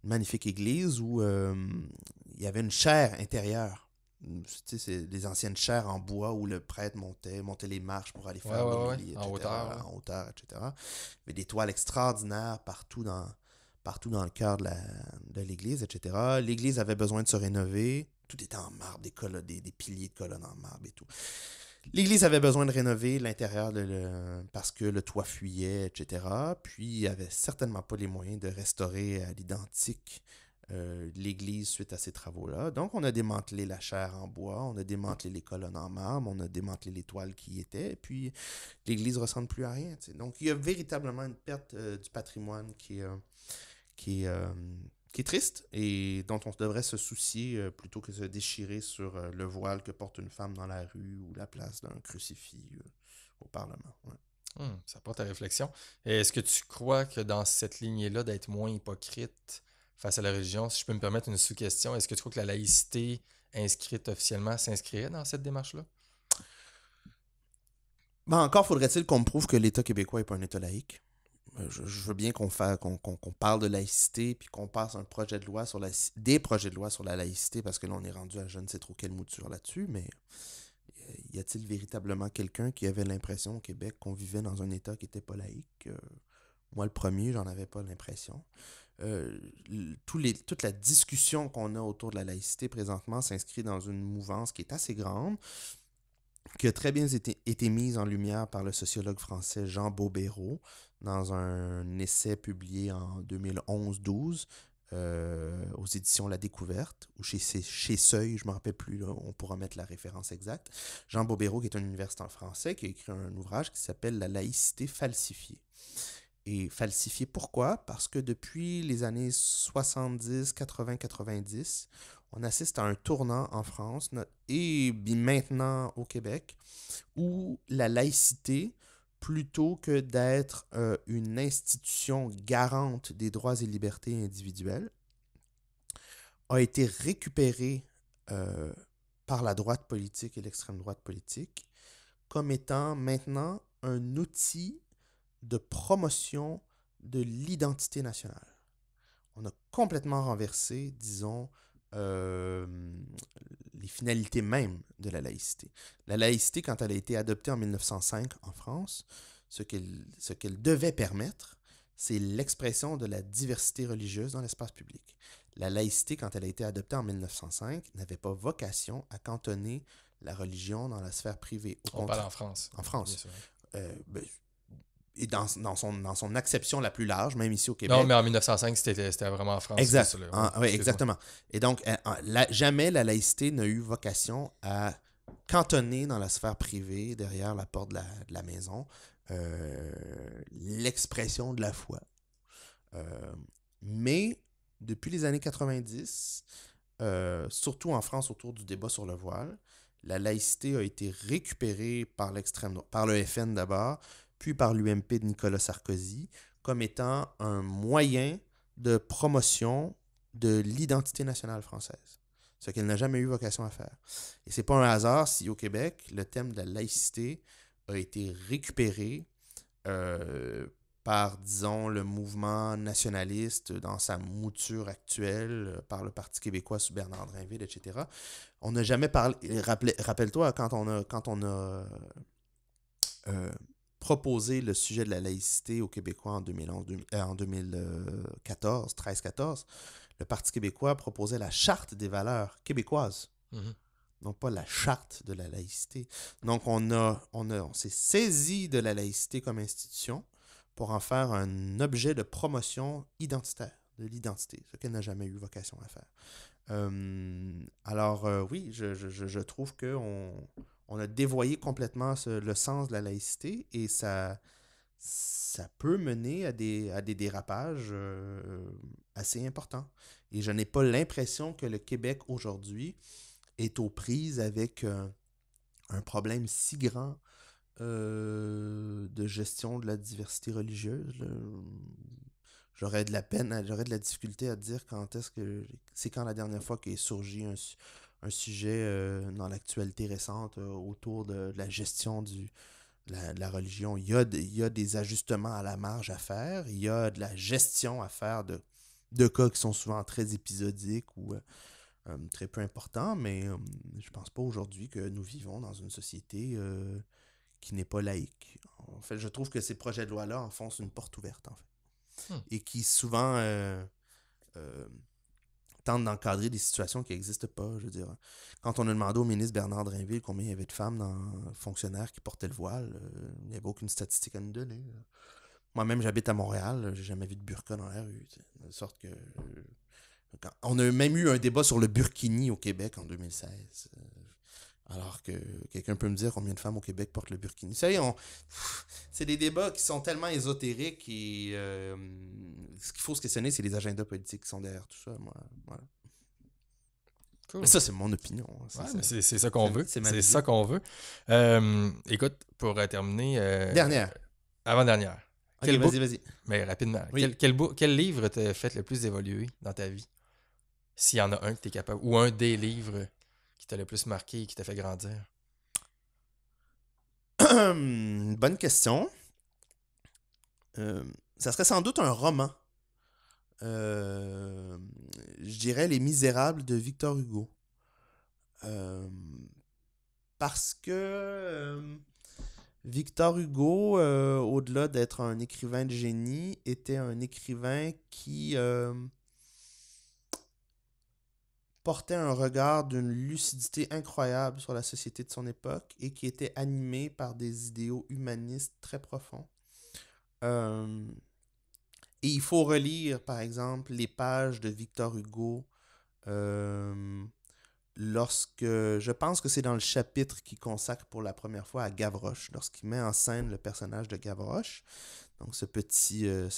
magnifique église où il y avait une chaire intérieure Hum, c'est des anciennes chaires en bois où le prêtre montait, montait les marches pour aller faire des en, hauteur, etc. mais des toiles extraordinaires partout dans, partout dans le cœur de l'église, etc. L'église avait besoin de se rénover. Tout était en marbre, des, des, piliers de colonnes en marbre et tout. L'église avait besoin de rénover l'intérieur parce que le toit fuyait, etc. Puis, il avait certainement pas les moyens de restaurer à euh, l'identique euh, l'église suite à ces travaux-là. Donc, on a démantelé la chaire en bois, on a démantelé les colonnes en marbre, on a démantelé les toiles qui y étaient, et puis l'église ne ressemble plus à rien. Donc, il y a véritablement une perte euh, du patrimoine qui, euh, qui, est triste et dont on devrait se soucier plutôt que se déchirer sur le voile que porte une femme dans la rue ou la place d'un crucifix au Parlement. Hum, ça porte à réflexion. Est-ce que tu crois que dans cette lignée-là d'être moins hypocrite, face à la religion. Si je peux me permettre une sous-question, est-ce que tu crois que la laïcité inscrite officiellement s'inscrirait dans cette démarche-là? Ben encore faudrait-il qu'on me prouve que l'État québécois n'est pas un État laïque. Euh, je, veux bien qu'on parle de laïcité puis qu'on passe un projet de loi sur la, des projets de loi sur la laïcité parce que là, on est rendu à je ne sais trop quelle mouture là-dessus, mais euh, y a-t-il véritablement quelqu'un qui avait l'impression au Québec qu'on vivait dans un État qui n'était pas laïque? Euh, moi, le premier, j'en avais pas l'impression. Euh, toute la discussion qu'on a autour de la laïcité présentement s'inscrit dans une mouvance qui est assez grande, qui a très bien été, été mise en lumière par le sociologue français Jean Bobéro dans un essai publié en 2011-12 euh, aux éditions La Découverte, ou chez, chez Seuil, je ne me rappelle plus, on pourra mettre la référence exacte. Jean Bobéro, qui est un universitaire français, qui a écrit un ouvrage qui s'appelle La laïcité falsifiée. Et falsifié. Pourquoi? Parce que depuis les années 70, 80, 90, on assiste à un tournant en France et maintenant au Québec où la laïcité, plutôt que d'être euh, une institution garante des droits et libertés individuelles, a été récupérée euh, par la droite politique et l'extrême droite politique comme étant maintenant un outil de promotion de l'identité nationale. On a complètement renversé, disons, euh, les finalités mêmes de la laïcité. La laïcité, quand elle a été adoptée en 1905 en France, ce qu'elle, ce devait permettre, c'est l'expression de la diversité religieuse dans l'espace public. La laïcité, quand elle a été adoptée en 1905, n'avait pas vocation à cantonner la religion dans la sphère privée. Au On parle en France. En France. Euh, ben, dans, son, dans son acception la plus large, même ici au Québec. Non, mais en 1905, c'était vraiment en France. oui, exactement. Et donc, euh, jamais la laïcité n'a eu vocation à cantonner dans la sphère privée, derrière la porte de la, maison, euh, l'expression de la foi. Euh, mais depuis les années 90, surtout en France autour du débat sur le voile, la laïcité a été récupérée par l'extrême droite, par le FN d'abord, puis par l'UMP de Nicolas Sarkozy, comme étant un moyen de promotion de l'identité nationale française, ce qu'elle n'a jamais eu vocation à faire. Et c'est pas un hasard si au Québec, le thème de la laïcité a été récupéré euh, par, disons, le mouvement nationaliste dans sa mouture actuelle, euh, par le Parti québécois sous Bernard Drinville, etc. On n'a jamais parlé. Rappelle-toi, quand on a, euh, proposer le sujet de la laïcité aux Québécois en, euh, en 2014, 13-14, le Parti québécois proposait la charte des valeurs québécoises, mhm. non pas la charte de la laïcité. Donc, on, a, on, a, on s'est saisi de la laïcité comme institution pour en faire un objet de promotion identitaire, de l'identité, ce qu'elle n'a jamais eu vocation à faire. Euh, alors, euh, oui, je, je, je trouve qu'on on a dévoyé complètement le sens de la laïcité et ça, ça peut mener à des, à des dérapages euh, assez importants. Et je n'ai pas l'impression que le Québec aujourd'hui est aux prises avec euh, un problème si grand euh, de gestion de la diversité religieuse. J'aurais de la peine, j'aurais de la difficulté à dire quand est-ce que c'est quand la dernière fois qu'est surgi un, un sujet euh, dans l'actualité récente euh, autour de, la gestion du, de, la, religion. Il y, a des ajustements à la marge à faire, il y a de la gestion à faire de, de cas qui sont souvent très épisodiques ou euh, très peu importants, mais je ne pense pas aujourd'hui que nous vivons dans une société qui n'est pas laïque. En fait, je trouve que ces projets de loi-là enfoncent une porte ouverte, en fait, hmm. et qui souvent d'encadrer des situations qui n'existent pas. Je veux dire, hein. quand on a demandé au ministre Bernard Drinville combien il y avait de femmes dans fonctionnaires qui portaient le voile, euh, il n'y avait aucune statistique à nous donner. Moi-même, j'habite à Montréal, j'ai jamais vu de burqa dans la rue. De sorte que. Euh, on a même eu un débat sur le burkini au Québec en 2016. Alors que quelqu'un peut me dire combien de femmes au Québec portent le burkini. c'est des débats qui sont tellement ésotériques et euh, ce qu'il faut se questionner, c'est les agendas politiques qui sont derrière tout ça. Moi, Mais ça, c'est mon opinion. Hein, c'est ça qu'on veut. C'est ça qu'on veut. Euh, écoute, pour euh, terminer. dernière. Avant-dernière. vas-y, vas-y. Mais rapidement. Quel, quel livre t'a fait le plus évoluer dans ta vie S'il y en a un que tu es capable. Ou un des livres t'a le plus marqué, qui t'a fait grandir? <clears throat> Bonne question. Euh, ça serait sans doute un roman. Euh, je dirais Les Misérables de Victor Hugo. Euh, parce que Victor Hugo, au-delà d'être un écrivain de génie, était un écrivain qui portait un regard d'une lucidité incroyable sur la société de son époque et qui était animé par des idéaux humanistes très profonds. Euh, et il faut relire, par exemple, les pages de Victor Hugo euh, lorsque, je pense que c'est dans le chapitre qu'il consacre pour la première fois à Gavroche, lorsqu'il met en scène le personnage de Gavroche. Donc ce petit, euh,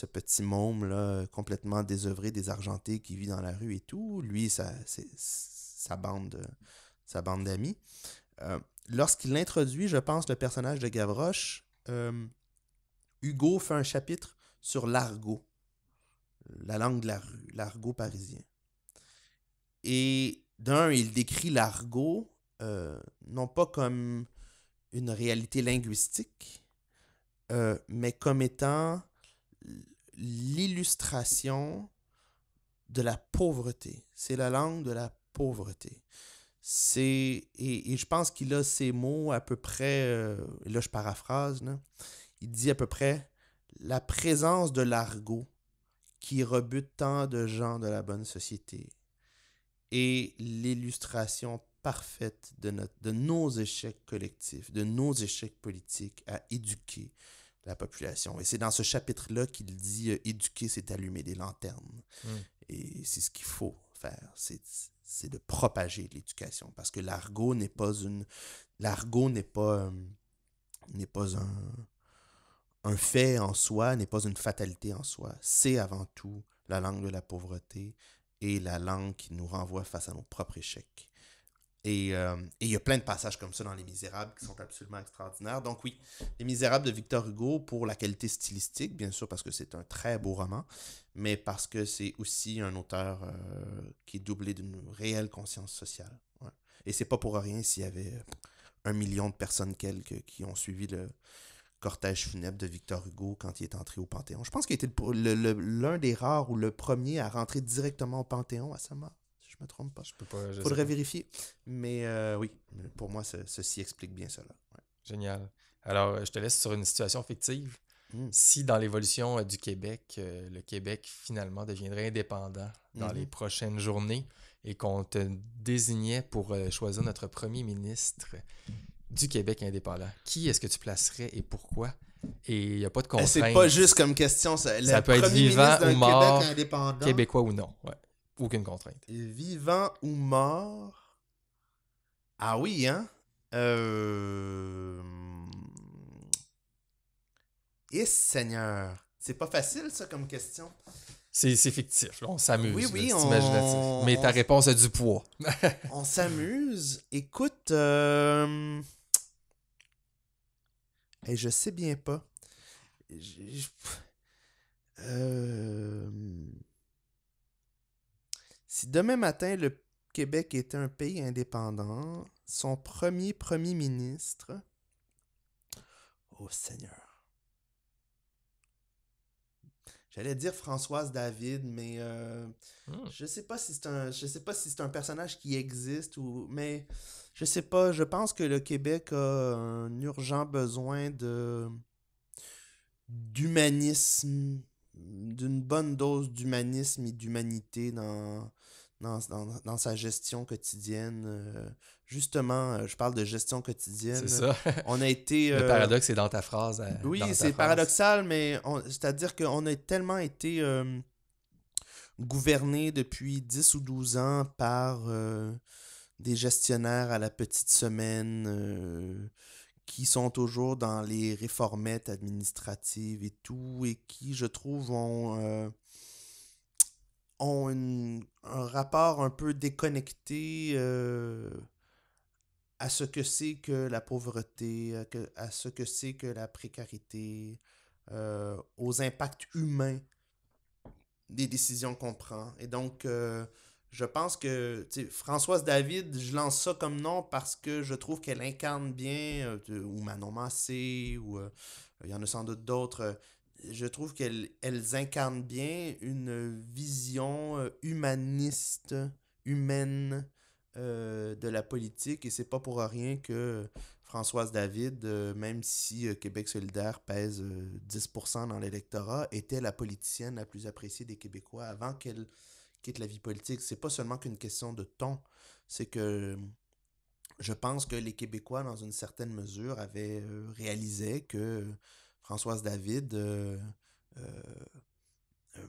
môme là, complètement désœuvré, désargenté, qui vit dans la rue et tout, lui, sa, sa bande, sa bande d'amis. Euh, lorsqu'il introduit, je pense, le personnage de Gavroche, euh, Hugo fait un chapitre sur l'argot, la langue de la rue, l'argot parisien. Et d'un, il décrit l'argot non pas comme une réalité linguistique, euh, mais comme étant l'illustration de la pauvreté. C'est la langue de la pauvreté. C'est et, je pense qu'il a ces mots à peu près, euh, là je paraphrase, il dit à peu près la présence de l'argot qui rebute tant de gens de la bonne société et l'illustration parfaite de, notre, de nos échecs collectifs, de nos échecs politiques à éduquer, la population. Et c'est dans ce chapitre-là qu'il dit euh, éduquer, c'est allumer des lanternes. Hmm. Et c'est ce qu'il faut faire, c'est de propager l'éducation. Parce que l'argot n'est pas une. L'argot n'est pas. Euh, n'est pas un, un fait en soi, n'est pas une fatalité en soi. C'est avant tout la langue de la pauvreté et la langue qui nous renvoie face à nos propres échecs. Euh, et il y a plein de passages comme ça dans Les Misérables qui sont absolument extraordinaires. Donc oui, Les Misérables de Victor Hugo pour la qualité stylistique, bien sûr, parce que c'est un très beau roman, mais parce que c'est aussi un auteur euh, qui est doublé d'une réelle conscience sociale. Et c'est pas pour rien s'il y avait un million de personnes quelques qui ont suivi le cortège funèbre de Victor Hugo quand il est entré au Panthéon. Je pense qu'il était l'un des rares ou le premier à rentrer directement au Panthéon à sa mort me trompe pas. Je peux pas. Faudrait vérifier. Mais euh, oui, pour moi, ceci explique bien cela. Génial. Alors, je te laisse sur une situation fictive. Hmm. Si dans l'évolution euh, du Québec, euh, le Québec finalement deviendrait indépendant dans mhm. les prochaines journées et qu'on te désignait pour choisir notre premier ministre du Québec indépendant, qui est-ce que tu placerais et pourquoi? Et il n'y a pas de contrainte. Eh, c'est pas juste comme question. Ça, peut être vivant ou mort, québécois ou non. Ouais. Aucune contrainte. Vivant ou mort? Ah oui, hein? Euh... Et Seigneur! C'est pas facile, ça, comme question. C'est fictif, là. on s'amuse. Oui, oui, on... Mais ta réponse a du poids. <laughs> on s'amuse. Écoute, Et euh, je sais bien pas. Euh, si demain matin le Québec était un pays indépendant, son premier premier ministre. Oh Seigneur. J'allais dire Françoise David, mais euh, hmm. je sais pas si c'est un je sais pas si c'est un personnage qui existe ou mais je sais pas. Je pense que le Québec a un urgent besoin de d'humanisme, d'une bonne dose d'humanisme et d'humanité dans dans, sa gestion quotidienne. Euh, justement, euh, je parle de gestion quotidienne. C'est ça. <laughs> on a été. <laughs> le euh, paradoxe est dans ta phrase. oui, c'est paradoxal, mais c'est-à-dire qu'on a tellement été gouverné depuis 10 ou 12 ans par des gestionnaires à la petite semaine qui sont toujours dans les réformettes administratives et tout, et qui, je trouve, ont ont un rapport un peu déconnecté euh, à ce que c'est que la pauvreté, à, ce que c'est que la précarité, euh, aux impacts humains des décisions qu'on prend. Et donc, euh, je pense que Françoise David, je lance ça comme nom parce que je trouve qu'elle incarne bien, ou Manon Massé, ou il y en a sans doute d'autres je trouve qu'elles elles incarnent bien une vision euh, humaniste, humaine euh, de la politique. Et c'est pas pour rien que Françoise David, euh, même si Québec solidaire pèse 10% dans l'électorat, était la politicienne la plus appréciée des Québécois avant qu'elle quitte la vie politique. C'est pas seulement qu'une question de ton, c'est que je pense que les Québécois, dans une certaine mesure, avaient réalisé que Françoise David, euh, euh, euh,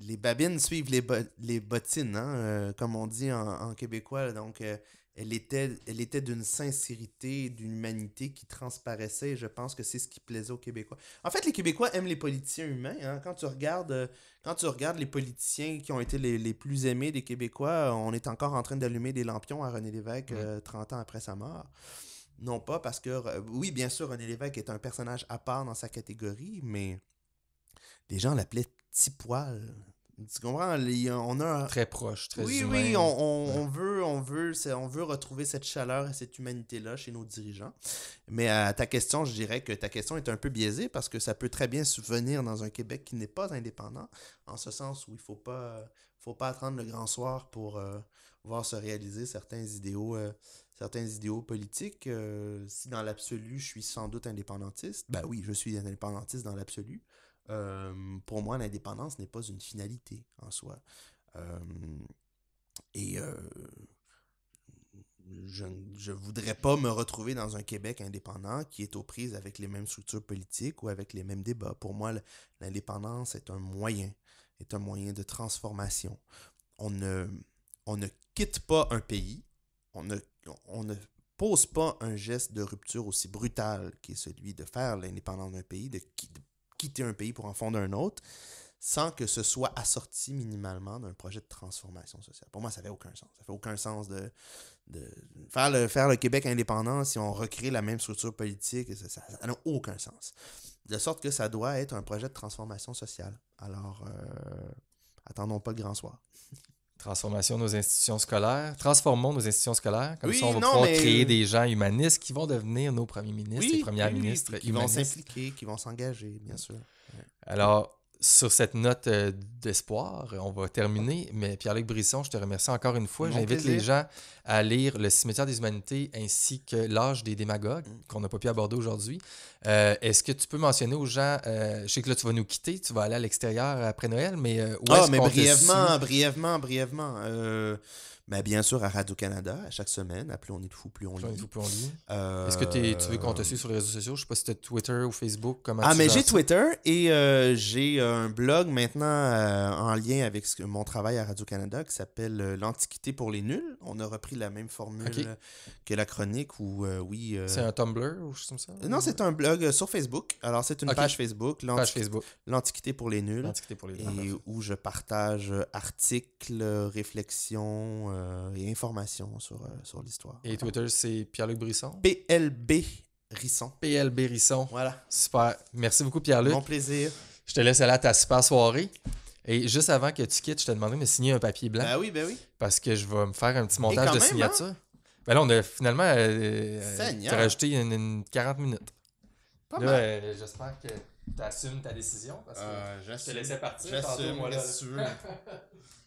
les babines suivent les, les bottines, hein, comme on dit en, québécois. Donc, elle était, elle était d'une sincérité, d'une humanité qui transparaissait. Et je pense que c'est ce qui plaisait aux Québécois. En fait, les Québécois aiment les politiciens humains. Hein. Quand, tu regardes, quand tu regardes les politiciens qui ont été les, plus aimés des Québécois, on est encore en train d'allumer des lampions à René Lévesque 30 ans après sa mort. Non pas parce que, oui, bien sûr, René Lévesque est un personnage à part dans sa catégorie, mais les gens l'appelaient petit poil. Tu comprends? On a Très proche, très Oui, oui, on, on, on, veut, on veut retrouver cette chaleur et cette humanité-là chez nos dirigeants. Mais à euh, ta question, je dirais que ta question est un peu biaisée parce que ça peut très bien se venir dans un Québec qui n'est pas indépendant, en ce sens où il ne faut pas, faut pas attendre le grand soir pour euh, voir se réaliser certains idéaux euh, Certains idéaux politiques. Euh, si dans l'absolu, je suis sans doute indépendantiste, ben oui, je suis indépendantiste dans l'absolu. Euh, pour moi, l'indépendance n'est pas une finalité en soi. Euh, et je ne voudrais pas me retrouver dans un Québec indépendant qui est aux prises avec les mêmes structures politiques ou avec les mêmes débats. Pour moi, l'indépendance est un moyen, est un moyen de transformation. On ne, on ne quitte pas un pays, on ne, pose pas un geste de rupture aussi brutal qui celui de faire l'indépendance d'un pays, de quitter un pays pour en fonder un autre, sans que ce soit assorti minimalement d'un projet de transformation sociale. Pour moi, ça n'avait aucun sens. Ça fait aucun sens de, faire, le, faire le Québec indépendant si on recrée la même structure politique. Ça n'a aucun sens. De sorte que ça doit être un projet de transformation sociale. Alors, euh, attendons pas le grand soir. <laughs> Transformation de nos institutions scolaires. Transformons nos institutions scolaires. Comme ça, on va pouvoir créer euh, des gens humanistes qui vont devenir nos premiers ministres et premières ministres. Qui vont s'impliquer, qui vont s'engager, bien sûr. Alors, sur cette note euh, d'espoir, on va terminer. Mais Pierre-Luc Brisson, je te remercie encore une fois. J'invite les gens à lire Le cimetière des humanités ainsi que L'âge des démagogues, mm. qu'on n'a pas pu aborder aujourd'hui. Euh, est-ce que tu peux mentionner aux gens, euh, je sais que là tu vas nous quitter, tu vas aller à l'extérieur après Noël, mais où ah, est-ce mais brièvement, brièvement, brièvement, brièvement, bah, bien sûr, à Radio-Canada, à chaque semaine, Plus on est fou, plus on lit. Euh, Est-ce que tu veux qu'on te suive sur les réseaux sociaux Je sais pas si tu Twitter ou Facebook. Comment ah, mais j'ai Twitter et euh, j'ai euh, un blog maintenant en lien avec mon travail à Radio-Canada qui s'appelle L'Antiquité pour les Nuls. On a repris la même formule que la chronique ou oui. C'est un Tumblr ou chose comme ça Non, c'est un blog sur Facebook. Alors, c'est une page Facebook. L'Antiquité pour les Nuls. L'Antiquité pour les Nuls. Et où je partage articles, réflexions euh, et informations sur, euh, sur l'histoire. Et Twitter, c'est Pierre-Luc Brisson? PLB Risson. PLB Risson. Voilà. Super. Merci beaucoup, Pierre-Luc. Mon plaisir. Je te laisse aller à ta super soirée. Et juste avant que tu quittes, je t'ai demandé de me signer un papier blanc. Ben oui, ben oui. Parce que je vais me faire un petit montage de hein? signature. Ben là, on a finalement euh, euh rajouté une, une, 40 minutes. Pas j'espère que tu assumes ta décision. Parce que je te laissais partir. J'assume, moi, <laughs>